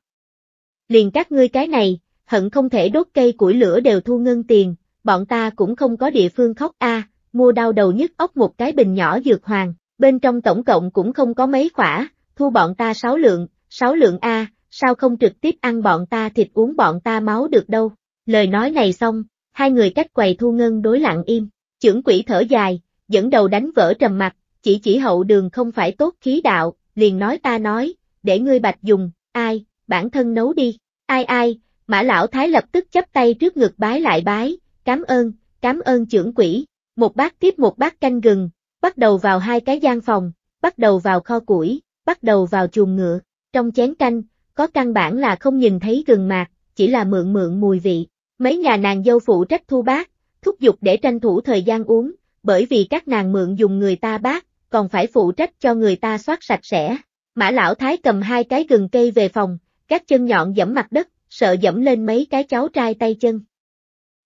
Liền các ngươi cái này, hận không thể đốt cây củi lửa đều thu ngân tiền, bọn ta cũng không có địa phương khóc a, mua đau đầu nhức ốc một cái bình nhỏ dược hoàng, bên trong tổng cộng cũng không có mấy khỏa, thu bọn ta sáu lượng, sáu lượng A, sao không trực tiếp ăn bọn ta thịt uống bọn ta máu được đâu. Lời nói này xong, hai người cách quầy thu ngân đối lặng im, trưởng quỷ thở dài, dẫn đầu đánh vỡ trầm mặt, chỉ chỉ hậu đường không phải tốt khí đạo, liền nói ta nói, để ngươi bạch dùng, ai, bản thân nấu đi, ai ai, mã lão thái lập tức chấp tay trước ngực bái lại bái, cám ơn, cám ơn trưởng quỷ, một bát tiếp một bát canh gừng, bắt đầu vào hai cái gian phòng, bắt đầu vào kho củi, bắt đầu vào chuồng ngựa, trong chén canh, có căn bản là không nhìn thấy gừng mạc, chỉ là mượn mượn mùi vị. Mấy nhà nàng dâu phụ trách thu bát, thúc giục để tranh thủ thời gian uống, bởi vì các nàng mượn dùng người ta bát, còn phải phụ trách cho người ta soát sạch sẽ. Mã lão thái cầm hai cái gừng cây về phòng, các chân nhọn dẫm mặt đất, sợ dẫm lên mấy cái cháu trai tay chân.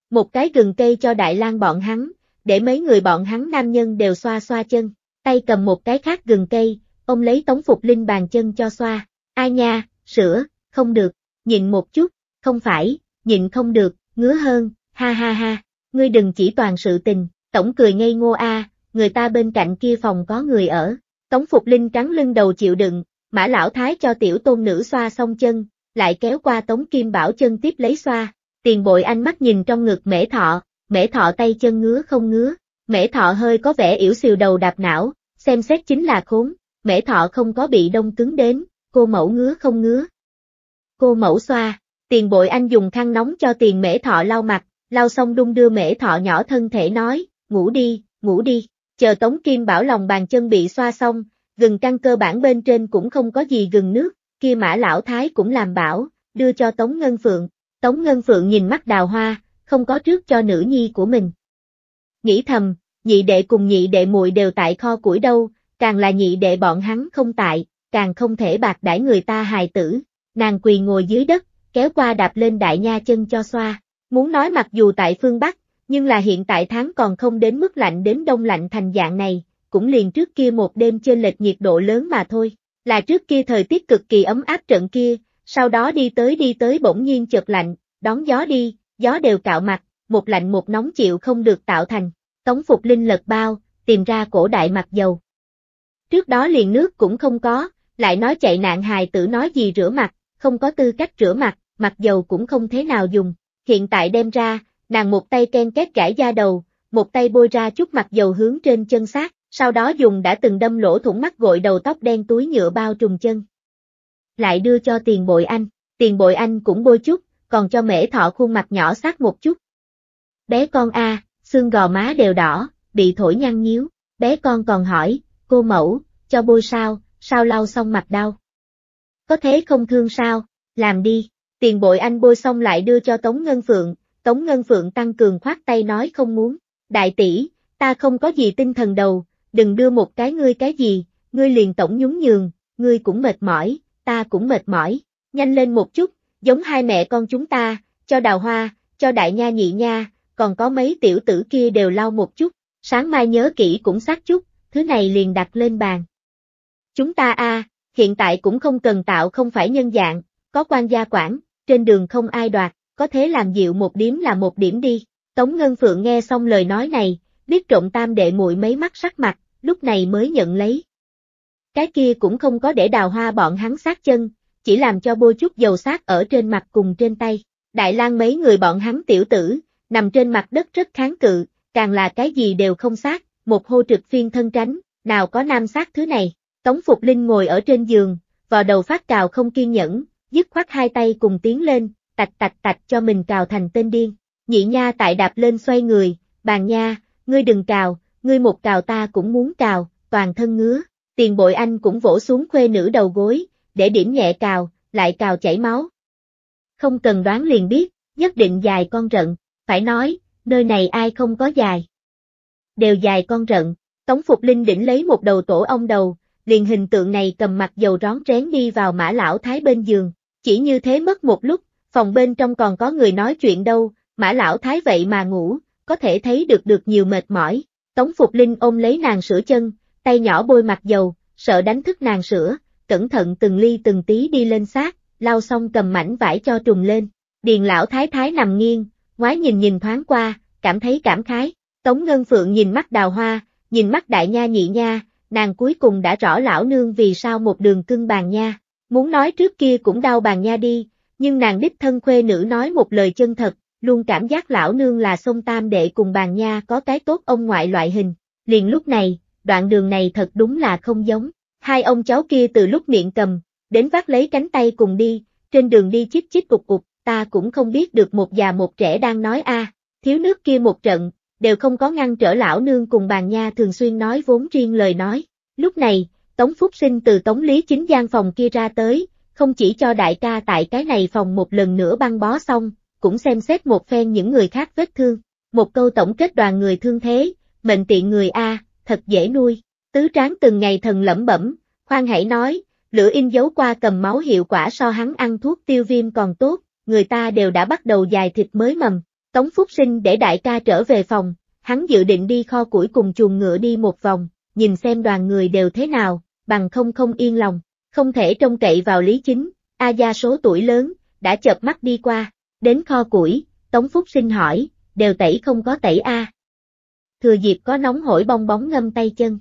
Một cái gừng cây cho đại lang bọn hắn, để mấy người bọn hắn nam nhân đều xoa xoa chân, tay cầm một cái khác gừng cây, ông lấy tống phục linh bàn chân cho xoa ai nha, sữa, không được, nhịn một chút, không phải, nhịn không được, ngứa hơn, ha ha ha, ngươi đừng chỉ toàn sự tình, tổng cười ngây ngô a, người ta bên cạnh kia phòng có người ở, tống phục linh trắng lưng đầu chịu đựng, mã lão thái cho tiểu tôn nữ xoa xong chân, lại kéo qua tống kim bảo chân tiếp lấy xoa, tiền bội anh mắt nhìn trong ngực mễ thọ, mễ thọ tay chân ngứa không ngứa, mễ thọ hơi có vẻ yếu xìu đầu đạp não, xem xét chính là khốn, mễ thọ không có bị đông cứng đến, cô mẫu ngứa không ngứa. Cô mẫu xoa, tiền bội anh dùng khăn nóng cho tiền mễ thọ lau mặt, lau xong đung đưa mễ thọ nhỏ thân thể nói, ngủ đi, ngủ đi, chờ Tống Kim bảo lòng bàn chân bị xoa xong, gừng căng cơ bản bên trên cũng không có gì gừng nước, kia mã lão thái cũng làm bảo, đưa cho Tống Ngân Phượng, Tống Ngân Phượng nhìn mắt đào hoa, không có trước cho nữ nhi của mình. Nghĩ thầm, nhị đệ cùng nhị đệ muội đều tại kho củi đâu, càng là nhị đệ bọn hắn không tại, càng không thể bạc đãi người ta hài tử. Nàng quỳ ngồi dưới đất, kéo qua đạp lên đại nha chân cho xoa. Muốn nói mặc dù tại phương Bắc, nhưng là hiện tại tháng còn không đến mức lạnh đến đông lạnh thành dạng này, cũng liền trước kia một đêm trên lệch nhiệt độ lớn mà thôi. Là trước kia thời tiết cực kỳ ấm áp trận kia, sau đó đi tới đi tới bỗng nhiên chợt lạnh, đón gió đi, gió đều cạo mặt, một lạnh một nóng chịu không được tạo thành. Tống Phục Linh lật bao, tìm ra cổ đại mặt dầu. Trước đó liền nước cũng không có, lại nói chạy nạn hài tử nói gì rửa mặt, không có tư cách rửa mặt, mặt dầu cũng không thế nào dùng. Hiện tại đem ra, nàng một tay ken két gãi da đầu, một tay bôi ra chút mặt dầu hướng trên chân xác, sau đó dùng đã từng đâm lỗ thủng mắt gội đầu tóc đen túi nhựa bao trùng chân. Lại đưa cho tiền bội anh, tiền bội anh cũng bôi chút, còn cho mễ thọ khuôn mặt nhỏ sát một chút. Bé con a, xương gò má đều đỏ, bị thổi nhăn nhíu, bé con còn hỏi, cô mẫu, cho bôi sao, sao lau xong mặt đau. Có thế không thương sao, làm đi, tiền bội anh bôi xong lại đưa cho Tống Ngân Phượng, Tống Ngân Phượng tăng cường khoát tay nói không muốn, đại tỷ, ta không có gì tinh thần đầu, đừng đưa một cái ngươi cái gì, ngươi liền tổng nhún nhường, ngươi cũng mệt mỏi, ta cũng mệt mỏi, nhanh lên một chút, giống hai mẹ con chúng ta, cho đào hoa, cho đại nha nhị nha, còn có mấy tiểu tử kia đều lau một chút, sáng mai nhớ kỹ cũng sát chút, thứ này liền đặt lên bàn. Chúng ta a, à, hiện tại cũng không cần tạo không phải nhân dạng, có quan gia quản, trên đường không ai đoạt, có thế làm dịu một điểm là một điểm đi. Tống Ngân Phượng nghe xong lời nói này, biết trộm tam đệ muội mấy mắt sắc mặt, lúc này mới nhận lấy. Cái kia cũng không có để đào hoa bọn hắn sát chân, chỉ làm cho bôi chút dầu sát ở trên mặt cùng trên tay. Đại lang mấy người bọn hắn tiểu tử, nằm trên mặt đất rất kháng cự, càng là cái gì đều không sát, một hô trực phiên thân tránh, nào có nam sát thứ này. Tống Phục Linh ngồi ở trên giường, vào đầu phát cào không kiên nhẫn, dứt khoát hai tay cùng tiến lên, tạch tạch tạch cho mình cào thành tên điên. Nhị nha tại đạp lên xoay người, bàn nha, ngươi đừng cào, ngươi một cào ta cũng muốn cào, toàn thân ngứa. Tiền bội anh cũng vỗ xuống khuê nữ đầu gối, để điểm nhẹ cào, lại cào chảy máu. Không cần đoán liền biết, nhất định dài con rận, phải nói, nơi này ai không có dài. Đều dài con rận, Tống Phục Linh đỉnh lấy một đầu tổ ong đầu, liền hình tượng này cầm mặt dầu rón rén đi vào mã lão thái bên giường, chỉ như thế mất một lúc, phòng bên trong còn có người nói chuyện đâu, mã lão thái vậy mà ngủ, có thể thấy được được nhiều mệt mỏi, Tống Phục Linh ôm lấy nàng sửa chân, tay nhỏ bôi mặt dầu, sợ đánh thức nàng sửa cẩn thận từng ly từng tí đi lên xác, lau xong cầm mảnh vải cho trùng lên, điền lão thái thái nằm nghiêng, ngoái nhìn nhìn thoáng qua, cảm thấy cảm khái, Tống Ngân Phượng nhìn mắt đào hoa, nhìn mắt đại nha nhị nha, nàng cuối cùng đã rõ lão nương vì sao một đường cưng bàn nha, muốn nói trước kia cũng đau bàn nha đi, nhưng nàng đích thân khuê nữ nói một lời chân thật, luôn cảm giác lão nương là sông tam đệ cùng bàn nha có cái tốt ông ngoại loại hình, liền lúc này, đoạn đường này thật đúng là không giống, hai ông cháu kia từ lúc miệng cầm, đến vác lấy cánh tay cùng đi, trên đường đi chít chít cục cục, ta cũng không biết được một già một trẻ đang nói a thiếu nước kia một trận, đều không có ngăn trở lão nương cùng bàn nha thường xuyên nói vốn riêng lời nói. Lúc này, Tống Phúc Sinh từ Tống Lý Chính gian phòng kia ra tới, không chỉ cho đại ca tại cái này phòng một lần nữa băng bó xong, cũng xem xét một phen những người khác vết thương. Một câu tổng kết đoàn người thương thế, mệnh tiện người A, thật dễ nuôi. Tứ tráng từng ngày thần lẩm bẩm, khoan hãy nói, lửa in dấu qua cầm máu hiệu quả so hắn ăn thuốc tiêu viêm còn tốt, người ta đều đã bắt đầu dài thịt mới mầm. Tống Phúc Sinh để đại ca trở về phòng, hắn dự định đi kho củi cùng chuồng ngựa đi một vòng, nhìn xem đoàn người đều thế nào, bằng không không yên lòng, không thể trông cậy vào lý chính, A gia số tuổi lớn, đã chợp mắt đi qua, đến kho củi, Tống Phúc Sinh hỏi, đều tẩy không có tẩy A. Thừa dịp có nóng hổi bong bóng ngâm tay chân.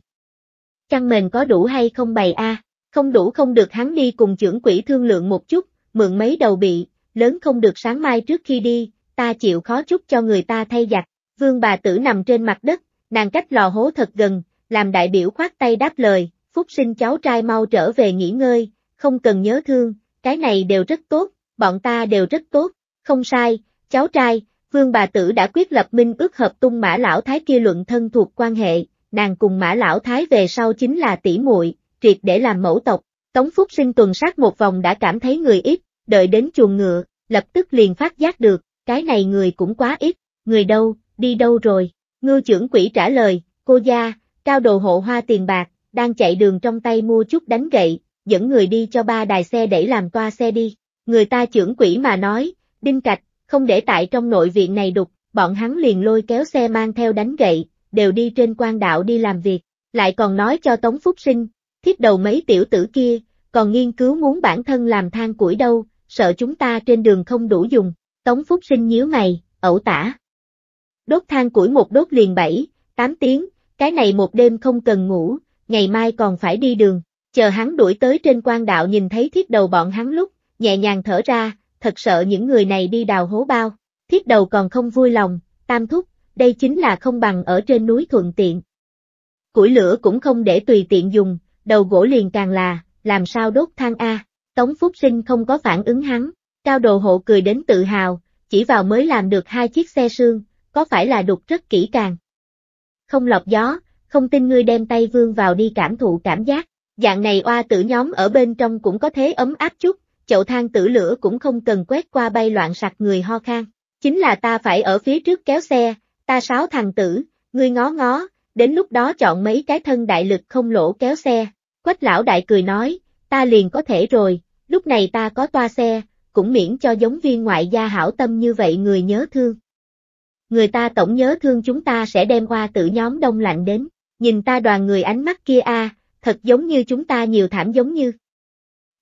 Chăn mền có đủ hay không bày A, không đủ không được hắn đi cùng trưởng quỹ thương lượng một chút, mượn mấy đầu bị, lớn không được sáng mai trước khi đi, ta chịu khó chút cho người ta thay giặt, vương bà tử nằm trên mặt đất, nàng cách lò hố thật gần, làm đại biểu khoát tay đáp lời, phúc sinh cháu trai mau trở về nghỉ ngơi, không cần nhớ thương, cái này đều rất tốt, bọn ta đều rất tốt, không sai, cháu trai, vương bà tử đã quyết lập minh ước hợp tung mã lão thái kia luận thân thuộc quan hệ, nàng cùng mã lão thái về sau chính là tỷ muội, triệt để làm mẫu tộc, tống phúc sinh tuần sát một vòng đã cảm thấy người ít, đợi đến chuồng ngựa, lập tức liền phát giác được, cái này người cũng quá ít, người đâu, đi đâu rồi? Ngư trưởng quỷ trả lời, cô gia, cao đồ hộ hoa tiền bạc, đang chạy đường trong tay mua chút đánh gậy, dẫn người đi cho ba đài xe để làm toa xe đi. Người ta trưởng quỷ mà nói, đinh cạch, không để tại trong nội viện này đục, bọn hắn liền lôi kéo xe mang theo đánh gậy, đều đi trên quan đạo đi làm việc, lại còn nói cho Tống Phúc Sinh, thiếp đầu mấy tiểu tử kia, còn nghiên cứu muốn bản thân làm than củi đâu, sợ chúng ta trên đường không đủ dùng. Tống Phúc Sinh nhíu mày, ẩu tả. Đốt than củi một đốt liền bảy, tám tiếng, cái này một đêm không cần ngủ, ngày mai còn phải đi đường. Chờ hắn đuổi tới trên quan đạo nhìn thấy thiết đầu bọn hắn lúc, nhẹ nhàng thở ra, thật sợ những người này đi đào hố bao. Thiết đầu còn không vui lòng, tam thúc, đây chính là không bằng ở trên núi thuận tiện. Củi lửa cũng không để tùy tiện dùng, đầu gỗ liền càng là, làm sao đốt than A, Tống Phúc Sinh không có phản ứng hắn, Cao đồ hộ cười đến tự hào, chỉ vào mới làm được hai chiếc xe sương, có phải là đục rất kỹ càng. Không lọc gió, không tin ngươi đem tay vương vào đi cảm thụ cảm giác, dạng này oa tử nhóm ở bên trong cũng có thế ấm áp chút, chậu than tử lửa cũng không cần quét qua bay loạn sặc người ho khan. Chính là ta phải ở phía trước kéo xe, ta sáu thằng tử, ngươi ngó ngó, đến lúc đó chọn mấy cái thân đại lực không lỗ kéo xe. Quách lão đại cười nói, ta liền có thể rồi, lúc này ta có toa xe, cũng miễn cho giống viên ngoại gia hảo tâm như vậy người nhớ thương. Người ta tổng nhớ thương chúng ta sẽ đem qua tự nhóm đông lạnh đến, nhìn ta đoàn người ánh mắt kia a, thật giống như chúng ta nhiều thảm giống như.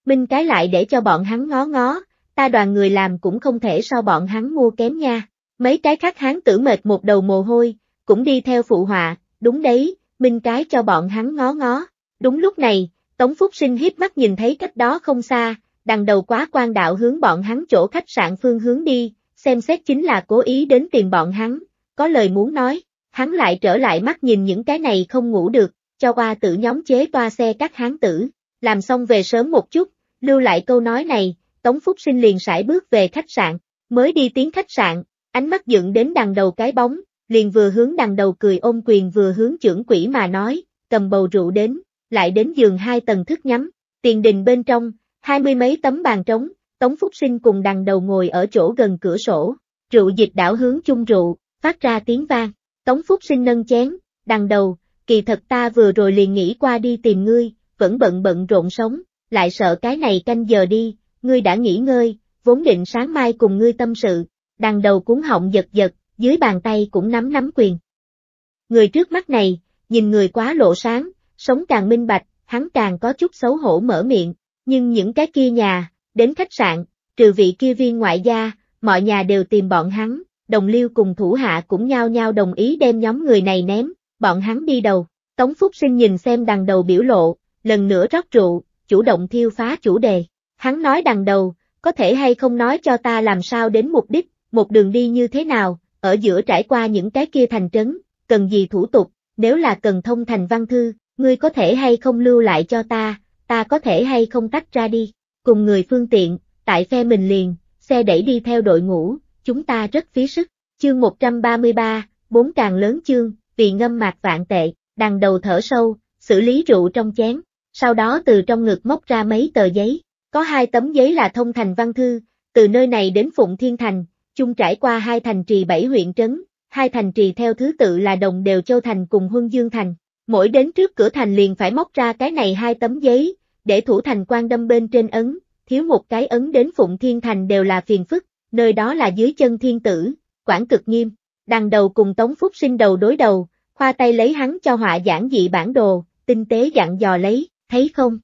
Minh cái lại để cho bọn hắn ngó ngó, ta đoàn người làm cũng không thể so bọn hắn mua kém nha. Mấy cái khác hắn tử mệt một đầu mồ hôi, cũng đi theo phụ họa, đúng đấy, Minh cái cho bọn hắn ngó ngó. Đúng lúc này, Tống Phúc Sinh hiếp mắt nhìn thấy cách đó không xa, đằng đầu quá quan đạo hướng bọn hắn chỗ khách sạn phương hướng đi, xem xét chính là cố ý đến tìm bọn hắn, có lời muốn nói, hắn lại trở lại mắt nhìn những cái này không ngủ được, cho qua tự nhóm chế toa xe các hán tử, làm xong về sớm một chút, lưu lại câu nói này, Tống Phúc Sinh liền sải bước về khách sạn, mới đi tiến khách sạn, ánh mắt dựng đến đằng đầu cái bóng, liền vừa hướng đằng đầu cười ôm quyền vừa hướng trưởng quỷ mà nói, cầm bầu rượu đến, lại đến giường hai tầng thức nhắm, tiền đình bên trong, hai mươi mấy tấm bàn trống, Tống Phúc Sinh cùng đằng đầu ngồi ở chỗ gần cửa sổ, rượu dịch đảo hướng chung rượu, phát ra tiếng vang, Tống Phúc Sinh nâng chén, đằng đầu, kỳ thật ta vừa rồi liền nghĩ qua đi tìm ngươi, vẫn bận bận rộn sống, lại sợ cái này canh giờ đi, ngươi đã nghỉ ngơi, vốn định sáng mai cùng ngươi tâm sự, đằng đầu cuốn họng giật giật, dưới bàn tay cũng nắm nắm quyền. Người trước mắt này, nhìn người quá lộ sáng, sống càng minh bạch, hắn càng có chút xấu hổ mở miệng, nhưng những cái kia nhà, đến khách sạn, trừ vị kia viên ngoại gia, mọi nhà đều tìm bọn hắn, đồng liêu cùng thủ hạ cũng nhao nhao đồng ý đem nhóm người này ném, bọn hắn đi đầu. Tống Phúc Sinh nhìn xem đằng đầu biểu lộ, lần nữa rót rượu, chủ động thiêu phá chủ đề. Hắn nói đằng đầu, có thể hay không nói cho ta làm sao đến mục đích, một đường đi như thế nào, ở giữa trải qua những cái kia thành trấn, cần gì thủ tục, nếu là cần thông thành văn thư, ngươi có thể hay không lưu lại cho ta, ta có thể hay không tách ra đi, cùng người phương tiện, tại phe mình liền, xe đẩy đi theo đội ngũ, chúng ta rất phí sức, chương 133, bốn càng lớn chương, vì ngâm mạc vạn tệ, đằng đầu thở sâu, xử lý rượu trong chén, sau đó từ trong ngực móc ra mấy tờ giấy, có hai tấm giấy là thông thành văn thư, từ nơi này đến Phụng Thiên Thành, chung trải qua hai thành trì bảy huyện trấn, hai thành trì theo thứ tự là Đồng Đều Châu Thành cùng Huân Dương Thành, mỗi đến trước cửa thành liền phải móc ra cái này hai tấm giấy, để thủ thành quan đâm bên trên ấn, thiếu một cái ấn đến Phụng Thiên Thành đều là phiền phức, nơi đó là dưới chân thiên tử, quản cực nghiêm, đằng đầu cùng Tống Phúc sinh đầu đối đầu, khoa tay lấy hắn cho họa giảng dị bản đồ, tinh tế dặn dò lấy, thấy không?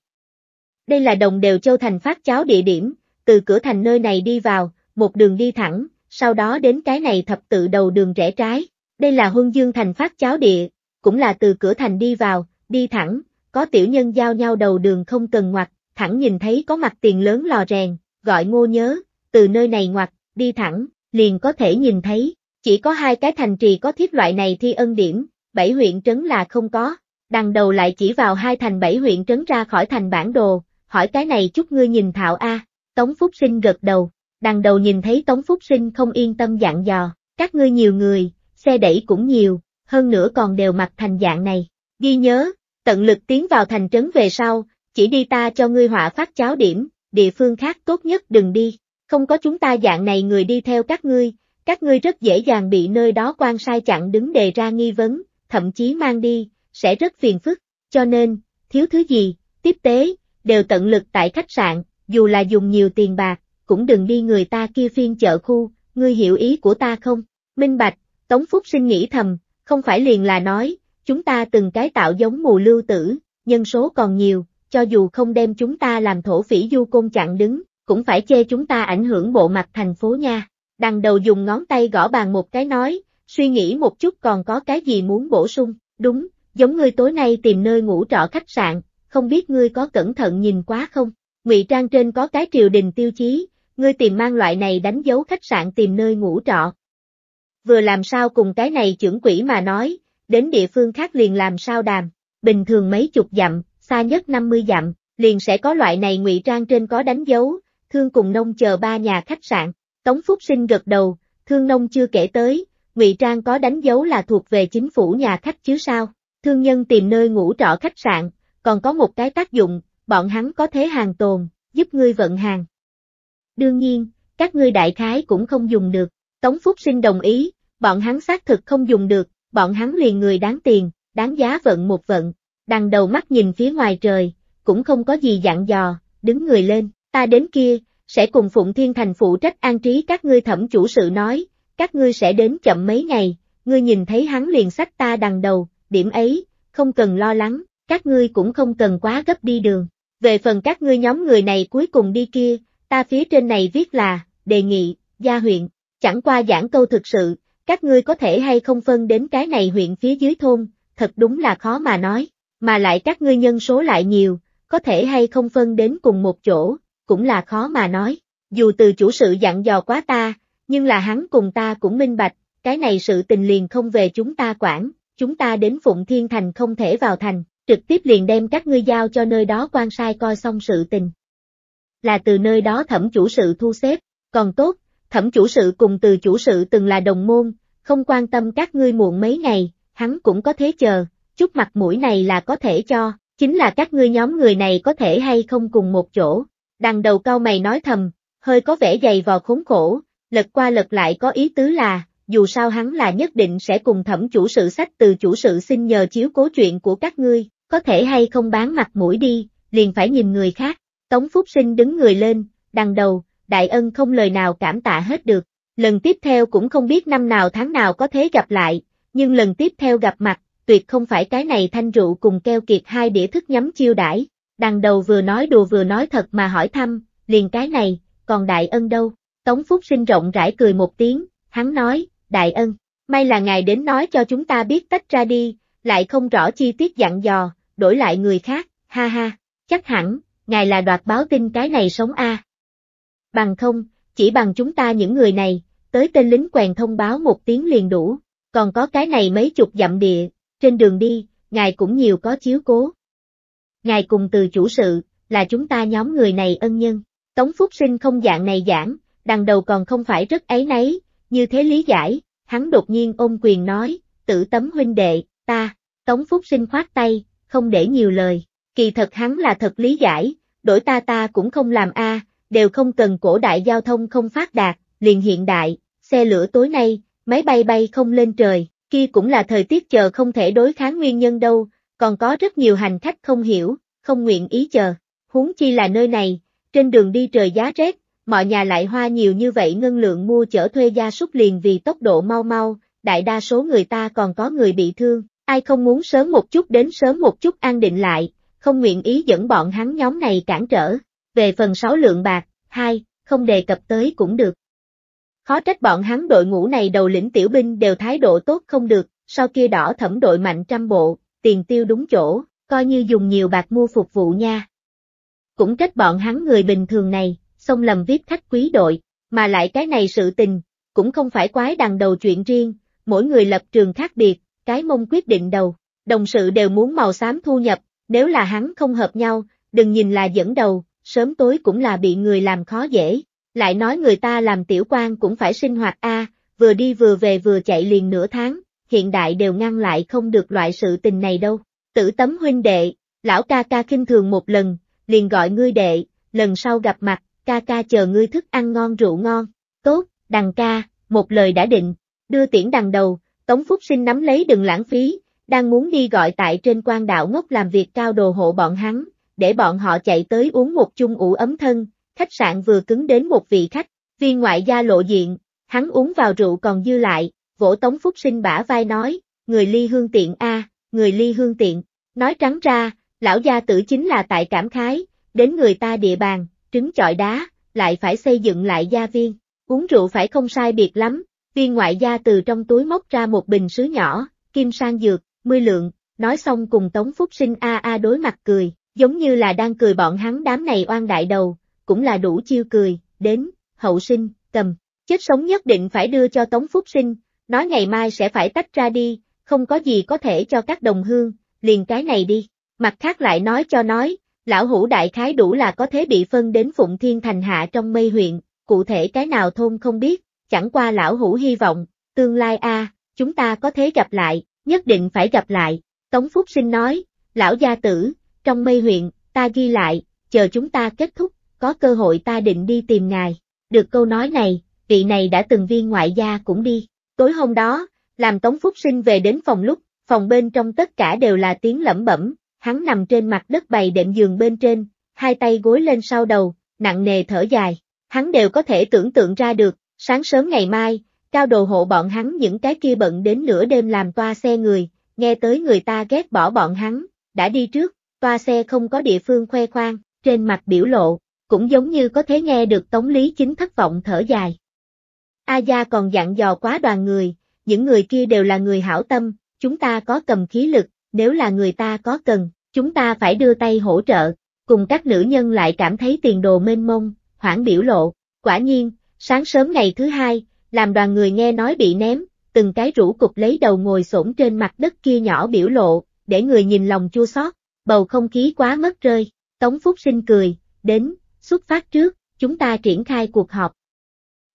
Đây là đồng đều châu thành phát cháo địa điểm, từ cửa thành nơi này đi vào, một đường đi thẳng, sau đó đến cái này thập tự đầu đường rẽ trái, đây là huân dương thành phát cháo địa, cũng là từ cửa thành đi vào, đi thẳng, có tiểu nhân giao nhau đầu đường không cần ngoặt, thẳng nhìn thấy có mặt tiền lớn lò rèn, gọi ngô nhớ, từ nơi này ngoặt, đi thẳng, liền có thể nhìn thấy, chỉ có hai cái thành trì có thiết loại này thi ân điểm, bảy huyện trấn là không có, đằng đầu lại chỉ vào hai thành bảy huyện trấn ra khỏi thành bản đồ, hỏi cái này chút ngươi nhìn thạo a Tống Phúc Sinh gật đầu, đằng đầu nhìn thấy Tống Phúc Sinh không yên tâm dặn dò, các ngươi nhiều người, xe đẩy cũng nhiều, hơn nữa còn đều mặc thành dạng này, ghi nhớ, tận lực tiến vào thành trấn về sau, chỉ đi ta cho ngươi họa phát cháo điểm, địa phương khác tốt nhất đừng đi, không có chúng ta dạng này người đi theo các ngươi, các ngươi rất dễ dàng bị nơi đó quan sai chặn đứng đề ra nghi vấn, thậm chí mang đi, sẽ rất phiền phức, cho nên, thiếu thứ gì, tiếp tế, đều tận lực tại khách sạn, dù là dùng nhiều tiền bạc, cũng đừng đi người ta kia phiên chợ khu, ngươi hiểu ý của ta không? Minh Bạch, Tống Phúc xin nghĩ thầm, không phải liền là nói, chúng ta từng cái tạo giống mù lưu tử, nhân số còn nhiều, cho dù không đem chúng ta làm thổ phỉ du côn chặn đứng, cũng phải chê chúng ta ảnh hưởng bộ mặt thành phố nha. Đằng đầu dùng ngón tay gõ bàn một cái nói, suy nghĩ một chút còn có cái gì muốn bổ sung, đúng, giống ngươi tối nay tìm nơi ngủ trọ khách sạn, không biết ngươi có cẩn thận nhìn quá không? Ngụy Trang trên có cái triều đình tiêu chí, ngươi tìm mang loại này đánh dấu khách sạn tìm nơi ngủ trọ. Vừa làm sao cùng cái này trưởng quỷ mà nói, đến địa phương khác liền làm sao đàm, bình thường mấy chục dặm, xa nhất 50 dặm, liền sẽ có loại này ngụy trang trên có đánh dấu, thương cùng nông chờ ba nhà khách sạn, Tống Phúc Sinh gật đầu, thương nông chưa kể tới, ngụy trang có đánh dấu là thuộc về chính phủ nhà khách chứ sao, thương nhân tìm nơi ngủ trọ khách sạn, còn có một cái tác dụng, bọn hắn có thế hàng tồn, giúp ngươi vận hàng. Đương nhiên, các ngươi đại khái cũng không dùng được, Tống Phúc Sinh đồng ý, bọn hắn xác thực không dùng được, bọn hắn liền người đáng tiền, đáng giá vận một vận, đằng đầu mắt nhìn phía ngoài trời, cũng không có gì dặn dò, đứng người lên, ta đến kia, sẽ cùng Phụng Thiên Thành phụ trách an trí các ngươi thẩm chủ sự nói, các ngươi sẽ đến chậm mấy ngày, ngươi nhìn thấy hắn liền sách ta đằng đầu, điểm ấy, không cần lo lắng, các ngươi cũng không cần quá gấp đi đường. Về phần các ngươi nhóm người này cuối cùng đi kia, ta phía trên này viết là, đề nghị, gia huyện, chẳng qua giảng câu thực sự, các ngươi có thể hay không phân đến cái này huyện phía dưới thôn, thật đúng là khó mà nói, mà lại các ngươi nhân số lại nhiều, có thể hay không phân đến cùng một chỗ, cũng là khó mà nói. Dù từ chủ sự dặn dò quá ta, nhưng là hắn cùng ta cũng minh bạch, cái này sự tình liền không về chúng ta quản, chúng ta đến Phụng Thiên Thành không thể vào thành, trực tiếp liền đem các ngươi giao cho nơi đó quan sai coi xong sự tình. Là từ nơi đó thẩm chủ sự thu xếp, còn tốt, thẩm chủ sự cùng từ chủ sự từng là đồng môn, không quan tâm các ngươi muộn mấy ngày, hắn cũng có thế chờ, chút mặt mũi này là có thể cho, chính là các ngươi nhóm người này có thể hay không cùng một chỗ. Đằng đầu cao mày nói thầm, hơi có vẻ dày vò khốn khổ, lật qua lật lại có ý tứ là, dù sao hắn là nhất định sẽ cùng thẩm chủ sự sách từ chủ sự xin nhờ chiếu cố chuyện của các ngươi, có thể hay không bán mặt mũi đi, liền phải nhìn người khác. Tống Phúc Sinh đứng người lên, đằng đầu, đại ân không lời nào cảm tạ hết được. Lần tiếp theo cũng không biết năm nào tháng nào có thế gặp lại, nhưng lần tiếp theo gặp mặt, tuyệt không phải cái này thanh rượu cùng keo kiệt hai đĩa thức nhắm chiêu đãi. Đằng đầu vừa nói đùa vừa nói thật mà hỏi thăm, liền cái này, còn đại ân đâu? Tống Phúc sinh rộng rãi cười một tiếng, hắn nói, đại ân, may là ngài đến nói cho chúng ta biết tách ra đi, lại không rõ chi tiết dặn dò, đổi lại người khác, ha ha, chắc hẳn, ngài là đoạt báo tin cái này sống a. À bằng không, chỉ bằng chúng ta những người này, tới tên lính quèn thông báo một tiếng liền đủ, còn có cái này mấy chục dặm địa, trên đường đi, ngài cũng nhiều có chiếu cố. Ngài cùng từ chủ sự, là chúng ta nhóm người này ân nhân, Tống Phúc Sinh không dạng này giảng, đằng đầu còn không phải rất ấy nấy, như thế lý giải, hắn đột nhiên ôm quyền nói, tử tấm huynh đệ, ta, Tống Phúc Sinh khoát tay, không để nhiều lời, kỳ thật hắn là thật lý giải, đổi ta ta cũng không làm a à, đều không cần cổ đại giao thông không phát đạt, liền hiện đại, xe lửa tối nay, máy bay bay không lên trời, kia cũng là thời tiết chờ không thể đối kháng nguyên nhân đâu, còn có rất nhiều hành khách không hiểu, không nguyện ý chờ, huống chi là nơi này, trên đường đi trời giá rét, mọi nhà lại hoa nhiều như vậy ngân lượng mua chở thuê gia súc liền vì tốc độ mau mau, đại đa số người ta còn có người bị thương, ai không muốn sớm một chút đến sớm một chút an định lại, không nguyện ý dẫn bọn hắn nhóm này cản trở, về phần 6 lượng bạc, hai, không đề cập tới cũng được. Khó trách bọn hắn đội ngũ này đầu lĩnh tiểu binh đều thái độ tốt không được, sau kia đỏ thẩm đội mạnh trăm bộ, tiền tiêu đúng chỗ, coi như dùng nhiều bạc mua phục vụ nha. Cũng trách bọn hắn người bình thường này, xông lầm viết khách quý đội, mà lại cái này sự tình, cũng không phải quái đằng đầu chuyện riêng, mỗi người lập trường khác biệt, cái mông quyết định đầu, đồng sự đều muốn màu xám thu nhập, nếu là hắn không hợp nhau, đừng nhìn là dẫn đầu, sớm tối cũng là bị người làm khó dễ, lại nói người ta làm tiểu quan cũng phải sinh hoạt a, vừa đi vừa về vừa chạy liền nửa tháng, hiện đại đều ngăn lại không được loại sự tình này đâu. Tử tấm huynh đệ, lão ca ca kinh thường một lần, liền gọi ngươi đệ, lần sau gặp mặt, ca ca chờ ngươi thức ăn ngon rượu ngon, tốt, đằng ca, một lời đã định, đưa tiễn đằng đầu, Tống Phúc Sinh nắm lấy đừng lãng phí, đang muốn đi gọi tại trên quan đạo ngốc làm việc cao đồ hộ bọn hắn, để bọn họ chạy tới uống một chung ủ ấm thân, khách sạn vừa cứng đến một vị khách, viên ngoại gia lộ diện, hắn uống vào rượu còn dư lại, vỗ tống phúc sinh bả vai nói, người ly hương tiện a người ly hương tiện, nói trắng ra, lão gia tử chính là tại cảm khái, đến người ta địa bàn, trứng chọi đá, lại phải xây dựng lại gia viên, uống rượu phải không sai biệt lắm, viên ngoại gia từ trong túi móc ra một bình sứ nhỏ, kim sang dược, mươi lượng, nói xong cùng Tống Phúc Sinh a a đối mặt cười, giống như là đang cười bọn hắn đám này oan đại đầu, cũng là đủ chiêu cười, đến, hậu sinh, cầm, chết sống nhất định phải đưa cho Tống Phúc Sinh, nói ngày mai sẽ phải tách ra đi, không có gì có thể cho các đồng hương, liền cái này đi, mặt khác lại nói cho nói, lão hữu đại khái đủ là có thế bị phân đến Phụng Thiên Thành Hạ trong mây huyện, cụ thể cái nào thôn không biết, chẳng qua lão hữu hy vọng, tương lai a chúng ta có thế gặp lại, nhất định phải gặp lại, Tống Phúc Sinh nói, lão gia tử, trong mây huyện, ta ghi lại, chờ chúng ta kết thúc, có cơ hội ta định đi tìm ngài. Được câu nói này, vị này đã từng viên ngoại gia cũng đi. Tối hôm đó, làm Tống Phúc Sinh về đến phòng lúc, phòng bên trong tất cả đều là tiếng lẩm bẩm, hắn nằm trên mặt đất bày đệm giường bên trên, hai tay gối lên sau đầu, nặng nề thở dài. Hắn đều có thể tưởng tượng ra được, sáng sớm ngày mai, cao đồ hộ bọn hắn những cái kia bận đến nửa đêm làm toa xe người, nghe tới người ta ghét bỏ bọn hắn, đã đi trước, toa xe không có địa phương khoe khoang, trên mặt biểu lộ, cũng giống như có thể nghe được Tống Lý Chính thất vọng thở dài. A Gia còn dặn dò quá đoàn người, những người kia đều là người hảo tâm, chúng ta có cầm khí lực, nếu là người ta có cần, chúng ta phải đưa tay hỗ trợ, cùng các nữ nhân lại cảm thấy tiền đồ mênh mông, hoảng biểu lộ, quả nhiên, sáng sớm ngày thứ hai, làm đoàn người nghe nói bị ném, từng cái rũ cục lấy đầu ngồi xổm trên mặt đất kia nhỏ biểu lộ, để người nhìn lòng chua xót, bầu không khí quá mất rơi, Tống Phúc Sinh cười, đến, xuất phát trước, chúng ta triển khai cuộc họp.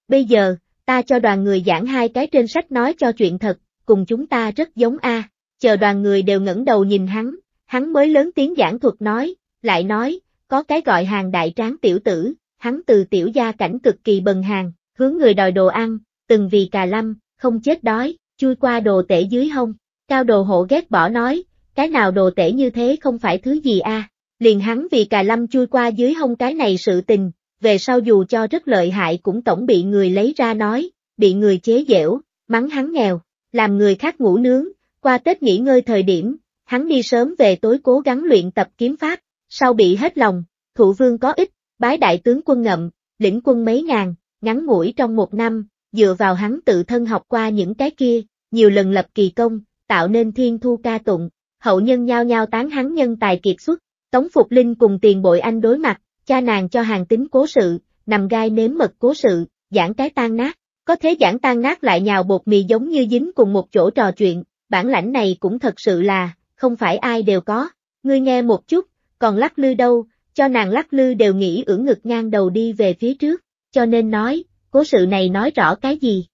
Bây giờ, ta cho đoàn người giảng hai cái trên sách nói cho chuyện thật, cùng chúng ta rất giống a. chờ đoàn người đều ngẩng đầu nhìn hắn, hắn mới lớn tiếng giảng thuật nói, lại nói, có cái gọi hàng đại tráng tiểu tử, hắn từ tiểu gia cảnh cực kỳ bần hàng, hướng người đòi đồ ăn, từng vì cà lâm, không chết đói, chui qua đồ tể dưới hông, cao đồ hộ ghét bỏ nói, cái nào đồ tể như thế không phải thứ gì a liền hắn vì cà lâm chui qua dưới hông cái này sự tình, về sau dù cho rất lợi hại cũng tổng bị người lấy ra nói, bị người chế dẻo mắng hắn nghèo, làm người khác ngủ nướng, qua Tết nghỉ ngơi thời điểm, hắn đi sớm về tối cố gắng luyện tập kiếm pháp, sau bị hết lòng, thủ vương có ích, bái đại tướng quân ngậm, lĩnh quân mấy ngàn, ngắn ngủi trong một năm, dựa vào hắn tự thân học qua những cái kia, nhiều lần lập kỳ công, tạo nên thiên thu ca tụng, hậu nhân nhao nhao tán hắn nhân tài kiệt xuất, Tống Phục Linh cùng tiền bội anh đối mặt, cha nàng cho hàng tính cố sự, nằm gai nếm mật cố sự, giảng cái tan nát, có thế giảng tan nát lại nhào bột mì giống như dính cùng một chỗ trò chuyện, bản lãnh này cũng thật sự là, không phải ai đều có, ngươi nghe một chút, còn lắc lư đâu, cho nàng lắc lư đều nghĩ ưỡn ngực ngang đầu đi về phía trước, cho nên nói, cố sự này nói rõ cái gì?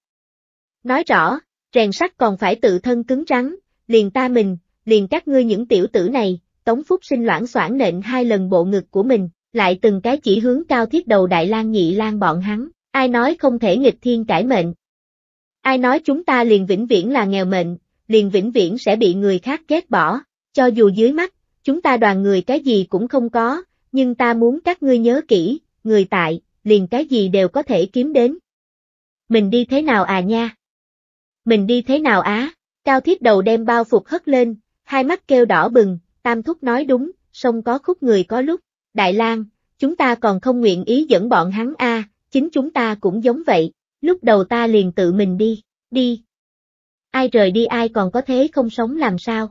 Nói rõ, rèn sắt còn phải tự thân cứng rắn, liền ta mình, liền các ngươi những tiểu tử này, Tống Phúc sinh loãng xoảng nện hai lần bộ ngực của mình, lại từng cái chỉ hướng cao thiết đầu Đại lang nhị lan bọn hắn, ai nói không thể nghịch thiên cải mệnh. Ai nói chúng ta liền vĩnh viễn là nghèo mệnh, liền vĩnh viễn sẽ bị người khác ghét bỏ, cho dù dưới mắt, chúng ta đoàn người cái gì cũng không có, nhưng ta muốn các ngươi nhớ kỹ, người tại, liền cái gì đều có thể kiếm đến. Mình đi thế nào à nha? Mình đi thế nào á? Cao thiết đầu đem bao phục hất lên, hai mắt kêu đỏ bừng, tam thúc nói đúng, sông có khúc người có lúc, Đại lang chúng ta còn không nguyện ý dẫn bọn hắn a, chính chúng ta cũng giống vậy, lúc đầu ta liền tự mình đi, đi. Ai rời đi ai còn có thế không sống làm sao?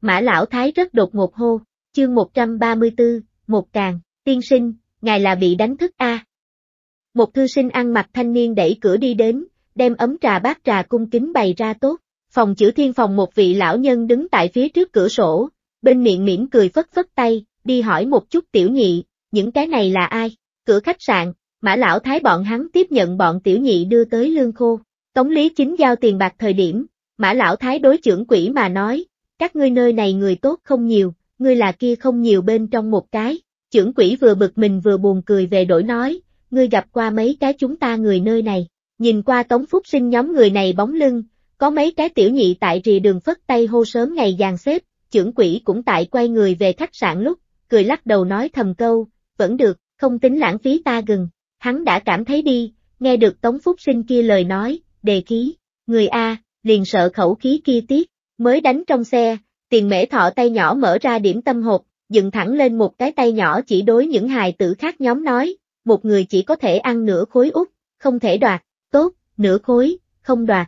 Mã lão thái rất đột ngột hô, chương 134, một càng, tiên sinh, ngài là bị đánh thức a. Một thư sinh ăn mặc thanh niên đẩy cửa đi đến, đem ấm trà bát trà cung kính bày ra tốt, phòng chữ thiên phòng một vị lão nhân đứng tại phía trước cửa sổ, bên miệng mỉm cười phất phất tay, đi hỏi một chút tiểu nhị, những cái này là ai? Cửa khách sạn, mã lão thái bọn hắn tiếp nhận bọn tiểu nhị đưa tới lương khô, tống lý chính giao tiền bạc thời điểm, mã lão thái đối trưởng quỷ mà nói, các ngươi nơi này người tốt không nhiều, ngươi là kia không nhiều bên trong một cái, trưởng quỷ vừa bực mình vừa buồn cười về đổi nói, ngươi gặp qua mấy cái chúng ta người nơi này, nhìn qua tống phúc sinh nhóm người này bóng lưng, có mấy cái tiểu nhị tại rì đường phất tay hô sớm ngày dàn xếp, trưởng quỷ cũng tại quay người về khách sạn lúc, cười lắc đầu nói thầm câu, vẫn được, không tính lãng phí ta gừng. Hắn đã cảm thấy đi, nghe được Tống Phúc Sinh kia lời nói, đề khí, người A, liền sợ khẩu khí kia tiết, mới đánh trong xe, tiền mễ thọ tay nhỏ mở ra điểm tâm hộp, dựng thẳng lên một cái tay nhỏ chỉ đối những hài tử khác nhóm nói, một người chỉ có thể ăn nửa khối út, không thể đoạt, tốt, nửa khối, không đoạt.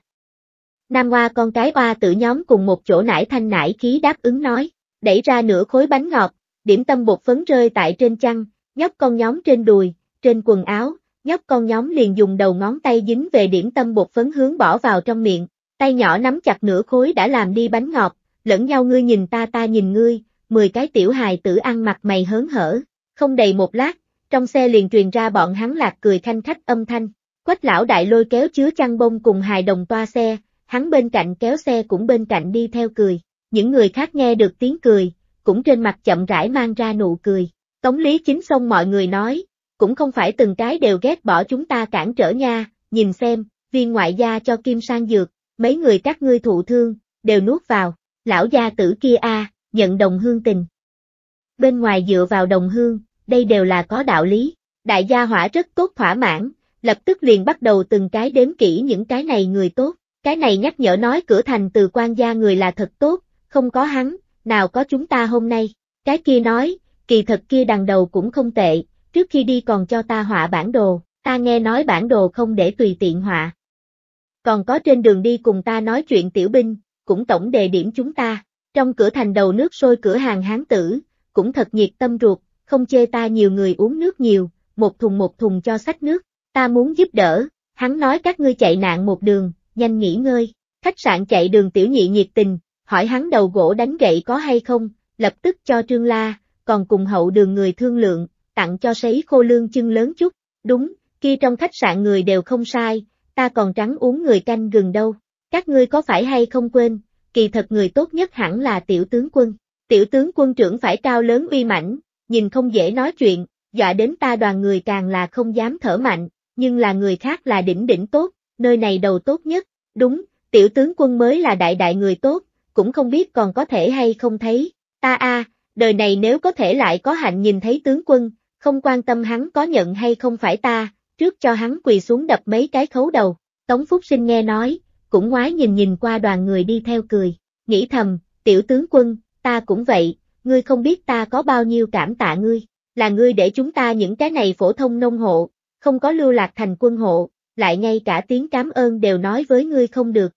Nam Hoa con cái oa tử nhóm cùng một chỗ nải thanh nải khí đáp ứng nói, đẩy ra nửa khối bánh ngọt, điểm tâm bột phấn rơi tại trên chăn, nhóc con nhóm trên đùi, trên quần áo, nhóc con nhóm liền dùng đầu ngón tay dính về điểm tâm bột phấn hướng bỏ vào trong miệng, tay nhỏ nắm chặt nửa khối đã làm đi bánh ngọt, lẫn nhau ngươi nhìn ta ta nhìn ngươi, 10 cái tiểu hài tử ăn mặt mày hớn hở, không đầy một lát, trong xe liền truyền ra bọn hắn lạc cười thanh khách âm thanh, quách lão đại lôi kéo chứa chăn bông cùng hài đồng toa xe, hắn bên cạnh kéo xe cũng bên cạnh đi theo cười. Những người khác nghe được tiếng cười, cũng trên mặt chậm rãi mang ra nụ cười. Tống Lý Chính xong mọi người nói, cũng không phải từng cái đều ghét bỏ chúng ta cản trở nha, nhìn xem, viên ngoại gia cho Kim Sang dược, mấy người các ngươi thụ thương, đều nuốt vào, lão gia tử kia a, nhận đồng hương tình. Bên ngoài dựa vào đồng hương, đây đều là có đạo lý, đại gia hỏa rất tốt thỏa mãn, lập tức liền bắt đầu từng cái đếm kỹ những cái này người tốt, cái này nhắc nhở nói cửa thành từ quan gia người là thật tốt, không có hắn, nào có chúng ta hôm nay. Cái kia nói, kỳ thật kia đằng đầu cũng không tệ, trước khi đi còn cho ta họa bản đồ, ta nghe nói bản đồ không để tùy tiện họa. Còn có trên đường đi cùng ta nói chuyện tiểu binh, cũng tổng đề điểm chúng ta, trong cửa thành đầu nước sôi cửa hàng hán tử, cũng thật nhiệt tâm ruột, không chê ta nhiều người uống nước nhiều, một thùng một thùng cho sách nước, ta muốn giúp đỡ, hắn nói các ngươi chạy nạn một đường, nhanh nghỉ ngơi. Khách sạn chạy đường tiểu nhị nhiệt tình, hỏi hắn đầu gỗ đánh gậy có hay không, lập tức cho Trương La, còn cùng hậu đường người thương lượng, tặng cho sấy khô lương chân lớn chút, đúng, kia trong khách sạn người đều không sai, ta còn trắng uống người canh gừng đâu, các ngươi có phải hay không quên, kỳ thật người tốt nhất hẳn là tiểu tướng quân, tiểu tướng quân trưởng phải cao lớn uy mãnh, nhìn không dễ nói chuyện, dọa đến ta đoàn người càng là không dám thở mạnh, nhưng là người khác là đỉnh đỉnh tốt, nơi này đầu tốt nhất, đúng, tiểu tướng quân mới là đại đại người tốt, cũng không biết còn có thể hay không thấy, ta a, đời này nếu có thể lại có hạnh nhìn thấy tướng quân, không quan tâm hắn có nhận hay không phải ta, trước cho hắn quỳ xuống đập mấy cái khấu đầu, Tống Phúc Sinh nghe nói, cũng ngoái nhìn nhìn qua đoàn người đi theo cười, nghĩ thầm, tiểu tướng quân, ta cũng vậy, ngươi không biết ta có bao nhiêu cảm tạ ngươi, là ngươi để chúng ta những cái này phổ thông nông hộ, không có lưu lạc thành quân hộ, lại ngay cả tiếng cảm ơn đều nói với ngươi không được.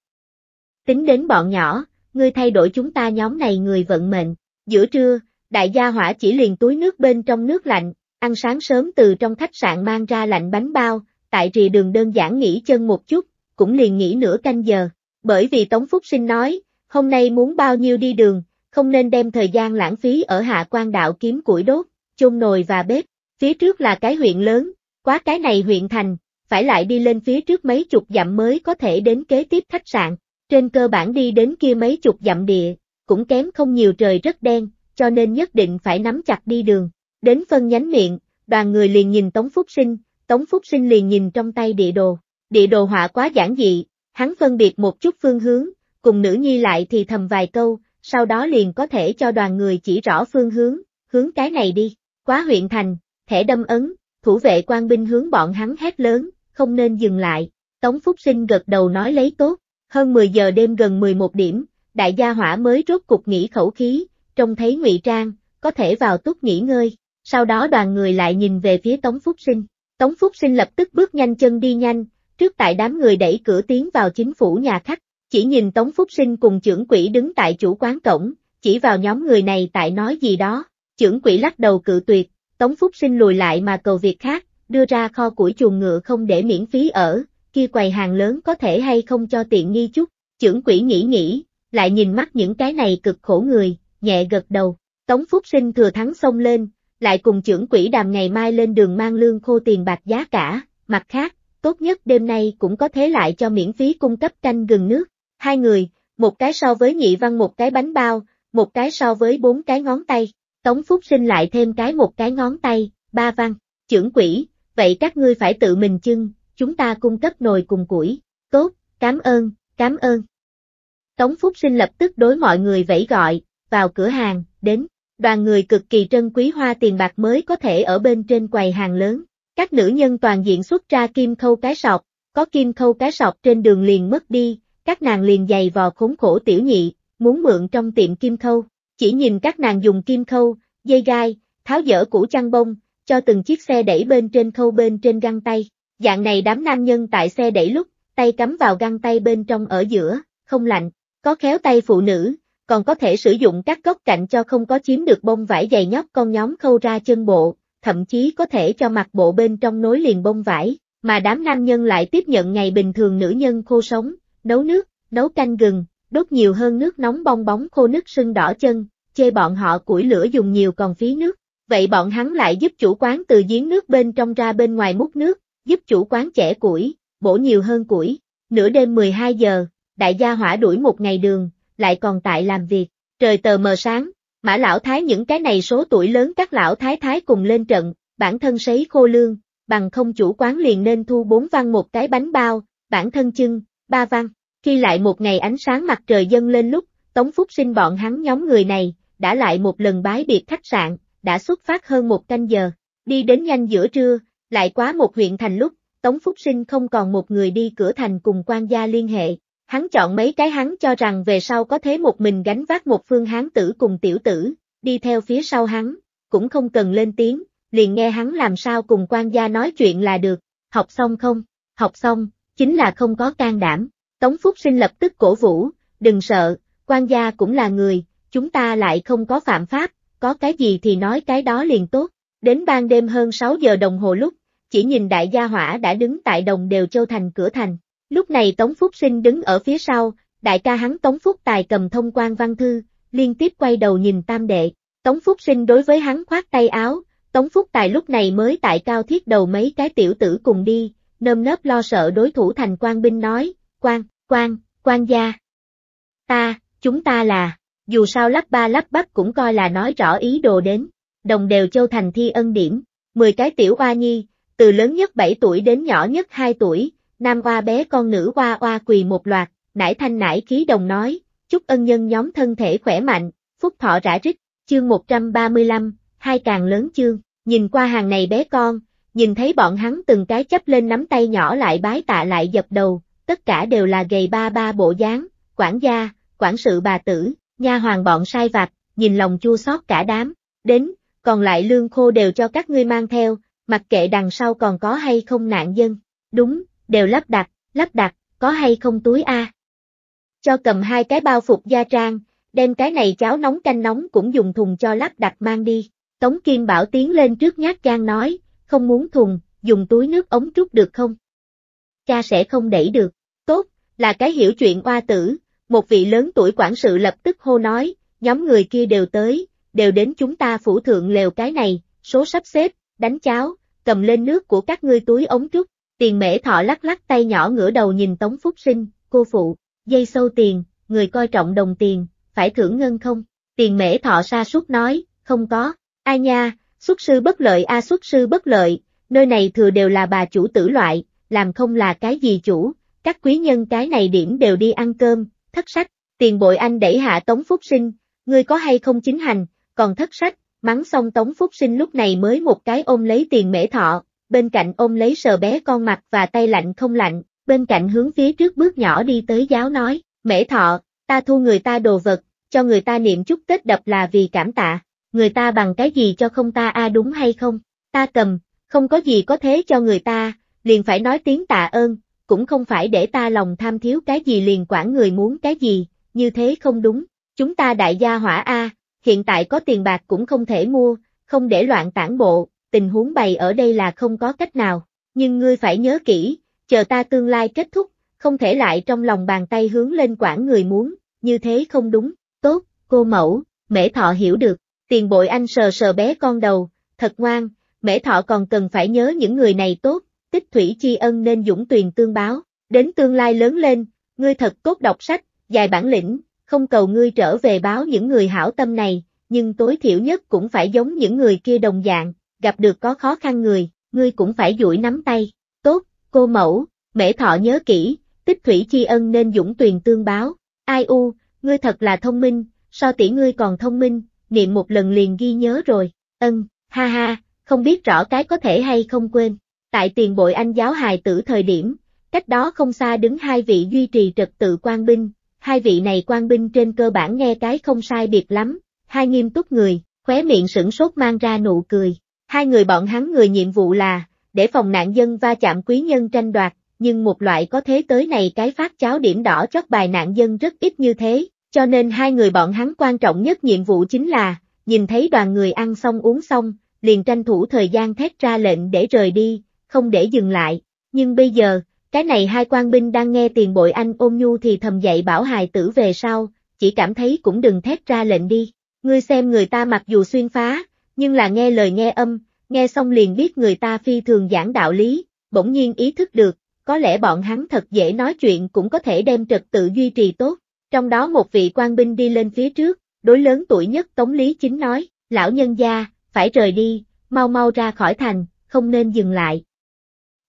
Tính đến bọn nhỏ, ngươi thay đổi chúng ta nhóm này người vận mệnh, giữa trưa, đại gia hỏa chỉ liền túi nước bên trong nước lạnh, ăn sáng sớm từ trong khách sạn mang ra lạnh bánh bao, tại rìa đường đơn giản nghỉ chân một chút, cũng liền nghỉ nửa canh giờ, bởi vì Tống Phúc Sinh nói, hôm nay muốn bao nhiêu đi đường, không nên đem thời gian lãng phí ở hạ quan đạo kiếm củi đốt, chôn nồi và bếp, phía trước là cái huyện lớn, quá cái này huyện thành, phải lại đi lên phía trước mấy chục dặm mới có thể đến kế tiếp khách sạn, trên cơ bản đi đến kia mấy chục dặm địa, cũng kém không nhiều trời rất đen, cho nên nhất định phải nắm chặt đi đường. Đến phân nhánh miệng, đoàn người liền nhìn Tống Phúc Sinh, Tống Phúc Sinh liền nhìn trong tay địa đồ. Địa đồ họa quá giản dị, hắn phân biệt một chút phương hướng, cùng nữ nhi lại thì thầm vài câu, sau đó liền có thể cho đoàn người chỉ rõ phương hướng, hướng cái này đi, quá huyện thành, thẻ đâm ấn, thủ vệ quan binh hướng bọn hắn hét lớn, không nên dừng lại. Tống Phúc Sinh gật đầu nói lấy tốt, hơn 10 giờ đêm gần 11 điểm, đại gia hỏa mới rốt cục nghỉ khẩu khí, trông thấy ngụy Trang, có thể vào túc nghỉ ngơi, sau đó đoàn người lại nhìn về phía Tống Phúc Sinh. Tống Phúc Sinh lập tức bước nhanh chân đi nhanh, trước tại đám người đẩy cửa tiến vào chính phủ nhà khách, chỉ nhìn Tống Phúc Sinh cùng trưởng quỹ đứng tại chủ quán cổng, chỉ vào nhóm người này tại nói gì đó, trưởng quỹ lắc đầu cự tuyệt, Tống Phúc Sinh lùi lại mà cầu việc khác, đưa ra kho củi chuồng ngựa không để miễn phí ở, kia quầy hàng lớn có thể hay không cho tiện nghi chút, trưởng quỷ nghĩ nghĩ, lại nhìn mắt những cái này cực khổ người, nhẹ gật đầu, Tống Phúc Sinh thừa thắng xông lên, lại cùng trưởng quỷ đàm ngày mai lên đường mang lương khô tiền bạc giá cả, mặt khác, tốt nhất đêm nay cũng có thế lại cho miễn phí cung cấp canh gừng nước, hai người, một cái so với nhị văn một cái bánh bao, một cái so với bốn cái ngón tay, Tống Phúc Sinh lại thêm cái một cái ngón tay, ba văn, trưởng quỷ vậy các ngươi phải tự mình chưng, chúng ta cung cấp nồi cùng củi, tốt, cảm ơn, cảm ơn. Tống Phúc Sinh lập tức đối mọi người vẫy gọi, vào cửa hàng, đến, đoàn người cực kỳ trân quý hoa tiền bạc mới có thể ở bên trên quầy hàng lớn. Các nữ nhân toàn diện xuất ra kim khâu cái sọc, có kim khâu cái sọc trên đường liền mất đi, các nàng liền giày vò khốn khổ tiểu nhị, muốn mượn trong tiệm kim khâu, chỉ nhìn các nàng dùng kim khâu, dây gai, tháo dỡ củ chăn bông, cho từng chiếc xe đẩy bên trên khâu bên trên găng tay. Dạng này đám nam nhân tại xe đẩy lúc, tay cắm vào găng tay bên trong ở giữa, không lạnh, có khéo tay phụ nữ, còn có thể sử dụng các góc cạnh cho không có chiếm được bông vải dày nhóc con nhóm khâu ra chân bộ, thậm chí có thể cho mặt bộ bên trong nối liền bông vải, mà đám nam nhân lại tiếp nhận ngày bình thường nữ nhân khô sống, nấu nước, nấu canh gừng, đốt nhiều hơn nước nóng bong bóng khô nứt sưng đỏ chân, chê bọn họ củi lửa dùng nhiều còn phí nước. Vậy bọn hắn lại giúp chủ quán từ giếng nước bên trong ra bên ngoài múc nước, giúp chủ quán trẻ củi, bổ nhiều hơn củi. Nửa đêm 12 giờ, đại gia hỏa đuổi một ngày đường, lại còn tại làm việc. Trời tờ mờ sáng, mã lão thái những cái này số tuổi lớn các lão thái thái cùng lên trận, bản thân sấy khô lương, bằng không chủ quán liền nên thu bốn văn một cái bánh bao, bản thân chưng, ba văn. Khi lại một ngày ánh sáng mặt trời dâng lên lúc, Tống Phúc sinh bọn hắn nhóm người này, đã lại một lần bái biệt khách sạn, đã xuất phát hơn một canh giờ, đi đến nhanh giữa trưa, lại quá một huyện thành lúc, Tống Phúc Sinh không còn một người đi cửa thành cùng quan gia liên hệ, hắn chọn mấy cái hắn cho rằng về sau có thế một mình gánh vác một phương hán tử cùng tiểu tử, đi theo phía sau hắn, cũng không cần lên tiếng, liền nghe hắn làm sao cùng quan gia nói chuyện là được, học xong không, học xong, chính là không có can đảm, Tống Phúc Sinh lập tức cổ vũ, đừng sợ, quan gia cũng là người, chúng ta lại không có phạm pháp, có cái gì thì nói cái đó liền tốt. Đến ban đêm hơn 6 giờ đồng hồ lúc, chỉ nhìn đại gia hỏa đã đứng tại đồng đều châu thành cửa thành. Lúc này Tống Phúc Sinh đứng ở phía sau, đại ca hắn Tống Phúc Tài cầm thông quan văn thư, liên tiếp quay đầu nhìn tam đệ. Tống Phúc Sinh đối với hắn khoát tay áo, Tống Phúc Tài lúc này mới tại cao thiết đầu mấy cái tiểu tử cùng đi, nơm nớp lo sợ đối thủ thành quan binh nói, quan, quan, quan gia. Ta, chúng ta là dù sao lắp ba lắp bắp cũng coi là nói rõ ý đồ đến. Đồng đều châu thành thi ân điểm, 10 cái tiểu oa nhi, từ lớn nhất 7 tuổi đến nhỏ nhất 2 tuổi, nam oa bé con nữ oa oa quỳ một loạt, nải thanh nải khí đồng nói, chúc ân nhân nhóm thân thể khỏe mạnh, phúc thọ rã rít, chương 135, hai càng lớn chương, nhìn qua hàng này bé con, nhìn thấy bọn hắn từng cái chấp lên nắm tay nhỏ lại bái tạ lại dập đầu, tất cả đều là gầy ba ba bộ dáng, quản gia, quản sự bà tử, nha hoàng bọn sai vặt, nhìn lòng chua xót cả đám, đến, còn lại lương khô đều cho các ngươi mang theo, mặc kệ đằng sau còn có hay không nạn dân, đúng, đều lắp đặt, lắp đặt, có hay không túi A. Cho cầm hai cái bao phục gia trang, đem cái này cháo nóng canh nóng cũng dùng thùng cho lắp đặt mang đi, Tống Kim Bảo tiến lên trước nhát gan nói, không muốn thùng, dùng túi nước ống trút được không? Cha sẽ không đẩy được, tốt, là cái hiểu chuyện oa tử, một vị lớn tuổi quản sự lập tức hô nói, nhóm người kia đều tới, đều đến chúng ta phủ thượng lều cái này, số sắp xếp, đánh cháo, cầm lên nước của các ngươi túi ống trúc, tiền mễ thọ lắc lắc tay nhỏ ngửa đầu nhìn Tống Phúc Sinh, cô phụ, dây sâu tiền, người coi trọng đồng tiền, phải thưởng ngân không? Tiền mễ thọ sa suốt nói, không có, ai nha, xuất sư bất lợi a xuất sư bất lợi, nơi này thừa đều là bà chủ tử loại, làm không là cái gì chủ, các quý nhân cái này điểm đều đi ăn cơm, thất sách, tiền bội anh đẩy hạ Tống Phúc Sinh, ngươi có hay không chính hành, còn thất sách, mắng xong Tống Phúc Sinh lúc này mới một cái ôm lấy tiền mễ thọ, bên cạnh ôm lấy sờ bé con mặt và tay lạnh không lạnh, bên cạnh hướng phía trước bước nhỏ đi tới giáo nói, mễ thọ, ta thu người ta đồ vật, cho người ta niệm chút Tết đập là vì cảm tạ, người ta bằng cái gì cho không ta a đúng hay không, ta cầm, không có gì có thế cho người ta, liền phải nói tiếng tạ ơn, cũng không phải để ta lòng tham thiếu cái gì liền quản người muốn cái gì, như thế không đúng, chúng ta đại gia hỏa A, hiện tại có tiền bạc cũng không thể mua, không để loạn tản bộ, tình huống bày ở đây là không có cách nào, nhưng ngươi phải nhớ kỹ, chờ ta tương lai kết thúc, không thể lại trong lòng bàn tay hướng lên quản người muốn, như thế không đúng, tốt, cô mẫu, mễ thọ hiểu được, tiền bội anh sờ sờ bé con đầu, thật ngoan, mễ thọ còn cần phải nhớ những người này tốt, tích thủy chi ân nên dũng tuyền tương báo, đến tương lai lớn lên, ngươi thật cốt đọc sách, dài bản lĩnh, không cầu ngươi trở về báo những người hảo tâm này, nhưng tối thiểu nhất cũng phải giống những người kia đồng dạng, gặp được có khó khăn người, ngươi cũng phải duỗi nắm tay. Tốt, cô mẫu, mễ thọ nhớ kỹ, tích thủy chi ân nên dũng tuyền tương báo. Ai u, ngươi thật là thông minh, so tỷ ngươi còn thông minh, niệm một lần liền ghi nhớ rồi. Ân, ha ha, không biết rõ cái có thể hay không quên. Tại tiền bội anh giáo hài tử thời điểm, cách đó không xa đứng hai vị duy trì trật tự quan binh, hai vị này quan binh trên cơ bản nghe cái không sai biệt lắm, hai nghiêm túc người, khóe miệng sửng sốt mang ra nụ cười. Hai người bọn hắn người nhiệm vụ là, để phòng nạn dân va chạm quý nhân tranh đoạt, nhưng một loại có thế tới này cái phát cháo điểm đỏ chót bài nạn dân rất ít như thế, cho nên hai người bọn hắn quan trọng nhất nhiệm vụ chính là, nhìn thấy đoàn người ăn xong uống xong, liền tranh thủ thời gian thét ra lệnh để rời đi, không để dừng lại. Nhưng bây giờ, cái này hai quan binh đang nghe tiền bội anh ôm nhu thì thầm dạy bảo hài tử về sau, chỉ cảm thấy cũng đừng thét ra lệnh đi. Ngươi xem người ta mặc dù xuyên phá, nhưng là nghe lời nghe âm, nghe xong liền biết người ta phi thường giảng đạo lý, bỗng nhiên ý thức được, có lẽ bọn hắn thật dễ nói chuyện cũng có thể đem trật tự duy trì tốt. Trong đó một vị quan binh đi lên phía trước, đối lớn tuổi nhất Tống Lý Chính nói, lão nhân gia, phải rời đi, mau mau ra khỏi thành, không nên dừng lại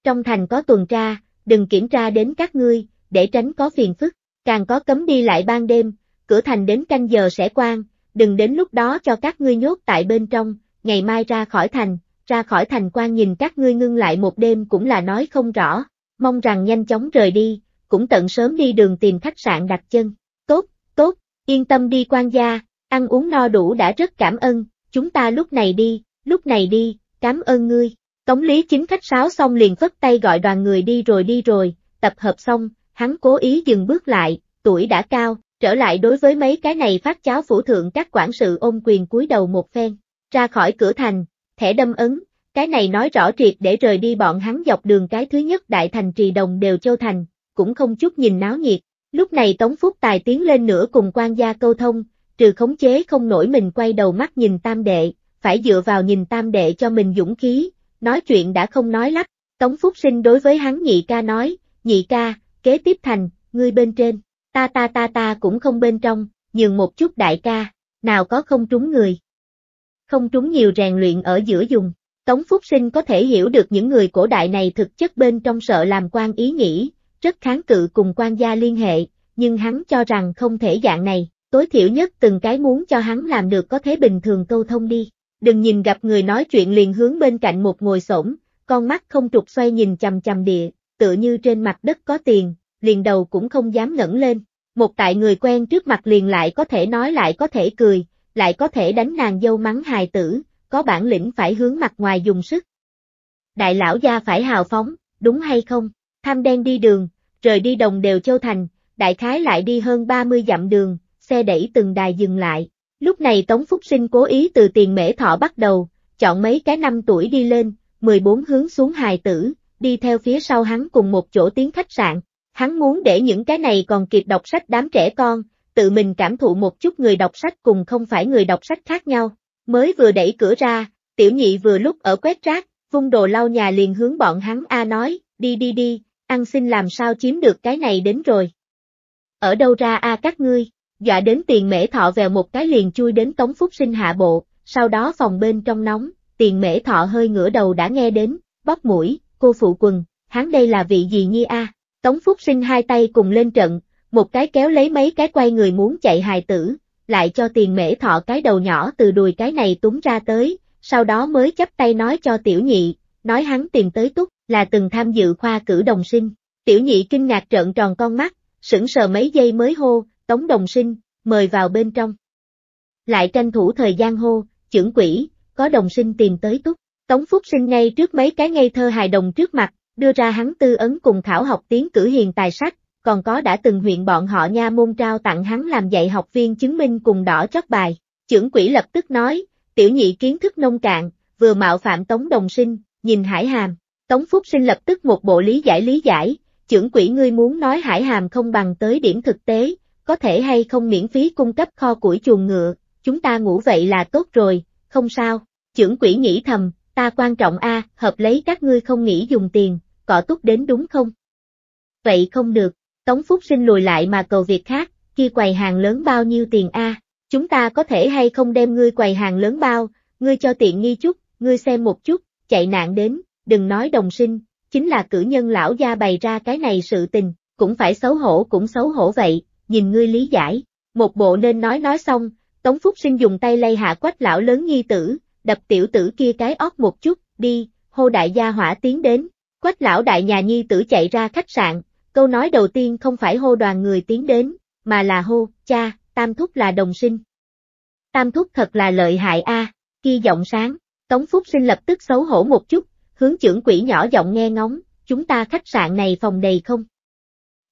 trong thành có tuần tra, đừng kiểm tra đến các ngươi, để tránh có phiền phức, càng có cấm đi lại ban đêm, cửa thành đến canh giờ sẽ quan, đừng đến lúc đó cho các ngươi nhốt tại bên trong, ngày mai ra khỏi thành, ra khỏi thành quan nhìn các ngươi ngưng lại một đêm cũng là nói không rõ, mong rằng nhanh chóng rời đi, cũng tận sớm đi đường tìm khách sạn đặt chân, tốt, tốt, yên tâm đi quan gia, ăn uống no đủ đã rất cảm ơn, chúng ta lúc này đi, lúc này đi, cảm ơn ngươi. Tống Lý Chính khách sáo xong liền vất tay gọi đoàn người đi rồi đi rồi, tập hợp xong, hắn cố ý dừng bước lại, tuổi đã cao, trở lại đối với mấy cái này phát cháo phủ thượng các quản sự ôm quyền cúi đầu một phen, ra khỏi cửa thành, thẻ đâm ấn, cái này nói rõ triệt để rời đi bọn hắn dọc đường cái thứ nhất đại thành trì đồng đều châu thành, cũng không chút nhìn náo nhiệt, lúc này Tống Phúc Tài tiến lên nữa cùng quan gia câu thông, trừ khống chế không nổi mình quay đầu mắt nhìn tam đệ, phải dựa vào nhìn tam đệ cho mình dũng khí, Nói chuyện đã không nói lắp, Tống Phúc Sinh đối với hắn nhị ca nói, nhị ca, kế tiếp thành, ngươi bên trên, ta ta ta ta cũng không bên trong, nhường một chút đại ca, nào có không trúng người. Không trúng nhiều rèn luyện ở giữa dùng, Tống Phúc Sinh có thể hiểu được những người cổ đại này thực chất bên trong sợ làm quan ý nghĩ, rất kháng cự cùng quan gia liên hệ, nhưng hắn cho rằng không thể dạng này, tối thiểu nhất từng cái muốn cho hắn làm được có thế bình thường câu thông đi đừng nhìn gặp người nói chuyện liền hướng bên cạnh một ngồi xổm, con mắt không trục xoay nhìn chằm chằm địa, tựa như trên mặt đất có tiền, liền đầu cũng không dám ngẩng lên. Một tại người quen trước mặt liền lại có thể nói lại có thể cười, lại có thể đánh nàng dâu mắng hài tử, có bản lĩnh phải hướng mặt ngoài dùng sức. Đại lão gia phải hào phóng, đúng hay không? Tham đen đi đường, rời đi đồng đều châu thành, đại khái lại đi hơn 30 dặm đường, xe đẩy từng đài dừng lại, Lúc này Tống Phúc Sinh cố ý từ tiền mễ thọ bắt đầu, chọn mấy cái năm tuổi đi lên, 14 hướng xuống hài tử, đi theo phía sau hắn cùng một chỗ tiếng khách sạn. Hắn muốn để những cái này còn kịp đọc sách đám trẻ con, tự mình cảm thụ một chút người đọc sách cùng không phải người đọc sách khác nhau. Mới vừa đẩy cửa ra, tiểu nhị vừa lúc ở quét rác, vung đồ lau nhà liền hướng bọn hắn A nói, đi đi đi, ăn xin làm sao chiếm được cái này đến rồi. Ở đâu ra A các ngươi? dọa đến tiền mễ thọ vèo một cái liền chui đến tống phúc sinh hạ bộ, sau đó phòng bên trong nóng, tiền mễ thọ hơi ngửa đầu đã nghe đến, bóp mũi, cô phụ quần, hắn đây là vị gì nhi a? Tống phúc sinh hai tay cùng lên trận, một cái kéo lấy mấy cái quay người muốn chạy hài tử, lại cho tiền mễ thọ cái đầu nhỏ từ đùi cái này túng ra tới, sau đó mới chấp tay nói cho tiểu nhị, nói hắn tìm tới túc, là từng tham dự khoa cử đồng sinh. Tiểu nhị kinh ngạc trợn tròn con mắt, sững sờ mấy giây mới hô, Tống Đồng Sinh, mời vào bên trong. Lại tranh thủ thời gian hô, trưởng quỷ, có đồng sinh tìm tới túc. Tống Phúc Sinh ngay trước mấy cái ngây thơ hài đồng trước mặt, đưa ra hắn tư ấn cùng khảo học tiếng cử hiền tài sắc, còn có đã từng huyện bọn họ nha môn trao tặng hắn làm dạy học viên chứng minh cùng đỏ chót bài. Trưởng quỷ lập tức nói, tiểu nhị kiến thức nông cạn, vừa mạo phạm Tống Đồng Sinh, nhìn Hải Hàm. Tống Phúc Sinh lập tức một bộ lý giải lý giải, trưởng quỷ ngươi muốn nói Hải Hàm không bằng tới điểm thực tế, có thể hay không miễn phí cung cấp kho củi chuồng ngựa, chúng ta ngủ vậy là tốt rồi, không sao. trưởng quỷ nghĩ thầm, ta quan trọng a, hợp lấy các ngươi không nghĩ dùng tiền, cọ túc đến đúng không? Vậy không được, Tống Phúc xin lùi lại mà cầu việc khác, kia quầy hàng lớn bao nhiêu tiền a? Chúng ta có thể hay không đem ngươi quầy hàng lớn bao, ngươi cho tiện nghi chút, ngươi xem một chút, chạy nạn đến, đừng nói đồng sinh, chính là cử nhân lão gia bày ra cái này sự tình, cũng phải xấu hổ cũng xấu hổ vậy, nhìn ngươi lý giải. Một bộ nên nói nói xong, Tống Phúc Sinh dùng tay lay hạ quách lão lớn nhi tử, đập tiểu tử kia cái ót một chút, đi, hô đại gia hỏa tiến đến. Quách lão đại nhà nhi tử chạy ra khách sạn, câu nói đầu tiên không phải hô đoàn người tiến đến, mà là hô, cha, tam thúc là đồng sinh. Tam thúc thật là lợi hại a kia giọng sáng, Tống Phúc Sinh lập tức xấu hổ một chút, hướng trưởng quỷ nhỏ giọng nghe ngóng, chúng ta khách sạn này phòng đầy không?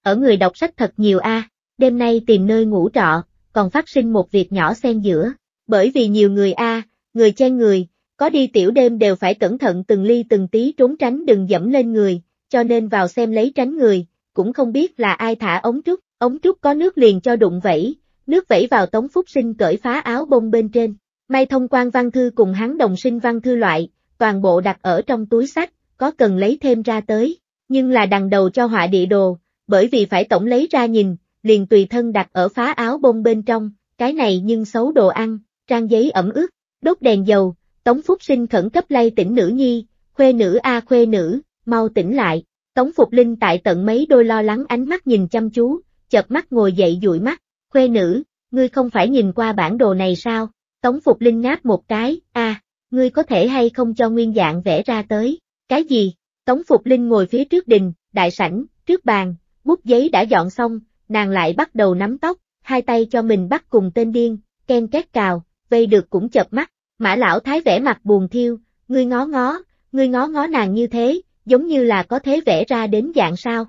Ở người đọc sách thật nhiều a đêm nay tìm nơi ngủ trọ, còn phát sinh một việc nhỏ xen giữa, bởi vì nhiều người a, người chen người, có đi tiểu đêm đều phải cẩn thận từng ly từng tí trốn tránh đừng dẫm lên người, cho nên vào xem lấy tránh người, cũng không biết là ai thả ống trúc, ống trúc có nước liền cho đụng vẫy, nước vẫy vào Tống Phúc Sinh cởi phá áo bông bên trên, may thông quan văn thư cùng hắn đồng sinh văn thư loại, toàn bộ đặt ở trong túi sách, có cần lấy thêm ra tới, nhưng là đằng đầu cho họa địa đồ, bởi vì phải tổng lấy ra nhìn, liền tùy thân đặt ở phá áo bông bên trong, cái này nhưng xấu đồ ăn, trang giấy ẩm ướt, đốt đèn dầu, Tống Phúc Sinh khẩn cấp lay tỉnh nữ nhi, khuê nữ a à khuê nữ, mau tỉnh lại, Tống Phục Linh tại tận mấy đôi lo lắng ánh mắt nhìn chăm chú, chợp mắt ngồi dậy dụi mắt, khuê nữ, ngươi không phải nhìn qua bản đồ này sao, Tống Phục Linh ngáp một cái, a, ngươi có thể hay không cho nguyên dạng vẽ ra tới, cái gì, Tống Phục Linh ngồi phía trước đình, đại sảnh, trước bàn, bút giấy đã dọn xong, nàng lại bắt đầu nắm tóc, hai tay cho mình bắt cùng tên điên, ken két cào, vây được cũng chập mắt, mã lão thái vẻ mặt buồn thiêu, ngươi ngó ngó, ngươi ngó ngó nàng như thế, giống như là có thế vẽ ra đến dạng sao.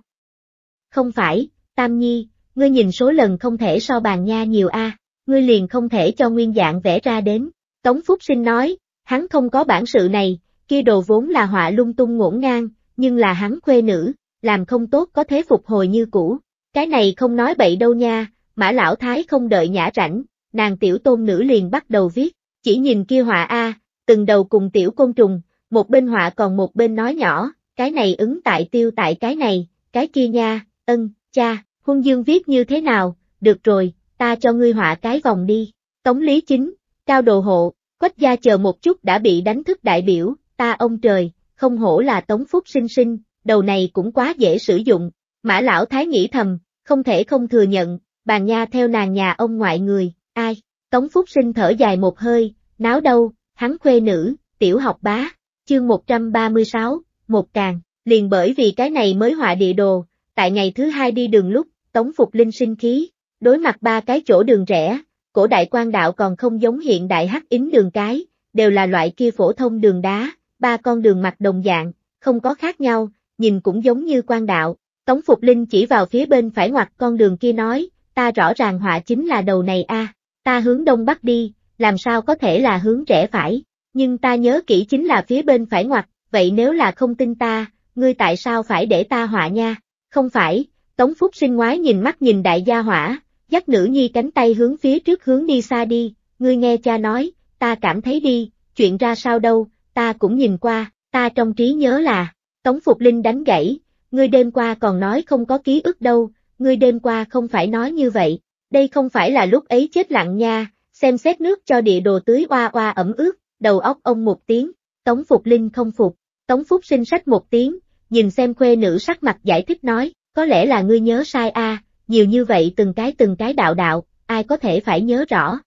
Không phải, Tam Nhi, ngươi nhìn số lần không thể so bàn nha nhiều a, à, ngươi liền không thể cho nguyên dạng vẽ ra đến, Tống Phúc Sinh nói, hắn không có bản sự này, kia đồ vốn là họa lung tung ngổn ngang, nhưng là hắn khuê nữ, làm không tốt có thế phục hồi như cũ, cái này không nói bậy đâu nha, mã lão thái không đợi nhã rảnh, nàng tiểu tôn nữ liền bắt đầu viết, chỉ nhìn kia họa A, từng đầu cùng tiểu côn trùng, một bên họa còn một bên nói nhỏ, cái này ứng tại tiêu tại cái này, cái kia nha, ân, cha, huân dương viết như thế nào, được rồi, ta cho ngươi họa cái vòng đi, tống lý chính, cao đồ hộ, quách gia chờ một chút đã bị đánh thức đại biểu, ta ông trời, không hổ là tống phúc sinh sinh, đầu này cũng quá dễ sử dụng, Mã lão thái nghĩ thầm, không thể không thừa nhận, bàn nha theo nàng nhà ông ngoại người, ai, Tống Phúc Sinh thở dài một hơi, náo đâu, hắn khuê nữ, tiểu học bá, chương 136, một càng, liền bởi vì cái này mới họa địa đồ, tại ngày thứ hai đi đường lúc, Tống Phục Linh sinh khí, đối mặt ba cái chỗ đường rẻ, cổ đại quan đạo còn không giống hiện đại hắc ính đường cái, đều là loại kia phổ thông đường đá, ba con đường mặt đồng dạng, không có khác nhau, nhìn cũng giống như quan đạo, Tống Phục Linh chỉ vào phía bên phải ngoặt con đường kia nói, ta rõ ràng họa chính là đầu này a, ta hướng đông bắc đi, làm sao có thể là hướng rẽ phải, nhưng ta nhớ kỹ chính là phía bên phải ngoặt, vậy nếu là không tin ta, ngươi tại sao phải để ta họa nha, không phải, Tống Phúc sinh ngoái nhìn mắt nhìn đại gia hỏa, dắt nữ nhi cánh tay hướng phía trước hướng đi xa đi, ngươi nghe cha nói, ta cảm thấy đi, chuyện ra sao đâu, ta cũng nhìn qua, ta trong trí nhớ là, Tống Phục Linh đánh gãy, ngươi đêm qua còn nói không có ký ức đâu, ngươi đêm qua không phải nói như vậy, đây không phải là lúc ấy chết lặng nha, xem xét nước cho địa đồ tưới oa oa ẩm ướt, đầu óc ông một tiếng, Tống Phục Linh không phục, Tống Phúc sinh sách một tiếng, nhìn xem khuê nữ sắc mặt giải thích nói, có lẽ là ngươi nhớ sai a, nhiều như vậy từng cái từng cái đạo đạo, ai có thể phải nhớ rõ.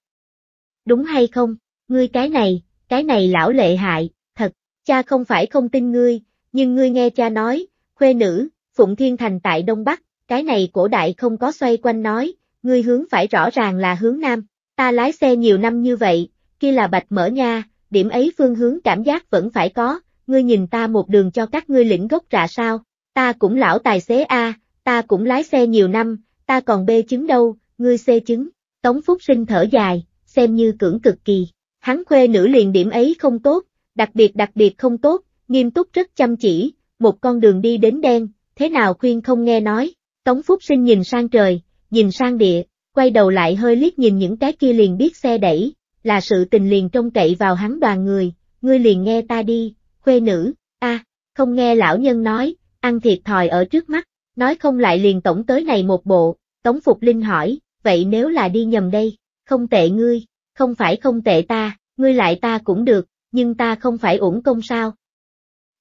Đúng hay không, ngươi cái này, cái này lão lệ hại, thật, cha không phải không tin ngươi, nhưng ngươi nghe cha nói, khuê nữ, Phụng Thiên Thành tại Đông Bắc, cái này cổ đại không có xoay quanh nói, ngươi hướng phải rõ ràng là hướng Nam, ta lái xe nhiều năm như vậy, kia là bạch mở nha, điểm ấy phương hướng cảm giác vẫn phải có, ngươi nhìn ta một đường cho các ngươi lĩnh gốc rạ sao, ta cũng lão tài xế A, ta cũng lái xe nhiều năm, ta còn bê chứng đâu, ngươi C chứng, Tống Phúc Sinh thở dài, xem như cưỡng cực kỳ, hắn khuê nữ liền điểm ấy không tốt, đặc biệt đặc biệt không tốt, nghiêm túc rất chăm chỉ, một con đường đi đến đen, thế nào khuyên không nghe nói, Tống Phúc Sinh nhìn sang trời, nhìn sang địa, quay đầu lại hơi liếc nhìn những cái kia liền biết xe đẩy, là sự tình liền trông cậy vào hắn đoàn người, ngươi liền nghe ta đi, khuê nữ, a, không nghe lão nhân nói, ăn thiệt thòi ở trước mắt, nói không lại liền tổng tới này một bộ, Tống Phục Linh hỏi, vậy nếu là đi nhầm đây, không tệ ngươi, không phải không tệ ta, ngươi lại ta cũng được, nhưng ta không phải uổng công sao,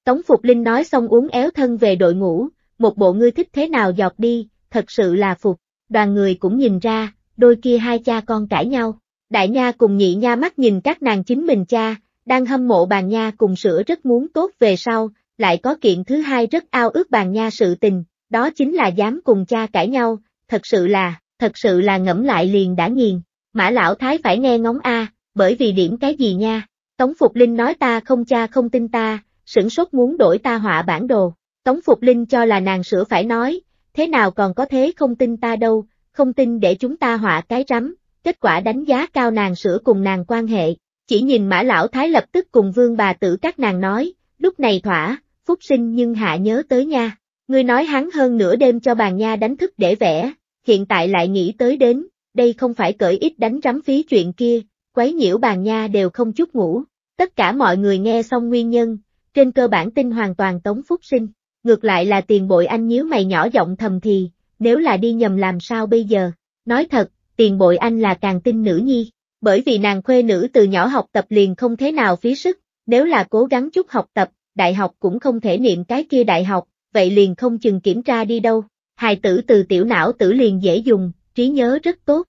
Tống Phục Linh nói xong uống éo thân về đội ngũ, một bộ ngươi thích thế nào dọc đi, thật sự là phục, đoàn người cũng nhìn ra, đôi kia hai cha con cãi nhau. Đại Nha cùng nhị Nha mắt nhìn các nàng chính mình cha, đang hâm mộ bàn Nha cùng sữa rất muốn tốt về sau, lại có kiện thứ hai rất ao ước bàn Nha sự tình, đó chính là dám cùng cha cãi nhau, thật sự là, thật sự là ngẫm lại liền đã nghiền. Mã lão thái phải nghe ngóng a, bởi vì điểm cái gì nha? Tống Phục Linh nói ta không cha không tin ta, sửng sốt muốn đổi ta họa bản đồ. Tống Phục Linh cho là nàng sửa phải nói, thế nào còn có thế không tin ta đâu, không tin để chúng ta họa cái rắm, kết quả đánh giá cao nàng sửa cùng nàng quan hệ. Chỉ nhìn Mã Lão Thái lập tức cùng vương bà tử các nàng nói, lúc này thỏa, phúc sinh nhưng hạ nhớ tới nha. Ngươi nói hắn hơn nửa đêm cho bàn nha đánh thức để vẽ, hiện tại lại nghĩ tới đến, đây không phải cởi ít đánh rắm phí chuyện kia, quấy nhiễu bàn nha đều không chút ngủ. Tất cả mọi người nghe xong nguyên nhân, trên cơ bản tin hoàn toàn Tống Phúc Sinh. Ngược lại là tiền bội anh nhíu mày nhỏ giọng thầm thì, nếu là đi nhầm làm sao bây giờ? Nói thật, tiền bội anh là càng tin nữ nhi, bởi vì nàng khuê nữ từ nhỏ học tập liền không thế nào phí sức, nếu là cố gắng chút học tập, đại học cũng không thể niệm cái kia đại học, vậy liền không chừng kiểm tra đi đâu. Hài tử từ tiểu não tử liền dễ dùng, trí nhớ rất tốt.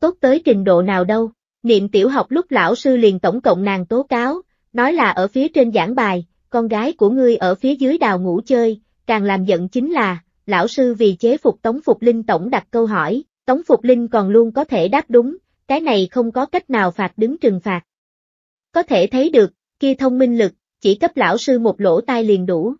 Tốt tới trình độ nào đâu, niệm tiểu học lúc lão sư liền tổng cộng nàng tố cáo, nói là ở phía trên giảng bài, con gái của ngươi ở phía dưới đào ngủ chơi, càng làm giận chính là, lão sư vì chế phục Tống Phục Linh tổng đặt câu hỏi, Tống Phục Linh còn luôn có thể đáp đúng, cái này không có cách nào phạt đứng trừng phạt. Có thể thấy được, kia thông minh lực, chỉ cấp lão sư một lỗ tai liền đủ.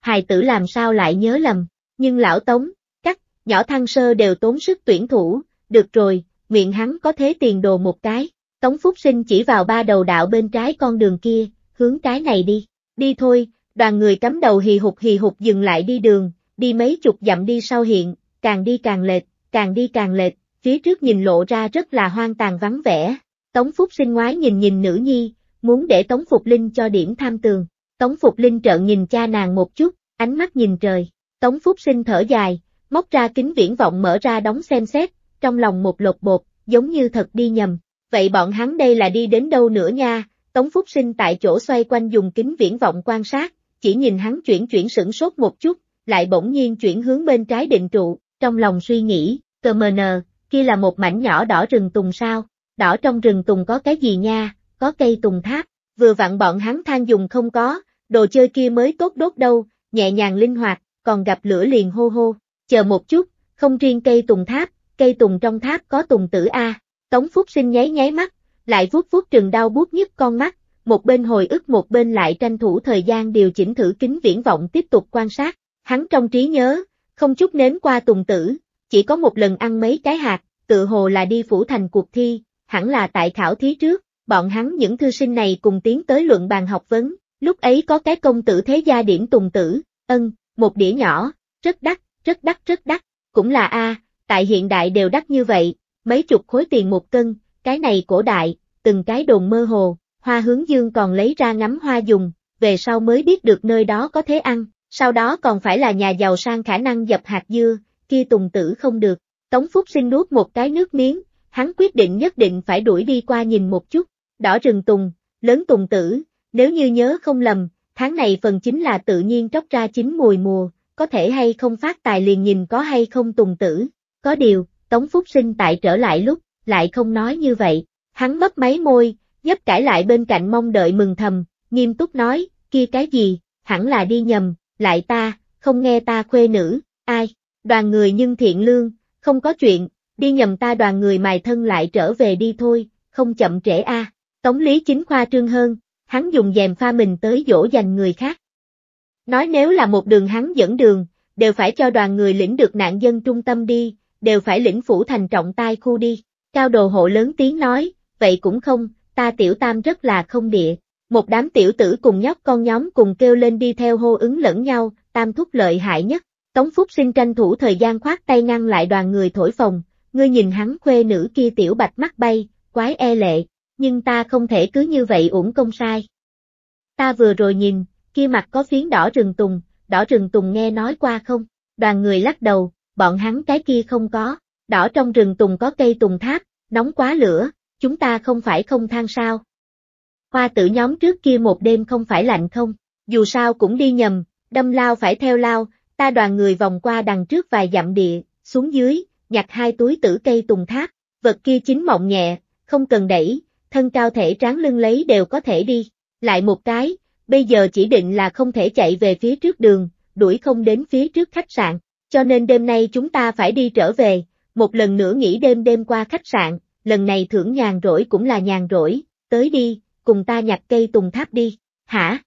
Hài tử làm sao lại nhớ lầm, nhưng lão Tống, cắt, nhỏ thăng sơ đều tốn sức tuyển thủ, được rồi, miệng hắn có thế tiền đồ một cái. Tống Phúc Sinh chỉ vào ba đầu đạo bên trái con đường kia, hướng cái này đi, đi thôi, đoàn người cắm đầu hì hục hì hục dừng lại đi đường, đi mấy chục dặm đi sau hiện, càng đi càng lệch, càng đi càng lệch, phía trước nhìn lộ ra rất là hoang tàn vắng vẻ. Tống Phúc Sinh ngoái nhìn nhìn nữ nhi, muốn để Tống Phục Linh cho điểm tham tường. Tống Phục Linh trợn nhìn cha nàng một chút, ánh mắt nhìn trời. Tống Phúc Sinh thở dài, móc ra kính viễn vọng mở ra đóng xem xét, trong lòng một lột bột, giống như thật đi nhầm, vậy bọn hắn đây là đi đến đâu nữa nha, Tống Phúc Sinh tại chỗ xoay quanh dùng kính viễn vọng quan sát, chỉ nhìn hắn chuyển chuyển sửng sốt một chút, lại bỗng nhiên chuyển hướng bên trái định trụ, trong lòng suy nghĩ, cờ mờ nờ, kia là một mảnh nhỏ đỏ rừng tùng sao, đỏ trong rừng tùng có cái gì nha, có cây tùng tháp, vừa vặn bọn hắn than dùng không có, đồ chơi kia mới tốt đốt đâu, nhẹ nhàng linh hoạt, còn gặp lửa liền hô hô, chờ một chút, không riêng cây tùng tháp, cây tùng trong tháp có tùng tử A, Tống Phúc Sinh nháy nháy mắt, lại vuốt vuốt trường đau bút nhức con mắt, một bên hồi ức một bên lại tranh thủ thời gian điều chỉnh thử kính viễn vọng tiếp tục quan sát. Hắn trong trí nhớ, không chút nếm qua tùng tử, chỉ có một lần ăn mấy cái hạt, tự hồ là đi phủ thành cuộc thi, hẳn là tại khảo thí trước, bọn hắn những thư sinh này cùng tiến tới luận bàn học vấn, lúc ấy có cái công tử thế gia điểm tùng tử, ân, một đĩa nhỏ, rất đắt, rất đắt rất đắt, cũng là a, tại hiện đại đều đắt như vậy, mấy chục khối tiền một cân, cái này cổ đại, từng cái đồn mơ hồ, hoa hướng dương còn lấy ra ngắm hoa dùng, về sau mới biết được nơi đó có thế ăn, sau đó còn phải là nhà giàu sang khả năng dập hạt dưa, kia tùng tử không được. Tống Phúc sinh nuốt một cái nước miếng, hắn quyết định nhất định phải đuổi đi qua nhìn một chút, đỏ rừng tùng, lớn tùng tử, nếu như nhớ không lầm, tháng này phần chính là tự nhiên tróc ra chính mùi mùa, có thể hay không phát tài liền nhìn có hay không tùng tử, có điều, Tống Phúc Sinh tại trở lại lúc, lại không nói như vậy, hắn mất máy môi, dấp cãi lại bên cạnh mong đợi mừng thầm, nghiêm túc nói, kia cái gì, hẳn là đi nhầm, lại ta, không nghe ta khuê nữ, ai, đoàn người nhưng thiện lương, không có chuyện, đi nhầm ta đoàn người mài thân lại trở về đi thôi, không chậm trễ a. Tống Lý Chính khoa trương hơn, hắn dùng dèm pha mình tới dỗ dành người khác. Nói nếu là một đường hắn dẫn đường, đều phải cho đoàn người lĩnh được nạn dân trung tâm đi, đều phải lĩnh phủ thành trọng tai khu đi. Cao đồ hộ lớn tiếng nói, vậy cũng không, ta tiểu tam rất là không địa. Một đám tiểu tử cùng nhóc con nhóm cùng kêu lên đi theo hô ứng lẫn nhau, tam thúc lợi hại nhất. Tống Phúc xin tranh thủ thời gian khoát tay ngăn lại đoàn người thổi phòng. ngươi nhìn hắn khuê nữ kia tiểu bạch mắt bay, quái e lệ, nhưng ta không thể cứ như vậy uổng công sai. Ta vừa rồi nhìn, kia mặt có phiến đỏ rừng tùng, đỏ rừng tùng nghe nói qua không? Đoàn người lắc đầu, bọn hắn cái kia không có, đỏ trong rừng tùng có cây tùng tháp, nóng quá lửa, chúng ta không phải không than sao. Hoa tử nhóm trước kia một đêm không phải lạnh không, dù sao cũng đi nhầm, đâm lao phải theo lao, ta đoàn người vòng qua đằng trước vài dặm địa, xuống dưới, nhặt hai túi tử cây tùng tháp, vật kia chính mọng nhẹ, không cần đẩy, thân cao thể tráng lưng lấy đều có thể đi, lại một cái, bây giờ chỉ định là không thể chạy về phía trước đường, đuổi không đến phía trước khách sạn, cho nên đêm nay chúng ta phải đi trở về, một lần nữa nghỉ đêm đêm qua khách sạn, lần này thưởng nhàn rỗi cũng là nhàn rỗi, tới đi, cùng ta nhặt cây tùng tháp đi, hả?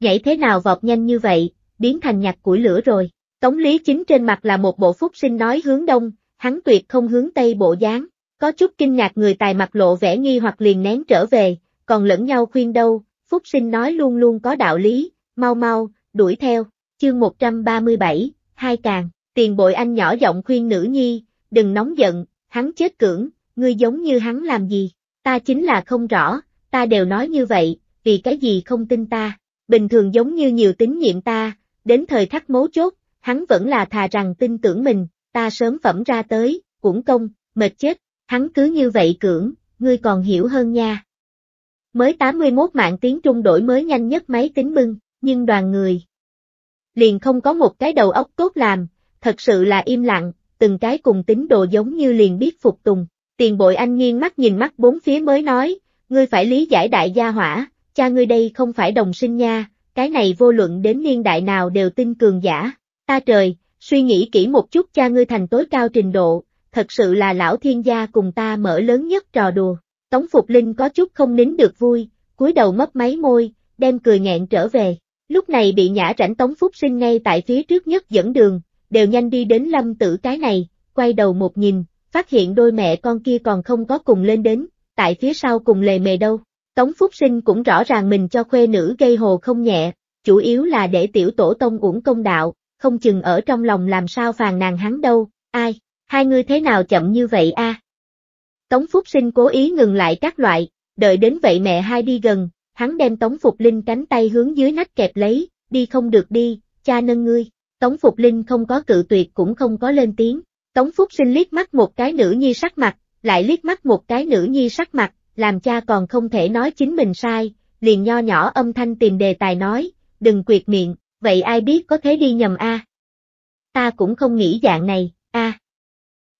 Nhảy thế nào vọt nhanh như vậy, biến thành nhặt củi lửa rồi, Tống Lý Chính trên mặt là một bộ phúc sinh nói hướng đông, hắn tuyệt không hướng tây bộ dáng, có chút kinh ngạc người tài mặt lộ vẻ nghi hoặc liền nén trở về, còn lẫn nhau khuyên đâu, phúc sinh nói luôn luôn có đạo lý, mau mau, đuổi theo, chương 137, hai càng, tiền bội anh nhỏ giọng khuyên nữ nhi, đừng nóng giận, hắn chết cưỡng, ngươi giống như hắn làm gì, ta chính là không rõ, ta đều nói như vậy, vì cái gì không tin ta, bình thường giống như nhiều tín nhiệm ta, đến thời khắc mấu chốt, hắn vẫn là thà rằng tin tưởng mình, ta sớm phẩm ra tới, cũng công, mệt chết, hắn cứ như vậy cưỡng, ngươi còn hiểu hơn nha. Mới 81 mạng tiếng Trung đổi mới nhanh nhất máy tính bưng, nhưng đoàn người, liền không có một cái đầu óc tốt làm, thật sự là im lặng, từng cái cùng tín đồ giống như liền biết phục tùng. Tiền bội anh nghiêng mắt nhìn mắt bốn phía mới nói, ngươi phải lý giải đại gia hỏa, cha ngươi đây không phải đồng sinh nha, cái này vô luận đến niên đại nào đều tin cường giả. Ta trời, suy nghĩ kỹ một chút cha ngươi thành tối cao trình độ, thật sự là lão thiên gia cùng ta mở lớn nhất trò đùa. Tống Phục Linh có chút không nín được vui, cúi đầu mấp máy môi, đem cười nghẹn trở về. Lúc này bị nhã rảnh Tống Phúc Sinh ngay tại phía trước nhất dẫn đường, đều nhanh đi đến lâm tử cái này, quay đầu một nhìn, phát hiện đôi mẹ con kia còn không có cùng lên đến, tại phía sau cùng lề mề đâu. Tống Phúc Sinh cũng rõ ràng mình cho khuê nữ gây hồ không nhẹ, chủ yếu là để tiểu tổ tông uổng công đạo, không chừng ở trong lòng làm sao phàn nàng hắn đâu, ai, hai ngươi thế nào chậm như vậy a? Tống Phúc Sinh cố ý ngừng lại các loại, đợi đến vậy mẹ hai đi gần, hắn đem Tống Phục Linh cánh tay hướng dưới nách kẹp lấy, đi không được đi, cha nâng ngươi. Tống Phục Linh không có cự tuyệt cũng không có lên tiếng. Tống Phúc Sinh liếc mắt một cái nữ nhi sắc mặt, lại liếc mắt một cái nữ nhi sắc mặt, làm cha còn không thể nói chính mình sai, liền nho nhỏ âm thanh tìm đề tài nói, đừng quyệt miệng, vậy ai biết có thế đi nhầm a? Ta cũng không nghĩ dạng này, a.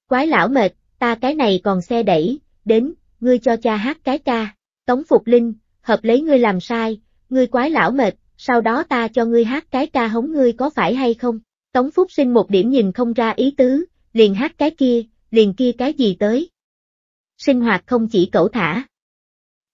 Quái lão mệt, ta cái này còn xe đẩy, đến, ngươi cho cha hát cái ca. Tống Phục Linh, hợp lấy ngươi làm sai, ngươi quái lão mệt, sau đó ta cho ngươi hát cái ca hống ngươi có phải hay không? Tống Phúc sinh một điểm nhìn không ra ý tứ, liền hát cái kia, liền kia cái gì tới. Sinh hoạt không chỉ cẩu thả.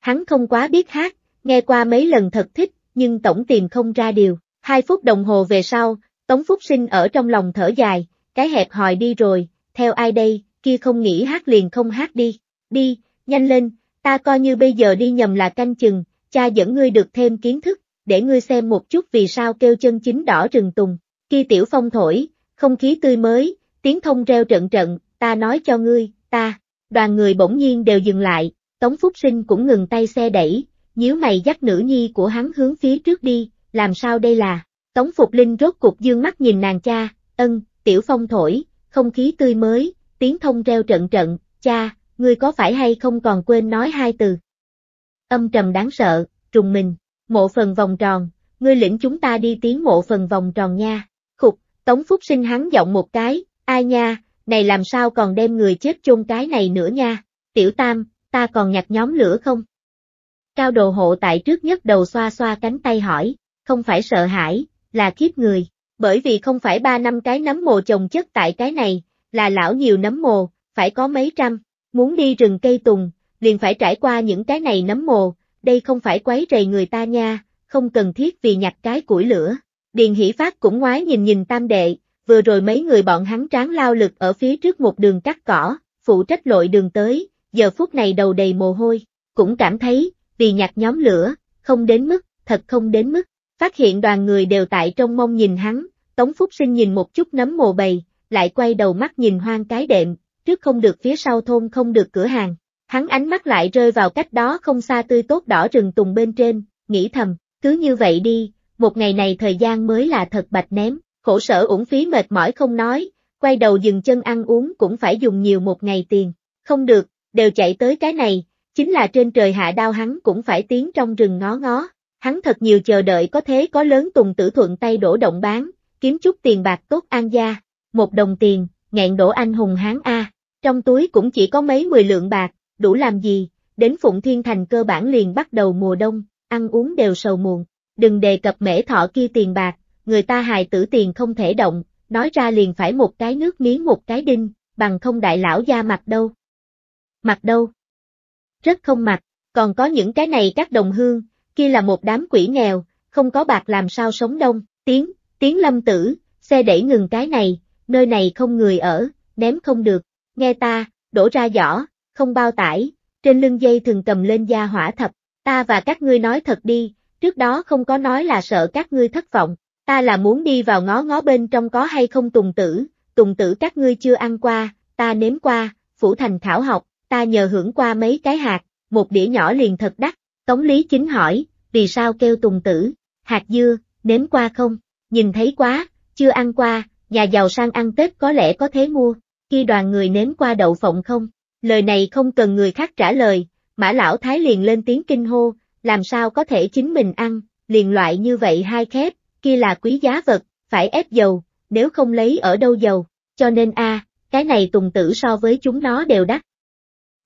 Hắn không quá biết hát, nghe qua mấy lần thật thích, nhưng tổng tìm không ra điều. Hai phút đồng hồ về sau, Tống Phúc sinh ở trong lòng thở dài, cái hẹp hòi đi rồi, theo ai đây, kia không nghĩ hát liền không hát đi, đi, nhanh lên, ta coi như bây giờ đi nhầm là canh chừng, cha dẫn ngươi được thêm kiến thức, để ngươi xem một chút vì sao kêu chân chính đỏ rừng tùng. Khi tiểu phong thổi, không khí tươi mới, tiếng thông reo trận trận, ta nói cho ngươi, ta, đoàn người bỗng nhiên đều dừng lại, Tống Phúc Sinh cũng ngừng tay xe đẩy, nhíu mày dắt nữ nhi của hắn hướng phía trước đi, làm sao đây là, Tống Phục Linh rốt cục dương mắt nhìn nàng cha, ân, tiểu phong thổi, không khí tươi mới, tiếng thông reo trận trận, cha, ngươi có phải hay không còn quên nói hai từ. Âm trầm đáng sợ, trùng mình, mộ phần vòng tròn, ngươi lĩnh chúng ta đi tiến mộ phần vòng tròn nha. Khục, Tống Phúc sinh hắn giọng một cái, ai nha, này làm sao còn đem người chết chôn cái này nữa nha. Tiểu Tam, ta còn nhặt nhóm lửa không? Cao đồ hộ tại trước nhất đầu xoa xoa cánh tay hỏi, không phải sợ hãi, là kiếp người, bởi vì không phải ba năm cái nấm mồ chồng chất tại cái này, là lão nhiều nấm mồ, phải có mấy trăm, Muốn đi rừng cây tùng, liền phải trải qua những cái này nấm mồ, đây không phải quấy rầy người ta nha, không cần thiết vì nhặt cái củi lửa. Điền Hỷ Phát cũng ngoái nhìn nhìn tam đệ, vừa rồi mấy người bọn hắn tráng lao lực ở phía trước một đường cắt cỏ, phụ trách lội đường tới, giờ phút này đầu đầy mồ hôi, cũng cảm thấy, vì nhặt nhóm lửa, không đến mức, thật không đến mức. Phát hiện đoàn người đều tại trong mông nhìn hắn, Tống Phúc Sinh nhìn một chút nấm mồ bầy, lại quay đầu mắt nhìn hoang cái đệm, trước không được phía sau thôn không được cửa hàng. Hắn ánh mắt lại rơi vào cách đó không xa tươi tốt đỏ rừng tùng bên trên, nghĩ thầm, cứ như vậy đi, một ngày này thời gian mới là thật bạch ném, khổ sở uổng phí mệt mỏi không nói, quay đầu dừng chân ăn uống cũng phải dùng nhiều một ngày tiền, không được, đều chạy tới cái này, chính là trên trời hạ đao hắn cũng phải tiến trong rừng ngó ngó, hắn thật nhiều chờ đợi có thế có lớn tùng tử thuận tay đổ động bán, kiếm chút tiền bạc tốt an gia, một đồng tiền, nghẹn đổ anh hùng hắn A trong túi cũng chỉ có mấy mười lượng bạc, đủ làm gì, đến Phụng Thiên Thành cơ bản liền bắt đầu mùa đông, ăn uống đều sầu muộn, đừng đề cập mễ thọ kia tiền bạc, người ta hài tử tiền không thể động, nói ra liền phải một cái nước miếng một cái đinh, bằng không đại lão gia mặt đâu. Mặt đâu? Rất không mặt, còn có những cái này các đồng hương, kia là một đám quỷ nghèo, không có bạc làm sao sống đông, tiếng, tiếng lâm tử, xe đẩy ngừng cái này, nơi này không người ở, ném không được, nghe ta, đổ ra giỏ, không bao tải, trên lưng dây thường cầm lên gia hỏa thập, ta và các ngươi nói thật đi, trước đó không có nói là sợ các ngươi thất vọng, ta là muốn đi vào ngó ngó bên trong có hay không tùng tử, tùng tử các ngươi chưa ăn qua, ta nếm qua, phủ thành thảo học, ta nhờ hưởng qua mấy cái hạt, một đĩa nhỏ liền thật đắt, Tống Lý Chính hỏi, vì sao kêu tùng tử, hạt dưa, nếm qua không, nhìn thấy quá, chưa ăn qua, nhà giàu sang ăn Tết có lẽ có thế mua, khi đoàn người nếm qua đậu phộng không? Lời này không cần người khác trả lời, mã lão thái liền lên tiếng kinh hô, làm sao có thể chính mình ăn, liền loại như vậy hai khép, kia là quý giá vật, phải ép dầu, nếu không lấy ở đâu dầu, cho nên a cái này tùng tử so với chúng nó đều đắt.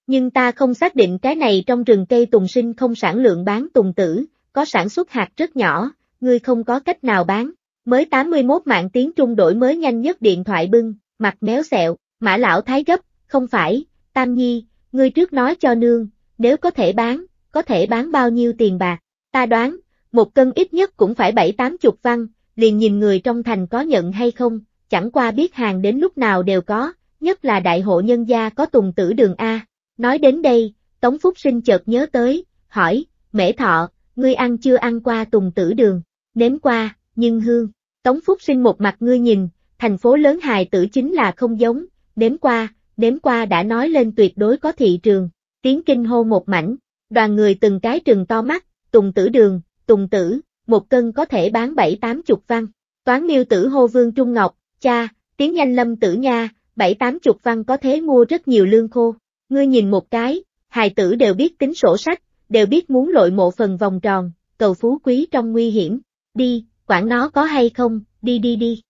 Nhưng ta không xác định cái này trong rừng cây tùng sinh không sản lượng bán tùng tử, có sản xuất hạt rất nhỏ, ngươi không có cách nào bán. Mới 81 mạng tiếng trung đổi mới nhanh nhất điện thoại bưng, mặt méo xẹo, Mã lão thái gấp, không phải, Tam Nhi, ngươi trước nói cho nương, nếu có thể bán, có thể bán bao nhiêu tiền bạc, ta đoán, một cân ít nhất cũng phải bảy tám chục văn, liền nhìn người trong thành có nhận hay không, chẳng qua biết hàng đến lúc nào đều có, nhất là đại hộ nhân gia có tùng tử đường A. Nói đến đây, Tống Phúc Sinh chợt nhớ tới, hỏi, mễ thọ, ngươi ăn chưa ăn qua tùng tử đường, nếm qua, nhưng hương, Tống Phúc Sinh một mặt ngươi nhìn, thành phố lớn hài tử chính là không giống, đếm qua, đếm qua đã nói lên tuyệt đối có thị trường, tiếng kinh hô một mảnh, đoàn người từng cái trừng to mắt, tùng tử đường, tùng tử, một cân có thể bán bảy tám chục văn, toán miêu tử hô vương Trung Ngọc, cha, tiếng nhanh lâm tử nha, bảy tám chục văn có thế mua rất nhiều lương khô, ngươi nhìn một cái, hài tử đều biết tính sổ sách, đều biết muốn lội mộ phần vòng tròn, cầu phú quý trong nguy hiểm, đi, quản nó có hay không, đi đi đi.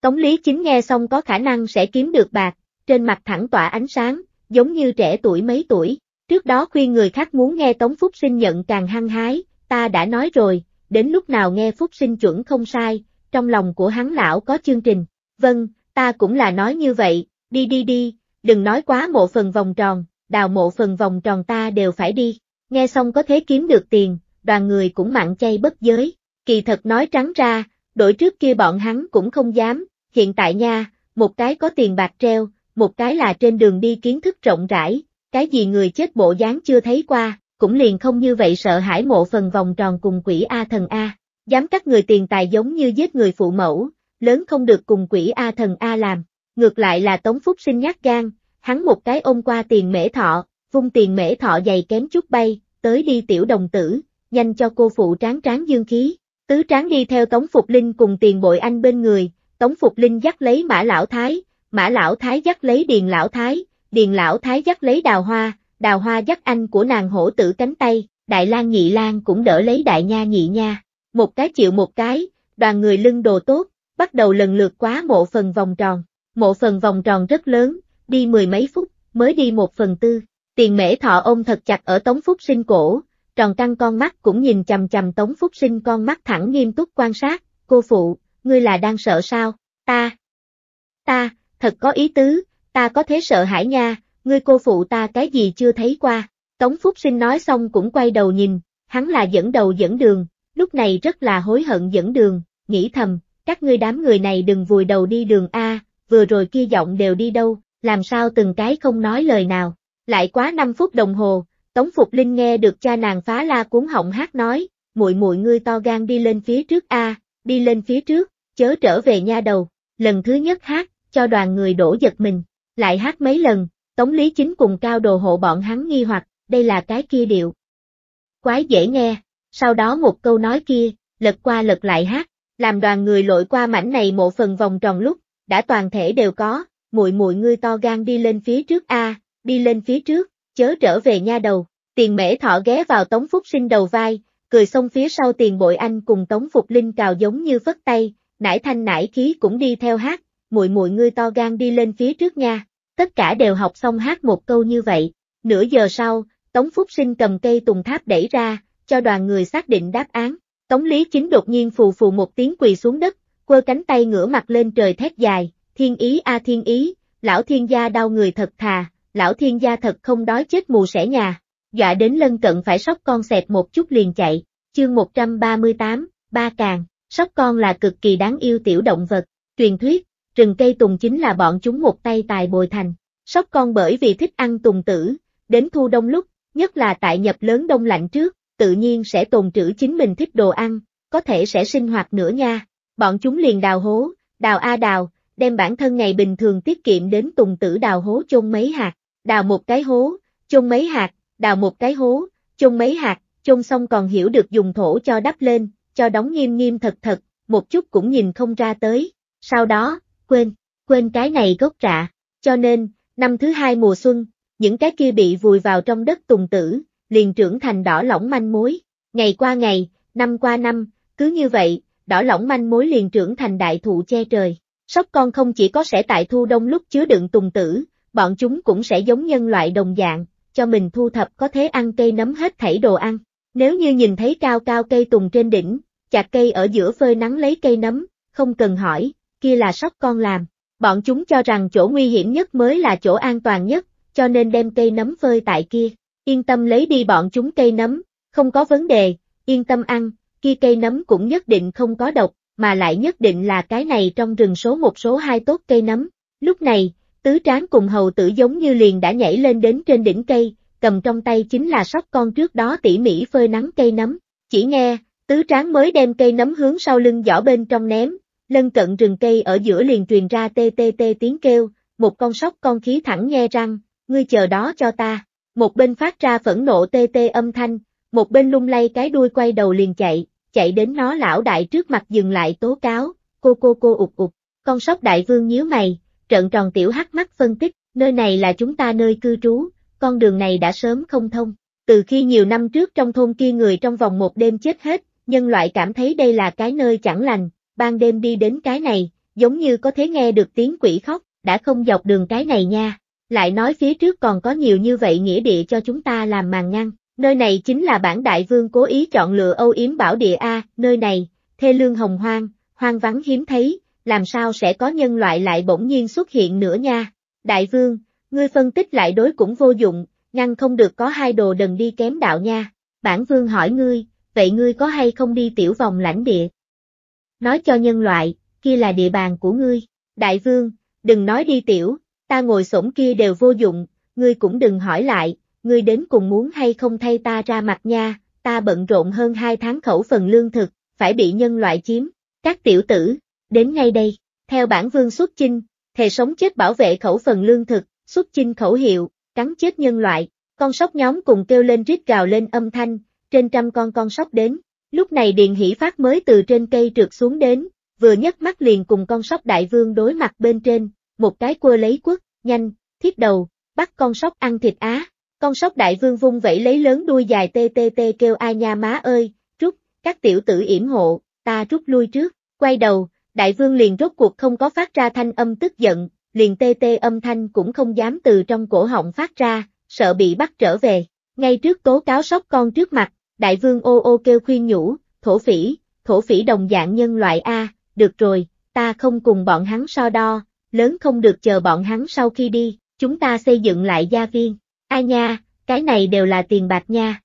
Tống Lý Chính nghe xong có khả năng sẽ kiếm được bạc, trên mặt thẳng tỏa ánh sáng, giống như trẻ tuổi mấy tuổi. Trước đó khuyên người khác muốn nghe Tống Phúc Sinh nhận càng hăng hái, ta đã nói rồi, đến lúc nào nghe Phúc Sinh chuẩn không sai, trong lòng của hắn lão có chương trình. Vâng, ta cũng là nói như vậy, đi đi đi, đừng nói quá mộ phần vòng tròn, đào mộ phần vòng tròn ta đều phải đi. Nghe xong có thế kiếm được tiền, đoàn người cũng mặn chay bất giới. Kỳ thật nói trắng ra, đổi trước kia bọn hắn cũng không dám, hiện tại nha, một cái có tiền bạc treo, một cái là trên đường đi kiến thức rộng rãi, cái gì người chết bộ dáng chưa thấy qua, cũng liền không như vậy sợ hãi mộ phần vòng tròn cùng quỷ A thần A, dám cắt người tiền tài giống như giết người phụ mẫu, lớn không được cùng quỷ A thần A làm, ngược lại là Tống Phúc sinh nhát gan, hắn một cái ôm qua tiền mễ thọ, vung tiền mễ thọ dày kém chút bay, tới đi tiểu đồng tử, nhanh cho cô phụ tráng tráng dương khí, tứ tráng đi theo Tống Phục Linh cùng tiền bội anh bên người, Tống Phục Linh dắt lấy Mã Lão Thái, Mã Lão Thái dắt lấy Điền Lão Thái, Điền Lão Thái dắt lấy Đào Hoa, Đào Hoa dắt anh của nàng hổ tử cánh tay, Đại Lang Nhị Lang cũng đỡ lấy Đại Nha Nhị Nha, một cái chịu một cái, đoàn người lưng đồ tốt, bắt đầu lần lượt quá mộ phần vòng tròn, mộ phần vòng tròn rất lớn, đi mười mấy phút, mới đi một phần tư, tiền mễ thọ ôm thật chặt ở Tống Phúc Sinh cổ, tròn trăng con mắt cũng nhìn chầm chầm Tống Phúc Sinh con mắt thẳng nghiêm túc quan sát, cô phụ, ngươi là đang sợ sao, ta, ta, thật có ý tứ, ta có thế sợ hãi nha, ngươi cô phụ ta cái gì chưa thấy qua, Tống Phúc Sinh nói xong cũng quay đầu nhìn, hắn là dẫn đầu dẫn đường, lúc này rất là hối hận dẫn đường, nghĩ thầm, các ngươi đám người này đừng vùi đầu đi đường A, vừa rồi kia giọng đều đi đâu, làm sao từng cái không nói lời nào, lại quá 5 phút đồng hồ, Tống Phục Linh nghe được cha nàng phá la cuốn họng hát nói, muội muội ngươi to gan đi lên phía trước A, đi lên phía trước, chớ trở về nha đầu, lần thứ nhất hát, cho đoàn người đổ giật mình, lại hát mấy lần, Tống Lý Chính cùng cao đồ hộ bọn hắn nghi hoặc, đây là cái kia điệu. Quái dễ nghe, sau đó một câu nói kia, lật qua lật lại hát, làm đoàn người lội qua mảnh này một phần vòng tròn lúc, đã toàn thể đều có, muội muội ngươi to gan đi lên phía trước a, đi lên phía trước, chớ trở về nha đầu. Tiền Mễ Thọ ghé vào Tống Phúc Sinh đầu vai, cười xong phía sau tiền bội anh cùng Tống Phục Linh cào giống như vất tay, nải thanh nải khí cũng đi theo hát, muội muội ngươi to gan đi lên phía trước nha, tất cả đều học xong hát một câu như vậy, nửa giờ sau, Tống Phúc Sinh cầm cây tùng tháp đẩy ra, cho đoàn người xác định đáp án, Tống Lý Chính đột nhiên phù phù một tiếng quỳ xuống đất, quơ cánh tay ngửa mặt lên trời thét dài, thiên ý a à, thiên ý, lão thiên gia đau người thật thà, lão thiên gia thật không đói chết mù sẻ nhà dọa đến lân cận phải sóc con xẹp một chút liền chạy, chương 138, ba càng, sóc con là cực kỳ đáng yêu tiểu động vật, truyền thuyết, rừng cây tùng chính là bọn chúng một tay tài bồi thành, sóc con bởi vì thích ăn tùng tử, đến thu đông lúc, nhất là tại nhập lớn đông lạnh trước, tự nhiên sẽ tồn trữ chính mình thích đồ ăn, có thể sẽ sinh hoạt nữa nha, bọn chúng liền đào hố, đào a đào, đem bản thân ngày bình thường tiết kiệm đến tùng tử đào hố chôn mấy hạt, đào một cái hố, chôn mấy hạt, đào một cái hố, chôn mấy hạt, chôn xong còn hiểu được dùng thổ cho đắp lên, cho đóng nghiêm nghiêm thật thật, một chút cũng nhìn không ra tới. Sau đó, quên, quên cái này gốc rạ. Cho nên, năm thứ hai mùa xuân, những cái kia bị vùi vào trong đất tùng tử, liền trưởng thành đỏ lỏng manh mối. Ngày qua ngày, năm qua năm, cứ như vậy, đỏ lỏng manh mối liền trưởng thành đại thụ che trời. Sóc con không chỉ có sẽ tại thu đông lúc chứa đựng tùng tử, bọn chúng cũng sẽ giống nhân loại đồng dạng, cho mình thu thập có thế ăn cây nấm hết thảy đồ ăn. Nếu như nhìn thấy cao cao cây tùng trên đỉnh, chặt cây ở giữa phơi nắng lấy cây nấm, không cần hỏi, kia là sóc con làm. Bọn chúng cho rằng chỗ nguy hiểm nhất mới là chỗ an toàn nhất, cho nên đem cây nấm phơi tại kia. Yên tâm lấy đi bọn chúng cây nấm, không có vấn đề, yên tâm ăn, kia cây nấm cũng nhất định không có độc, mà lại nhất định là cái này trong rừng số một số hai tốt cây nấm. Lúc này, tứ tráng cùng hầu tử giống như liền đã nhảy lên đến trên đỉnh cây, cầm trong tay chính là sóc con trước đó tỉ mỉ phơi nắng cây nấm, chỉ nghe, tứ tráng mới đem cây nấm hướng sau lưng giỏ bên trong ném, lân cận rừng cây ở giữa liền truyền ra tê tê tê tiếng kêu, một con sóc con khí thẳng nghe răng, ngươi chờ đó cho ta, một bên phát ra phẫn nộ tê tê âm thanh, một bên lung lay cái đuôi quay đầu liền chạy, chạy đến nó lão đại trước mặt dừng lại tố cáo, cô cô cô ụt ụt, con sóc đại vương nhíu mày, trợn tròn tiểu hắc mắt phân tích, nơi này là chúng ta nơi cư trú, con đường này đã sớm không thông. Từ khi nhiều năm trước trong thôn kia người trong vòng một đêm chết hết, nhân loại cảm thấy đây là cái nơi chẳng lành, ban đêm đi đến cái này, giống như có thể nghe được tiếng quỷ khóc, đã không dọc đường cái này nha. Lại nói phía trước còn có nhiều như vậy nghĩa địa cho chúng ta làm màn ngăn, nơi này chính là bản đại vương cố ý chọn lựa Âu Yếm Bảo Địa A, nơi này, thê lương hồng hoang, hoang vắng hiếm thấy, làm sao sẽ có nhân loại lại bỗng nhiên xuất hiện nữa nha. Đại vương, ngươi phân tích lại đối cũng vô dụng, ngăn không được có hai đồ đần đi kém đạo nha. Bản vương hỏi ngươi, vậy ngươi có hay không đi tiểu vòng lãnh địa? Nói cho nhân loại, kia là địa bàn của ngươi. Đại vương, đừng nói đi tiểu, ta ngồi sổng kia đều vô dụng, ngươi cũng đừng hỏi lại, ngươi đến cùng muốn hay không thay ta ra mặt nha, ta bận rộn hơn hai tháng khẩu phần lương thực, phải bị nhân loại chiếm. Các tiểu tử, Đến ngay đây, theo bản vương xuất chinh, thề sống chết bảo vệ khẩu phần lương thực, xuất chinh khẩu hiệu, cắn chết nhân loại, con sóc nhóm cùng kêu lên rít gào lên âm thanh, trên trăm con con sóc đến. Lúc này Điền Hỷ Phát mới từ trên cây trượt xuống đến, vừa nhấc mắt liền cùng con sóc đại vương đối mặt bên trên, một cái quơ lấy quất, nhanh, thiết đầu, bắt con sóc ăn thịt á. Con sóc đại vương vung vẫy lấy lớn đuôi dài tê tê tê kêu ai nha má ơi, rút, các tiểu tử yểm hộ, ta rút lui trước, quay đầu, đại vương liền rốt cuộc không có phát ra thanh âm tức giận, liền tê tê âm thanh cũng không dám từ trong cổ họng phát ra, sợ bị bắt trở về. Ngay trước tố cáo sóc con trước mặt, đại vương ô ô kêu khuyên nhủ, thổ phỉ, thổ phỉ đồng dạng nhân loại A, được rồi, ta không cùng bọn hắn so đo, lớn không được chờ bọn hắn sau khi đi, chúng ta xây dựng lại gia viên. A nha, cái này đều là tiền bạc nha.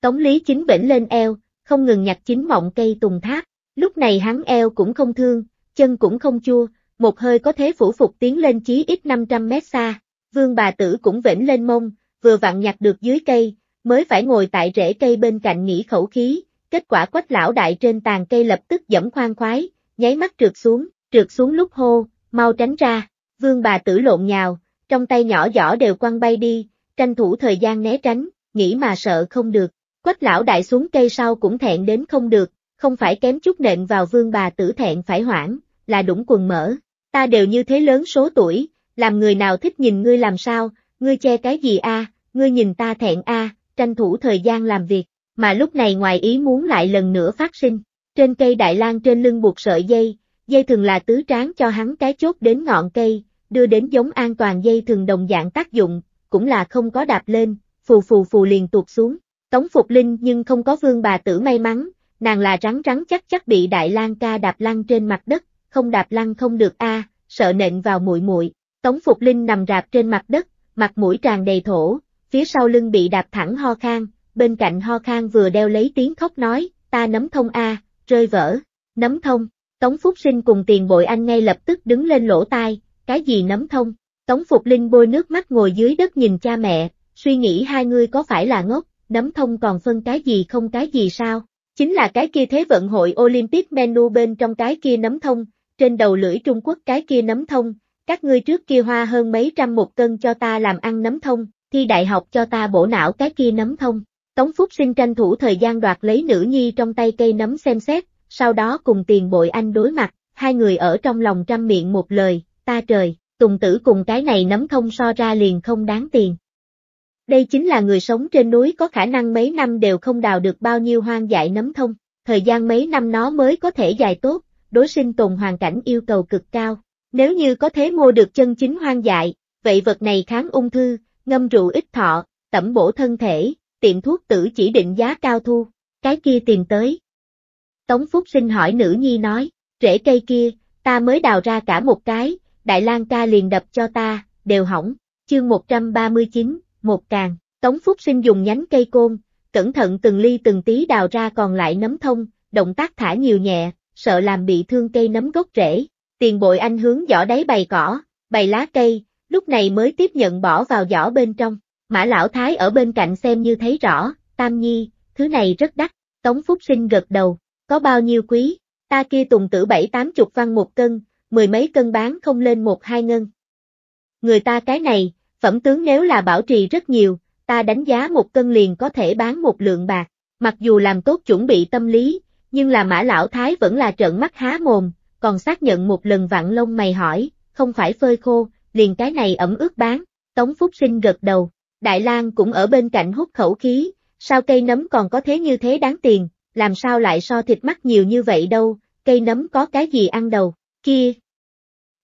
Tống lý chính bỉnh lên eo, không ngừng nhặt chính mộng cây tùng tháp, Lúc này hắn eo cũng không thương, chân cũng không chua, một hơi có thế phủ phục tiến lên chí ít 500 mét xa. Vương bà tử cũng vểnh lên mông, vừa vặn nhặt được dưới cây, mới phải ngồi tại rễ cây bên cạnh nghỉ khẩu khí, kết quả quách lão đại trên tàn cây lập tức dẫm khoan khoái, nháy mắt trượt xuống, trượt xuống lúc hô, mau tránh ra, vương bà tử lộn nhào, trong tay nhỏ giỏ đều quăng bay đi, tranh thủ thời gian né tránh, nghĩ mà sợ không được, quách lão đại xuống cây sau cũng thẹn đến không được, không phải kém chút nện vào vương bà tử thẹn phải hoảng, là đũng quần mở, ta đều như thế lớn số tuổi, làm người nào thích nhìn ngươi làm sao, ngươi che cái gì a, ngươi nhìn ta thẹn a, tranh thủ thời gian làm việc, mà lúc này ngoài ý muốn lại lần nữa phát sinh, trên cây đại lang trên lưng buộc sợi dây, dây thường là tứ tráng cho hắn cái chốt đến ngọn cây, đưa đến giống an toàn dây thường đồng dạng tác dụng, cũng là không có đạp lên, phù phù phù liền tuột xuống, tống phục linh nhưng không có vương bà tử may mắn, nàng là rắn rắn chắc chắc bị Đại lang ca đạp lăn trên mặt đất, không đạp lăn không được a, sợ nện vào muội muội. Tống Phục Linh nằm rạp trên mặt đất, mặt mũi tràn đầy thổ, phía sau lưng bị đạp thẳng ho khang. bên cạnh ho khang vừa đeo lấy tiếng khóc nói, ta nấm thông a, rơi vỡ. Nấm thông, Tống Phúc Sinh cùng tiền bội anh ngay lập tức đứng lên lỗ tai, cái gì nấm thông? Tống Phục Linh bôi nước mắt ngồi dưới đất nhìn cha mẹ, suy nghĩ hai người có phải là ngốc, nấm thông còn phân cái gì không cái gì sao? chính là cái kia thế vận hội Olympic menu bên trong cái kia nấm thông, trên đầu lưỡi Trung Quốc cái kia nấm thông, các ngươi trước kia hoa hơn mấy trăm một cân cho ta làm ăn nấm thông, thi đại học cho ta bổ não cái kia nấm thông. Tống Phúc xin tranh thủ thời gian đoạt lấy nữ nhi trong tay cây nấm xem xét, sau đó cùng tiền bội anh đối mặt, hai người ở trong lòng trăm miệng một lời, ta trời, tùng tử cùng cái này nấm thông so ra liền không đáng tiền, đây chính là người sống trên núi có khả năng mấy năm đều không đào được bao nhiêu hoang dại nấm thông, thời gian mấy năm nó mới có thể dài tốt, đối sinh tồn hoàn cảnh yêu cầu cực cao. Nếu như có thể mua được chân chính hoang dại, vậy vật này kháng ung thư, ngâm rượu ít thọ, tẩm bổ thân thể, tiệm thuốc tử chỉ định giá cao thu, cái kia tìm tới. Tống Phúc Sinh hỏi nữ nhi nói, rễ cây kia, ta mới đào ra cả một cái, Đại lang ca liền đập cho ta, đều hỏng, chương 139, một càng, Tống Phúc Sinh dùng nhánh cây côn, cẩn thận từng ly từng tí đào ra còn lại nấm thông, động tác thả nhiều nhẹ, sợ làm bị thương cây nấm gốc rễ. Tiền bội anh hướng giỏ đáy bày cỏ, bày lá cây, lúc này mới tiếp nhận bỏ vào giỏ bên trong. Mã lão thái ở bên cạnh xem như thấy rõ, tam nhi, thứ này rất đắt, Tống Phúc Sinh gật đầu, có bao nhiêu quý, ta kia tùng tử bảy tám chục văn một cân, mười mấy cân bán không lên một hai ngân. Người ta cái này, Phẩm tướng nếu là bảo trì rất nhiều, ta đánh giá một cân liền có thể bán một lượng bạc. Mặc dù làm tốt chuẩn bị tâm lý, nhưng là mã lão thái vẫn là trợn mắt há mồm, còn xác nhận một lần vặn lông mày hỏi, không phải phơi khô, liền cái này ẩm ướt bán. Tống Phúc Sinh gật đầu, Đại lang cũng ở bên cạnh hút khẩu khí, sao cây nấm còn có thế như thế đáng tiền, làm sao lại so thịt mắt nhiều như vậy đâu, cây nấm có cái gì ăn đầu, kia.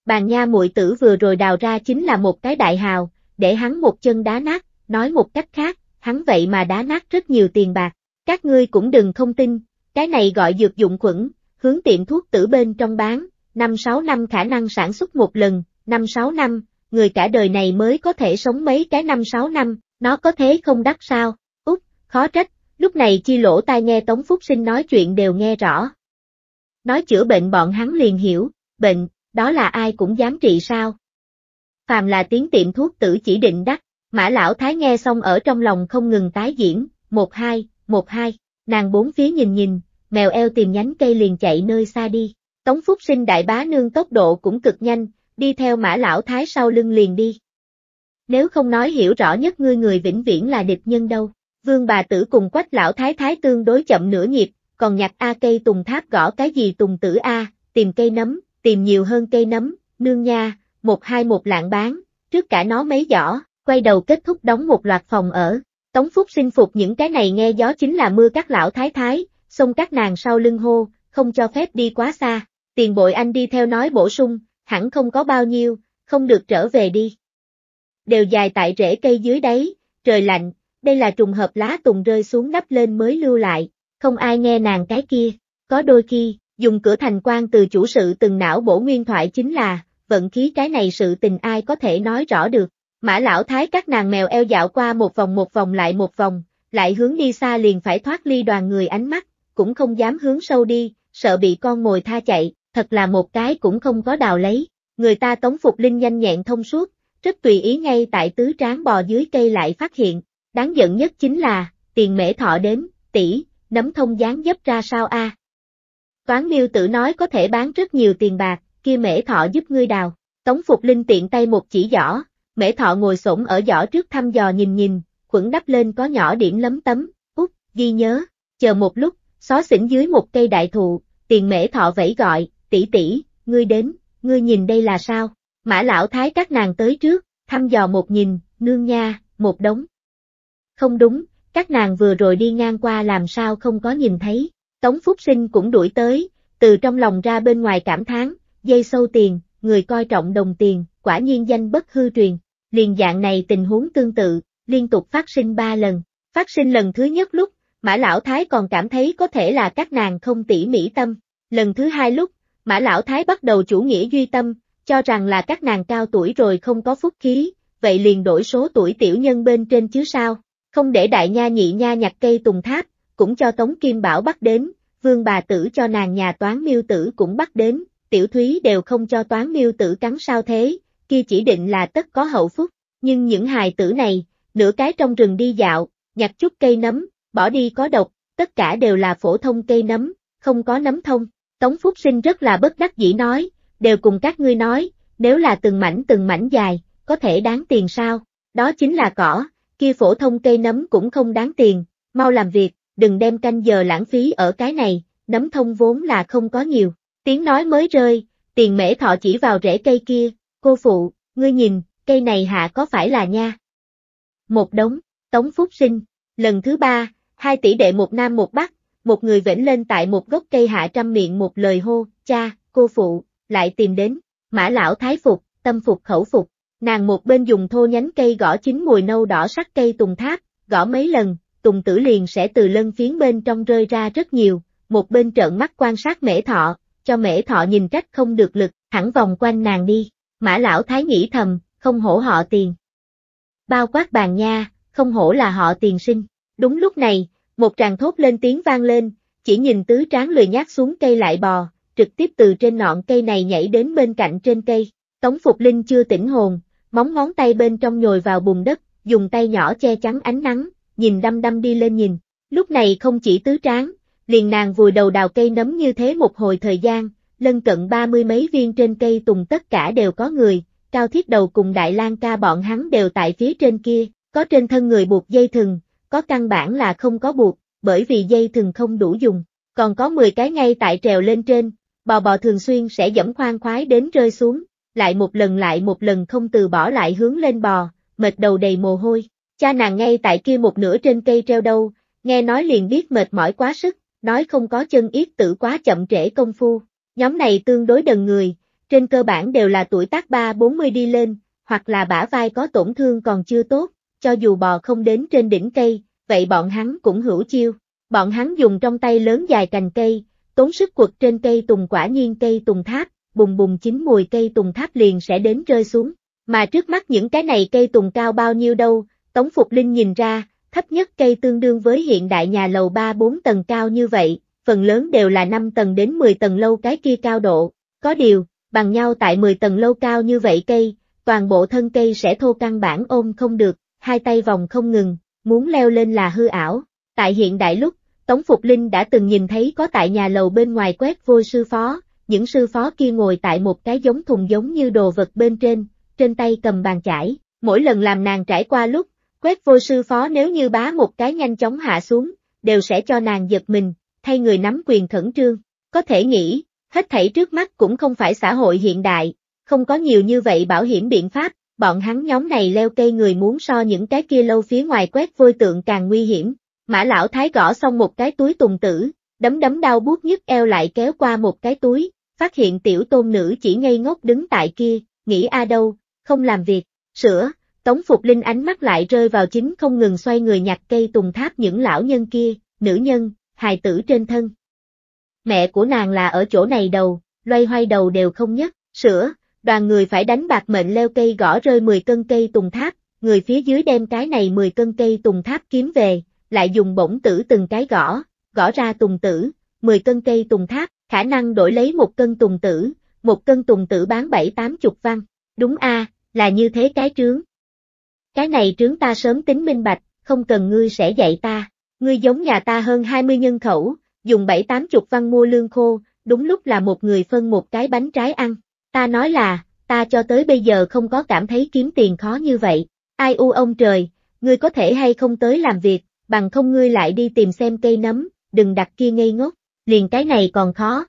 Bàn nha muội tử vừa rồi đào ra chính là một cái đại hào, để hắn một chân đá nát, nói một cách khác, hắn vậy mà đá nát rất nhiều tiền bạc. Các ngươi cũng đừng không tin, cái này gọi dược dụng khuẩn, hướng tiệm thuốc tử bên trong bán, 5-6 năm khả năng sản xuất một lần, 5-6 năm, người cả đời này mới có thể sống mấy cái 5-6 năm, nó có thế không đắt sao? út, khó trách, lúc này chi lỗ tai nghe Tống Phúc Sinh nói chuyện đều nghe rõ. Nói chữa bệnh bọn hắn liền hiểu, bệnh, đó là ai cũng dám trị sao? phàm là tiếng tiệm thuốc tử chỉ định đắc, mã lão thái nghe xong ở trong lòng không ngừng tái diễn, một hai, một hai, nàng bốn phía nhìn nhìn, mèo eo tìm nhánh cây liền chạy nơi xa đi, tống phúc sinh đại bá nương tốc độ cũng cực nhanh, đi theo mã lão thái sau lưng liền đi. Nếu không nói hiểu rõ nhất ngươi người vĩnh viễn là địch nhân đâu, vương bà tử cùng quách lão thái thái tương đối chậm nửa nhịp, còn nhặt A cây tùng tháp gõ cái gì tùng tử A, tìm cây nấm, tìm nhiều hơn cây nấm, nương nha, một hai một lạng bán, trước cả nó mấy giỏ, quay đầu kết thúc đóng một loạt phòng ở. Tống Phúc xin phục những cái này nghe gió chính là mưa các lão thái thái, xông các nàng sau lưng hô, không cho phép đi quá xa. Tiền bội anh đi theo nói bổ sung, hẳn không có bao nhiêu, không được trở về đi. Đều dài tại rễ cây dưới đấy, trời lạnh, đây là trùng hợp lá tùng rơi xuống nắp lên mới lưu lại, không ai nghe nàng cái kia, có đôi khi, dùng cửa thành quan từ chủ sự từng não bổ nguyên thoại chính là, vận khí cái này sự tình ai có thể nói rõ được. Mã lão thái các nàng mèo eo dạo qua một vòng một vòng lại một vòng, lại hướng đi xa liền phải thoát ly đoàn người ánh mắt, cũng không dám hướng sâu đi, sợ bị con mồi tha chạy, thật là một cái cũng không có đào lấy. Người ta tống phục linh nhanh nhẹn thông suốt, rất tùy ý ngay tại tứ tráng bò dưới cây lại phát hiện, đáng giận nhất chính là, tiền mễ thọ đến, tỷ, nấm thông dáng dấp ra sao a? Toán miêu tử nói có thể bán rất nhiều tiền bạc, kia mễ thọ giúp ngươi đào. Tống Phục Linh tiện tay một chỉ giỏ, mễ thọ ngồi sổng ở giỏ trước thăm dò nhìn nhìn, khuẩn đắp lên có nhỏ điểm lấm tấm, út, ghi nhớ, chờ một lúc, xó xỉnh dưới một cây đại thụ, tiền mễ thọ vẫy gọi, tỷ tỷ, ngươi đến, ngươi nhìn đây là sao? Mã lão thái các nàng tới trước, thăm dò một nhìn, nương nha, một đống. Không đúng, các nàng vừa rồi đi ngang qua làm sao không có nhìn thấy, Tống Phúc Sinh cũng đuổi tới, từ trong lòng ra bên ngoài cảm thán, dây sâu tiền, người coi trọng đồng tiền, quả nhiên danh bất hư truyền. Liền dạng này tình huống tương tự, liên tục phát sinh ba lần. Phát sinh lần thứ nhất lúc, Mã Lão Thái còn cảm thấy có thể là các nàng không tỉ mỹ tâm. Lần thứ hai lúc, Mã Lão Thái bắt đầu chủ nghĩa duy tâm, cho rằng là các nàng cao tuổi rồi không có phúc khí, vậy liền đổi số tuổi tiểu nhân bên trên chứ sao, không để đại nha nhị nha nhặt cây tùng tháp, cũng cho Tống Kim Bảo bắt đến, vương bà tử cho nàng nhà toán miêu tử cũng bắt đến, tiểu thúy đều không cho toán miêu tử cắn sao thế, kia chỉ định là tất có hậu phúc, nhưng những hài tử này, nửa cái trong rừng đi dạo, nhặt chút cây nấm, bỏ đi có độc, tất cả đều là phổ thông cây nấm, không có nấm thông. Tống Phúc Sinh rất là bất đắc dĩ nói, đều cùng các ngươi nói, nếu là từng mảnh từng mảnh dài, có thể đáng tiền sao, đó chính là cỏ, kia phổ thông cây nấm cũng không đáng tiền, mau làm việc, đừng đem canh giờ lãng phí ở cái này, nấm thông vốn là không có nhiều, Tiếng nói mới rơi, tiền mễ thọ chỉ vào rễ cây kia, cô phụ, ngươi nhìn, cây này hạ có phải là nha? Một đống, tống phúc sinh, lần thứ ba, hai tỷ đệ một nam một bắc, một người vểnh lên tại một gốc cây hạ trăm miệng một lời hô, cha, cô phụ, lại tìm đến, mã lão thái phục, tâm phục khẩu phục, nàng một bên dùng thô nhánh cây gõ chín mùi nâu đỏ sắc cây tùng tháp, gõ mấy lần, tùng tử liền sẽ từ lân phiến bên trong rơi ra rất nhiều, một bên trợn mắt quan sát mễ thọ, cho mễ thọ nhìn trách không được lực, thẳng vòng quanh nàng đi. Mã lão thái nghĩ thầm, không hổ họ tiền. Bao quát bàn nha, không hổ là họ tiền sinh. Đúng lúc này, một tràng thốt lên tiếng vang lên, chỉ nhìn tứ tráng lười nhát xuống cây lại bò, trực tiếp từ trên nọn cây này nhảy đến bên cạnh trên cây. Tống Phục Linh chưa tỉnh hồn, móng ngón tay bên trong nhồi vào bùn đất, dùng tay nhỏ che chắn ánh nắng, nhìn đăm đăm đi lên nhìn. Lúc này không chỉ tứ tráng, liền nàng vùi đầu đào cây nấm như thế một hồi thời gian, lân cận ba mươi mấy viên trên cây tùng tất cả đều có người, cao thiết đầu cùng đại lang ca bọn hắn đều tại phía trên kia, có trên thân người buộc dây thừng, có căn bản là không có buộc, bởi vì dây thừng không đủ dùng, còn có 10 cái ngay tại trèo lên trên, bò bò thường xuyên sẽ dẫm khoan khoái đến rơi xuống, lại một lần lại một lần không từ bỏ lại hướng lên bò, mệt đầu đầy mồ hôi, cha nàng ngay tại kia một nửa trên cây treo đâu, nghe nói liền biết mệt mỏi quá sức, nói không có chân yết tử quá chậm trễ công phu. Nhóm này tương đối đần người, trên cơ bản đều là tuổi tác 3-40 đi lên, hoặc là bả vai có tổn thương còn chưa tốt, cho dù bò không đến trên đỉnh cây, vậy bọn hắn cũng hữu chiêu. Bọn hắn dùng trong tay lớn dài cành cây, tốn sức quật trên cây tùng quả nhiên cây tùng tháp, bùng bùng chín mùi cây tùng tháp liền sẽ đến rơi xuống. Mà trước mắt những cái này cây tùng cao bao nhiêu đâu, Tống Phục Linh nhìn ra, thấp nhất cây tương đương với hiện đại nhà lầu 3-4 tầng cao như vậy, phần lớn đều là 5 tầng đến 10 tầng lâu cái kia cao độ, có điều, bằng nhau tại 10 tầng lâu cao như vậy cây, toàn bộ thân cây sẽ thô căn bản ôm không được, hai tay vòng không ngừng, muốn leo lên là hư ảo. Tại hiện đại lúc, Tống Phục Linh đã từng nhìn thấy có tại nhà lầu bên ngoài quét vôi sư phó, những sư phó kia ngồi tại một cái giống thùng giống như đồ vật bên trên, trên tay cầm bàn chải, mỗi lần làm nàng trải qua lúc, Quét vô sư phó nếu như bá một cái nhanh chóng hạ xuống, đều sẽ cho nàng giật mình, thay người nắm quyền khẩn trương. Có thể nghĩ, hết thảy trước mắt cũng không phải xã hội hiện đại, không có nhiều như vậy bảo hiểm biện pháp, bọn hắn nhóm này leo cây người muốn so những cái kia lâu phía ngoài quét vôi tượng càng nguy hiểm. Mã lão thái gõ xong một cái túi tùng tử, đấm đấm đau buốt nhức eo lại kéo qua một cái túi, phát hiện tiểu tôn nữ chỉ ngây ngốc đứng tại kia, nghĩ a đâu, không làm việc, sửa, Tống Phục Linh ánh mắt lại rơi vào chính không ngừng xoay người nhặt cây tùng tháp những lão nhân kia, nữ nhân, hài tử trên thân. Mẹ của nàng là ở chỗ này đầu, loay hoay đầu đều không nhất, sữa, đoàn người phải đánh bạc mệnh leo cây gõ rơi 10 cân cây tùng tháp, người phía dưới đem cái này 10 cân cây tùng tháp kiếm về, lại dùng bổng tử từng cái gõ, gõ ra tùng tử, 10 cân cây tùng tháp, khả năng đổi lấy một cân tùng tử, một cân tùng tử bán 7 tám chục văn. Đúng a là như thế cái trướng. Cái này trướng ta sớm tính minh bạch, không cần ngươi sẽ dạy ta. Ngươi giống nhà ta hơn 20 nhân khẩu, dùng bảy tám chục văn mua lương khô, đúng lúc là một người phân một cái bánh trái ăn. Ta nói là, ta cho tới bây giờ không có cảm thấy kiếm tiền khó như vậy. Ai u ông trời, ngươi có thể hay không tới làm việc, bằng không ngươi lại đi tìm xem cây nấm, đừng đặt kia ngây ngốc, liền cái này còn khó.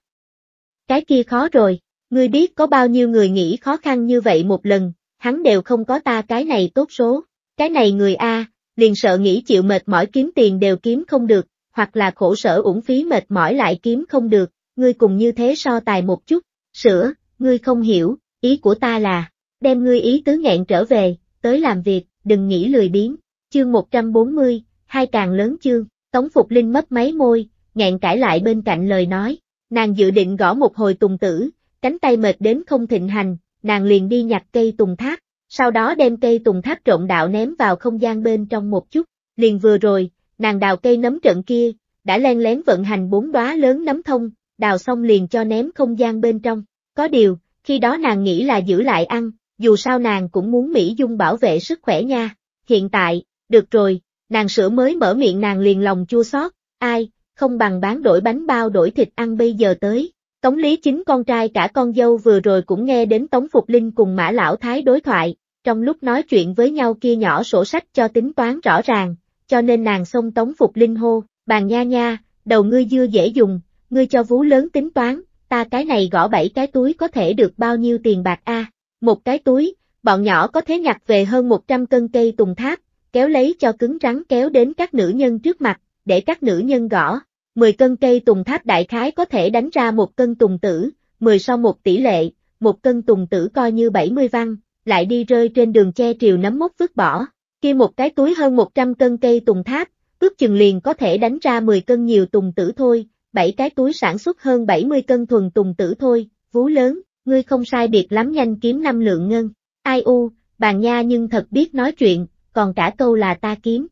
Cái kia khó rồi, ngươi biết có bao nhiêu người nghĩ khó khăn như vậy một lần, hắn đều không có ta cái này tốt số, cái này người A, liền sợ nghĩ chịu mệt mỏi kiếm tiền đều kiếm không được, hoặc là khổ sở uổng phí mệt mỏi lại kiếm không được, ngươi cùng như thế so tài một chút, sửa, ngươi không hiểu, ý của ta là, đem ngươi ý tứ nghẹn trở về, tới làm việc, đừng nghĩ lười biếng, chương 140, hai càng lớn chương, Tống Phục Linh mấp mấy môi, nghẹn cãi lại bên cạnh lời nói, nàng dự định gõ một hồi tùng tử, cánh tay mệt đến không thịnh hành, nàng liền đi nhặt cây tùng thác, sau đó đem cây tùng thác trộn đạo ném vào không gian bên trong một chút, liền vừa rồi, nàng đào cây nấm trận kia, đã len lén vận hành bốn đóa lớn nấm thông, đào xong liền cho ném không gian bên trong, có điều, khi đó nàng nghĩ là giữ lại ăn, dù sao nàng cũng muốn Mỹ Dung bảo vệ sức khỏe nha, hiện tại, được rồi, nàng sữa mới mở miệng nàng liền lòng chua xót, ai, không bằng bán đổi bánh bao đổi thịt ăn bây giờ tới, Tống Lý Chính con trai cả con dâu vừa rồi cũng nghe đến Tống Phục Linh cùng Mã Lão Thái đối thoại, trong lúc nói chuyện với nhau kia nhỏ sổ sách cho tính toán rõ ràng, cho nên nàng xông Tống Phục Linh hô, bàn nha nha, đầu ngươi dưa dễ dùng, ngươi cho vú lớn tính toán, ta cái này gõ bảy cái túi có thể được bao nhiêu tiền bạc a? Một cái túi, bọn nhỏ có thế nhặt về hơn 100 cân cây tùng tháp, kéo lấy cho cứng rắn kéo đến các nữ nhân trước mặt, để các nữ nhân gõ, 10 cân cây tùng tháp đại khái có thể đánh ra một cân tùng tử, 10 so một tỷ lệ, một cân tùng tử coi như 70 văn, lại đi rơi trên đường che triều nấm mốc vứt bỏ. Kia một cái túi hơn 100 cân cây tùng tháp, ước chừng liền có thể đánh ra 10 cân nhiều tùng tử thôi, 7 cái túi sản xuất hơn 70 cân thuần tùng tử thôi, vú lớn, ngươi không sai biệt lắm nhanh kiếm năm lượng ngân. Ai u, bàn nha nhưng thật biết nói chuyện, còn cả câu là ta kiếm.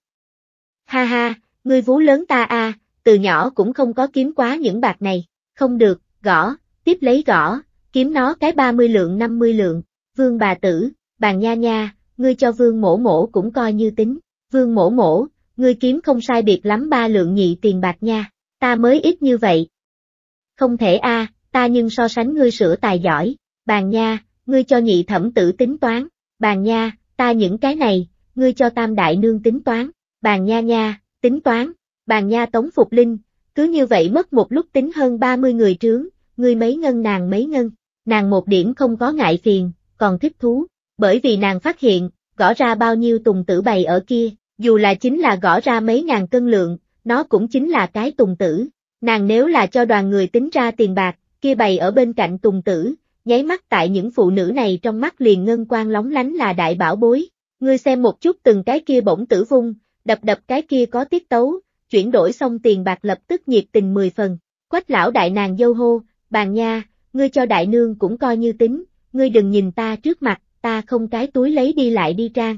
Ha ha, ngươi vú lớn ta a, à, từ nhỏ cũng không có kiếm quá những bạc này, không được, gõ, tiếp lấy gõ, kiếm nó cái 30 lượng 50 lượng, vương bà tử, bàn nha nha, ngươi cho vương mổ mổ cũng coi như tính, vương mổ mổ, ngươi kiếm không sai biệt lắm ba lượng nhị tiền bạc nha, ta mới ít như vậy. Không thể a, ta nhưng so sánh ngươi sửa tài giỏi, bàn nha, ngươi cho nhị thẩm tử tính toán, bàn nha, ta những cái này, ngươi cho tam đại nương tính toán, bàn nha nha, tính toán, bàn nha tống phục linh, cứ như vậy mất một lúc tính hơn 30 người trướng, người mấy ngân nàng mấy ngân, nàng một điểm không có ngại phiền, còn thích thú, bởi vì nàng phát hiện, gõ ra bao nhiêu tùng tử bày ở kia, dù là chính là gõ ra mấy ngàn cân lượng, nó cũng chính là cái tùng tử, nàng nếu là cho đoàn người tính ra tiền bạc, kia bày ở bên cạnh tùng tử, nháy mắt tại những phụ nữ này trong mắt liền ngân quang lóng lánh là đại bảo bối, ngươi xem một chút từng cái kia bổng tử vung, đập đập cái kia có tiết tấu, chuyển đổi xong tiền bạc lập tức nhiệt tình mười phần. Quách lão đại nàng dâu hô, bàn nha, ngươi cho đại nương cũng coi như tính, ngươi đừng nhìn ta trước mặt, ta không cái túi lấy đi lại đi trang.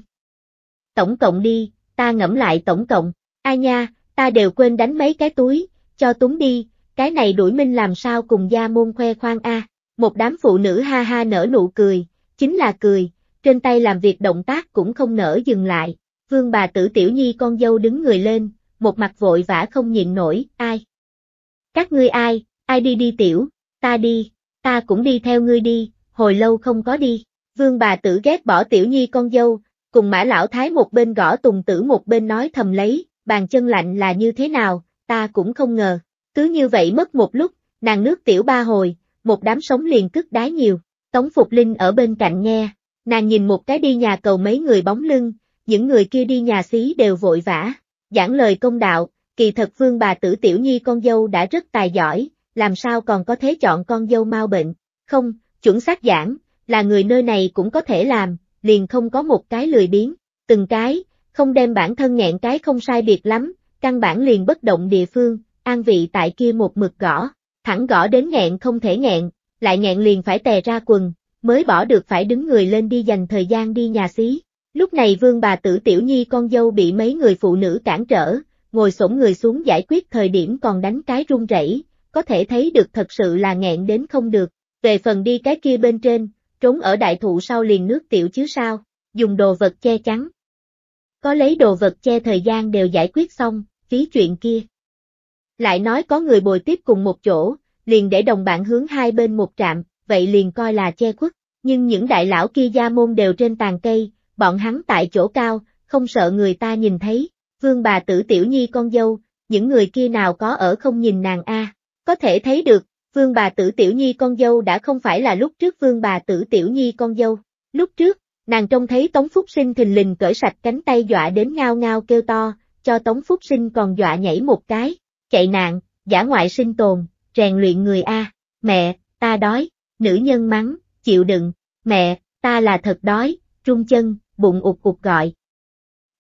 Tổng cộng đi, ta ngẫm lại tổng cộng, ai nha, ta đều quên đánh mấy cái túi, cho túng đi, cái này đuổi minh làm sao cùng gia môn khoe khoang a. Một đám phụ nữ ha ha nở nụ cười, chính là cười, trên tay làm việc động tác cũng không nở dừng lại. Vương bà tử tiểu nhi con dâu đứng người lên, một mặt vội vã không nhịn nổi, ai? Các ngươi ai, ai đi đi tiểu, ta đi, ta cũng đi theo ngươi đi, hồi lâu không có đi. Vương bà tử ghét bỏ tiểu nhi con dâu, cùng mã lão thái một bên gõ tùng tử một bên nói thầm lấy, bàn chân lạnh là như thế nào, ta cũng không ngờ. Cứ như vậy mất một lúc, nàng nước tiểu ba hồi, một đám sống liền cất đái nhiều. Tống Phục Linh ở bên cạnh nghe, nàng nhìn một cái đi nhà cầu mấy người bóng lưng, những người kia đi nhà xí đều vội vã, Giảng lời công đạo, kỳ thật vương bà tử tiểu nhi con dâu đã rất tài giỏi, làm sao còn có thế chọn con dâu mau bệnh, không, chuẩn xác giảng, là người nơi này cũng có thể làm, liền không có một cái lười biếng, từng cái, không đem bản thân nghẹn cái không sai biệt lắm, căn bản liền bất động địa phương, an vị tại kia một mực gõ, thẳng gõ đến nghẹn không thể nghẹn, lại nghẹn liền phải tè ra quần, mới bỏ được phải đứng người lên đi dành thời gian đi nhà xí. Lúc này vương bà tử tiểu nhi con dâu bị mấy người phụ nữ cản trở, ngồi xổm người xuống giải quyết thời điểm còn đánh cái run rẩy, có thể thấy được thật sự là nghẹn đến không được. Về phần đi cái kia bên trên, trốn ở đại thụ sau liền nước tiểu chứ sao, dùng đồ vật che chắn. Có lấy đồ vật che thời gian đều giải quyết xong, phí chuyện kia. Lại nói có người bồi tiếp cùng một chỗ, liền để đồng bạn hướng hai bên một trạm, vậy liền coi là che khuất, nhưng những đại lão kia gia môn đều trên tàn cây, bọn hắn tại chỗ cao, không sợ người ta nhìn thấy, vương bà tử tiểu nhi con dâu, những người kia nào có ở không nhìn nàng a có thể thấy được, vương bà tử tiểu nhi con dâu đã không phải là lúc trước vương bà tử tiểu nhi con dâu, lúc trước, nàng trông thấy Tống Phúc Sinh thình lình cởi sạch cánh tay dọa đến ngao ngao kêu to, cho Tống Phúc Sinh còn dọa nhảy một cái, chạy nạn, giả ngoại sinh tồn, rèn luyện người A, mẹ, ta đói, nữ nhân mắng, chịu đựng, mẹ, ta là thật đói, trung chân, bụng ụt ụt gọi.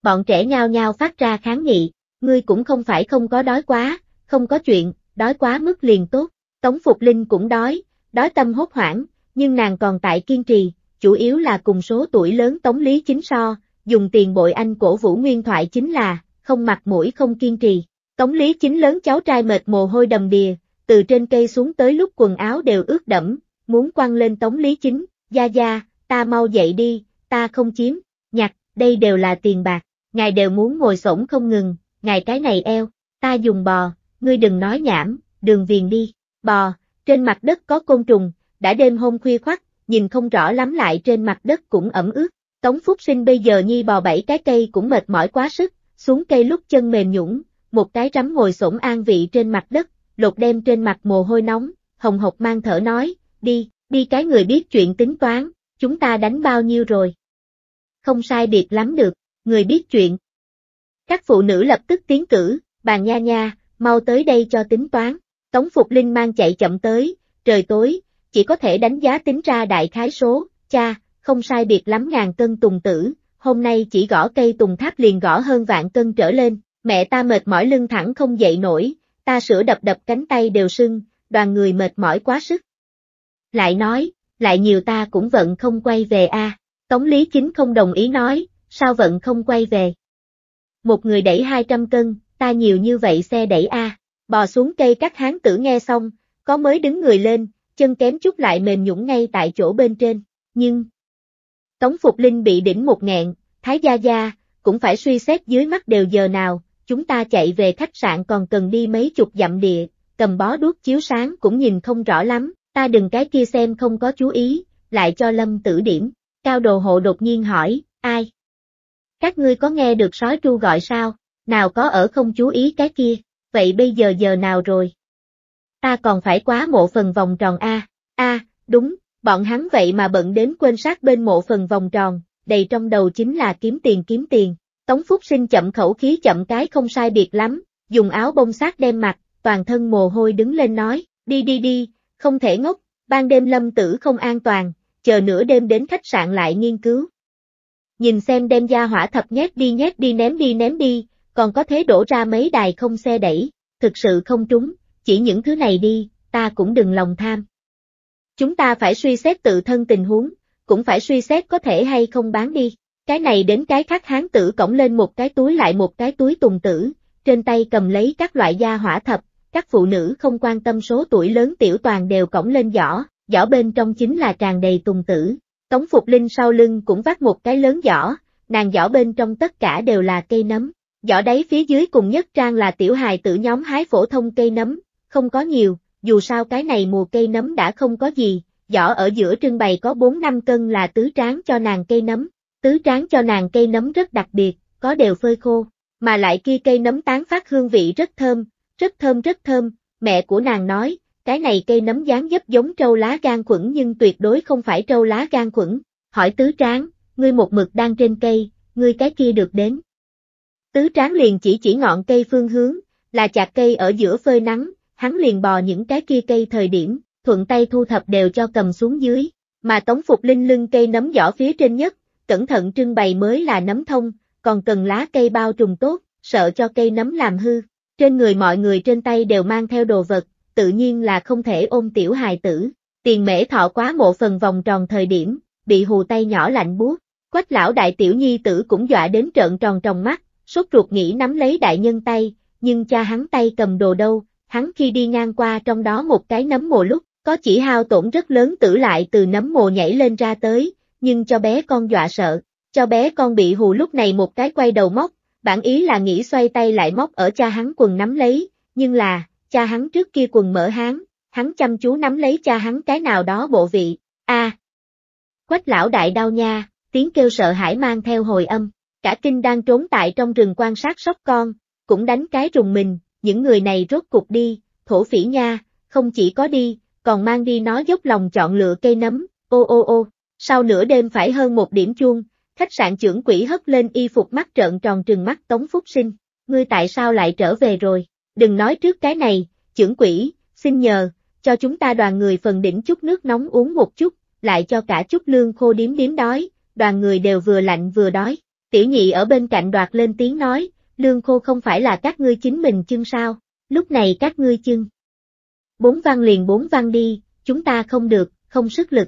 Bọn trẻ nhao nhao phát ra kháng nghị, ngươi cũng không phải không có đói quá, không có chuyện, đói quá mức liền tốt. Tống Phục Linh cũng đói, đói tâm hốt hoảng, nhưng nàng còn tại kiên trì, chủ yếu là cùng số tuổi lớn Tống Lý Chính so, dùng tiền bội anh cổ vũ nguyên thoại chính là, không mặt mũi không kiên trì. Tống Lý Chính lớn cháu trai mệt mồ hôi đầm đìa, từ trên cây xuống tới lúc quần áo đều ướt đẫm, muốn quăng lên Tống Lý Chính, gia gia, ta mau dậy đi, ta không chiếm, nhặt, đây đều là tiền bạc, ngài đều muốn ngồi sổng không ngừng, ngài cái này eo, ta dùng bò, ngươi đừng nói nhảm, đường viền đi, bò, trên mặt đất có côn trùng, đã đêm hôm khuya khoắt, nhìn không rõ lắm lại trên mặt đất cũng ẩm ướt, Tống Phúc Sinh bây giờ nhi bò bảy cái cây cũng mệt mỏi quá sức, xuống cây lúc chân mềm nhũng, một cái rắm ngồi sổng an vị trên mặt đất, lột đem trên mặt mồ hôi nóng, hồng hộc mang thở nói, đi, đi cái người biết chuyện tính toán, chúng ta đánh bao nhiêu rồi, không sai biệt lắm được, người biết chuyện. Các phụ nữ lập tức tiến cử, bà nha nha, mau tới đây cho tính toán, Tống Phục Linh mang chạy chậm tới, trời tối, chỉ có thể đánh giá tính ra đại khái số, cha, không sai biệt lắm ngàn cân tùng tử, hôm nay chỉ gõ cây tùng tháp liền gõ hơn vạn cân trở lên, mẹ ta mệt mỏi lưng thẳng không dậy nổi, ta sửa đập đập cánh tay đều sưng, đoàn người mệt mỏi quá sức. Lại nói, lại nhiều ta cũng vẫn không quay về a. À. Tống Lý Chính không đồng ý nói, sao vẫn không quay về. Một người đẩy 200 cân, ta nhiều như vậy xe đẩy a. Bò xuống cây các hán tử nghe xong, có mới đứng người lên, chân kém chút lại mềm nhũng ngay tại chỗ bên trên, nhưng... Tống Phục Linh bị đỉnh một ngẹn, Thái Gia Gia, cũng phải suy xét dưới mắt đều giờ nào, chúng ta chạy về khách sạn còn cần đi mấy chục dặm địa, cầm bó đuốc chiếu sáng cũng nhìn không rõ lắm, ta đừng cái kia xem không có chú ý, lại cho lâm tử điểm. Cao đồ hộ đột nhiên hỏi, ai? Các ngươi có nghe được sói tru gọi sao? Nào có ở không chú ý cái kia, vậy bây giờ giờ nào rồi? Ta còn phải quá mộ phần vòng tròn A, A, đúng, bọn hắn vậy mà bận đến quên sát bên mộ phần vòng tròn, đầy trong đầu chính là kiếm tiền kiếm tiền. Tống Phúc Sinh chậm khẩu khí chậm cái không sai biệt lắm, dùng áo bông sát đem mặt, toàn thân mồ hôi đứng lên nói, đi đi đi, không thể ngốc, ban đêm lâm tử không an toàn, chờ nửa đêm đến khách sạn lại nghiên cứu. Nhìn xem đem gia hỏa thập nhét đi nhét đi ném đi ném đi, còn có thế đổ ra mấy đài không xe đẩy, thực sự không trúng, chỉ những thứ này đi, ta cũng đừng lòng tham. Chúng ta phải suy xét tự thân tình huống, cũng phải suy xét có thể hay không bán đi. Cái này đến cái khác hán tử cổng lên một cái túi lại một cái túi tùng tử, trên tay cầm lấy các loại gia hỏa thập, các phụ nữ không quan tâm số tuổi lớn tiểu toàn đều cổng lên giỏ, giỏ bên trong chính là tràn đầy tùng tử. Tống Phục Linh sau lưng cũng vác một cái lớn giỏ, nàng giỏ bên trong tất cả đều là cây nấm, giỏ đáy phía dưới cùng nhất trang là tiểu hài tử nhóm hái phổ thông cây nấm, không có nhiều, dù sao cái này mùa cây nấm đã không có gì, giỏ ở giữa trưng bày có 4-5 cân là tứ tráng cho nàng cây nấm, tứ tráng cho nàng cây nấm rất đặc biệt, có đều phơi khô, mà lại kia cây nấm tán phát hương vị rất thơm, rất thơm rất thơm, mẹ của nàng nói, cái này cây nấm dáng dấp giống trâu lá gan quẩn nhưng tuyệt đối không phải trâu lá gan quẩn. Hỏi tứ tráng, ngươi một mực đang trên cây, ngươi cái kia được đến. Tứ tráng liền chỉ chỉ ngọn cây phương hướng, là chạc cây ở giữa phơi nắng, hắn liền bò những cái kia cây thời điểm, thuận tay thu thập đều cho cầm xuống dưới, mà tống phục linh lưng cây nấm giỏ phía trên nhất, cẩn thận trưng bày mới là nấm thông, còn cần lá cây bao trùng tốt, sợ cho cây nấm làm hư. Trên người mọi người trên tay đều mang theo đồ vật, tự nhiên là không thể ôm tiểu hài tử. Tiền mễ thọ quá mộ phần vòng tròn thời điểm, bị hù tay nhỏ lạnh buốt. Quách lão đại tiểu nhi tử cũng dọa đến trợn tròn trong mắt, sốt ruột nghĩ nắm lấy đại nhân tay, nhưng cha hắn tay cầm đồ đâu, hắn khi đi ngang qua trong đó một cái nấm mồ lúc, có chỉ hao tổn rất lớn tử lại từ nấm mồ nhảy lên ra tới, nhưng cho bé con dọa sợ, cho bé con bị hù lúc này một cái quay đầu móc, bản ý là nghĩ xoay tay lại móc ở cha hắn quần nắm lấy, nhưng là, cha hắn trước kia quần mở hán, hắn chăm chú nắm lấy cha hắn cái nào đó bộ vị, a Quách lão đại đau nha, tiếng kêu sợ hãi mang theo hồi âm, cả kinh đang trốn tại trong rừng quan sát sóc con, cũng đánh cái rùng mình, những người này rốt cục đi, thổ phỉ nha, không chỉ có đi, còn mang đi nó dốc lòng chọn lựa cây nấm, ô ô ô, sau nửa đêm phải hơn một điểm chuông, khách sạn trưởng quỷ hất lên y phục mắt trợn tròn trừng mắt Tống Phúc Sinh, ngươi tại sao lại trở về rồi? Đừng nói trước cái này, trưởng quỷ, xin nhờ, cho chúng ta đoàn người phần đỉnh chút nước nóng uống một chút, lại cho cả chút lương khô điếm điếm đói, đoàn người đều vừa lạnh vừa đói. Tiểu nhị ở bên cạnh đoạt lên tiếng nói, lương khô không phải là các ngươi chính mình chưng sao, lúc này các ngươi chưng. Bốn văn liền bốn văn đi, chúng ta không được, không sức lực.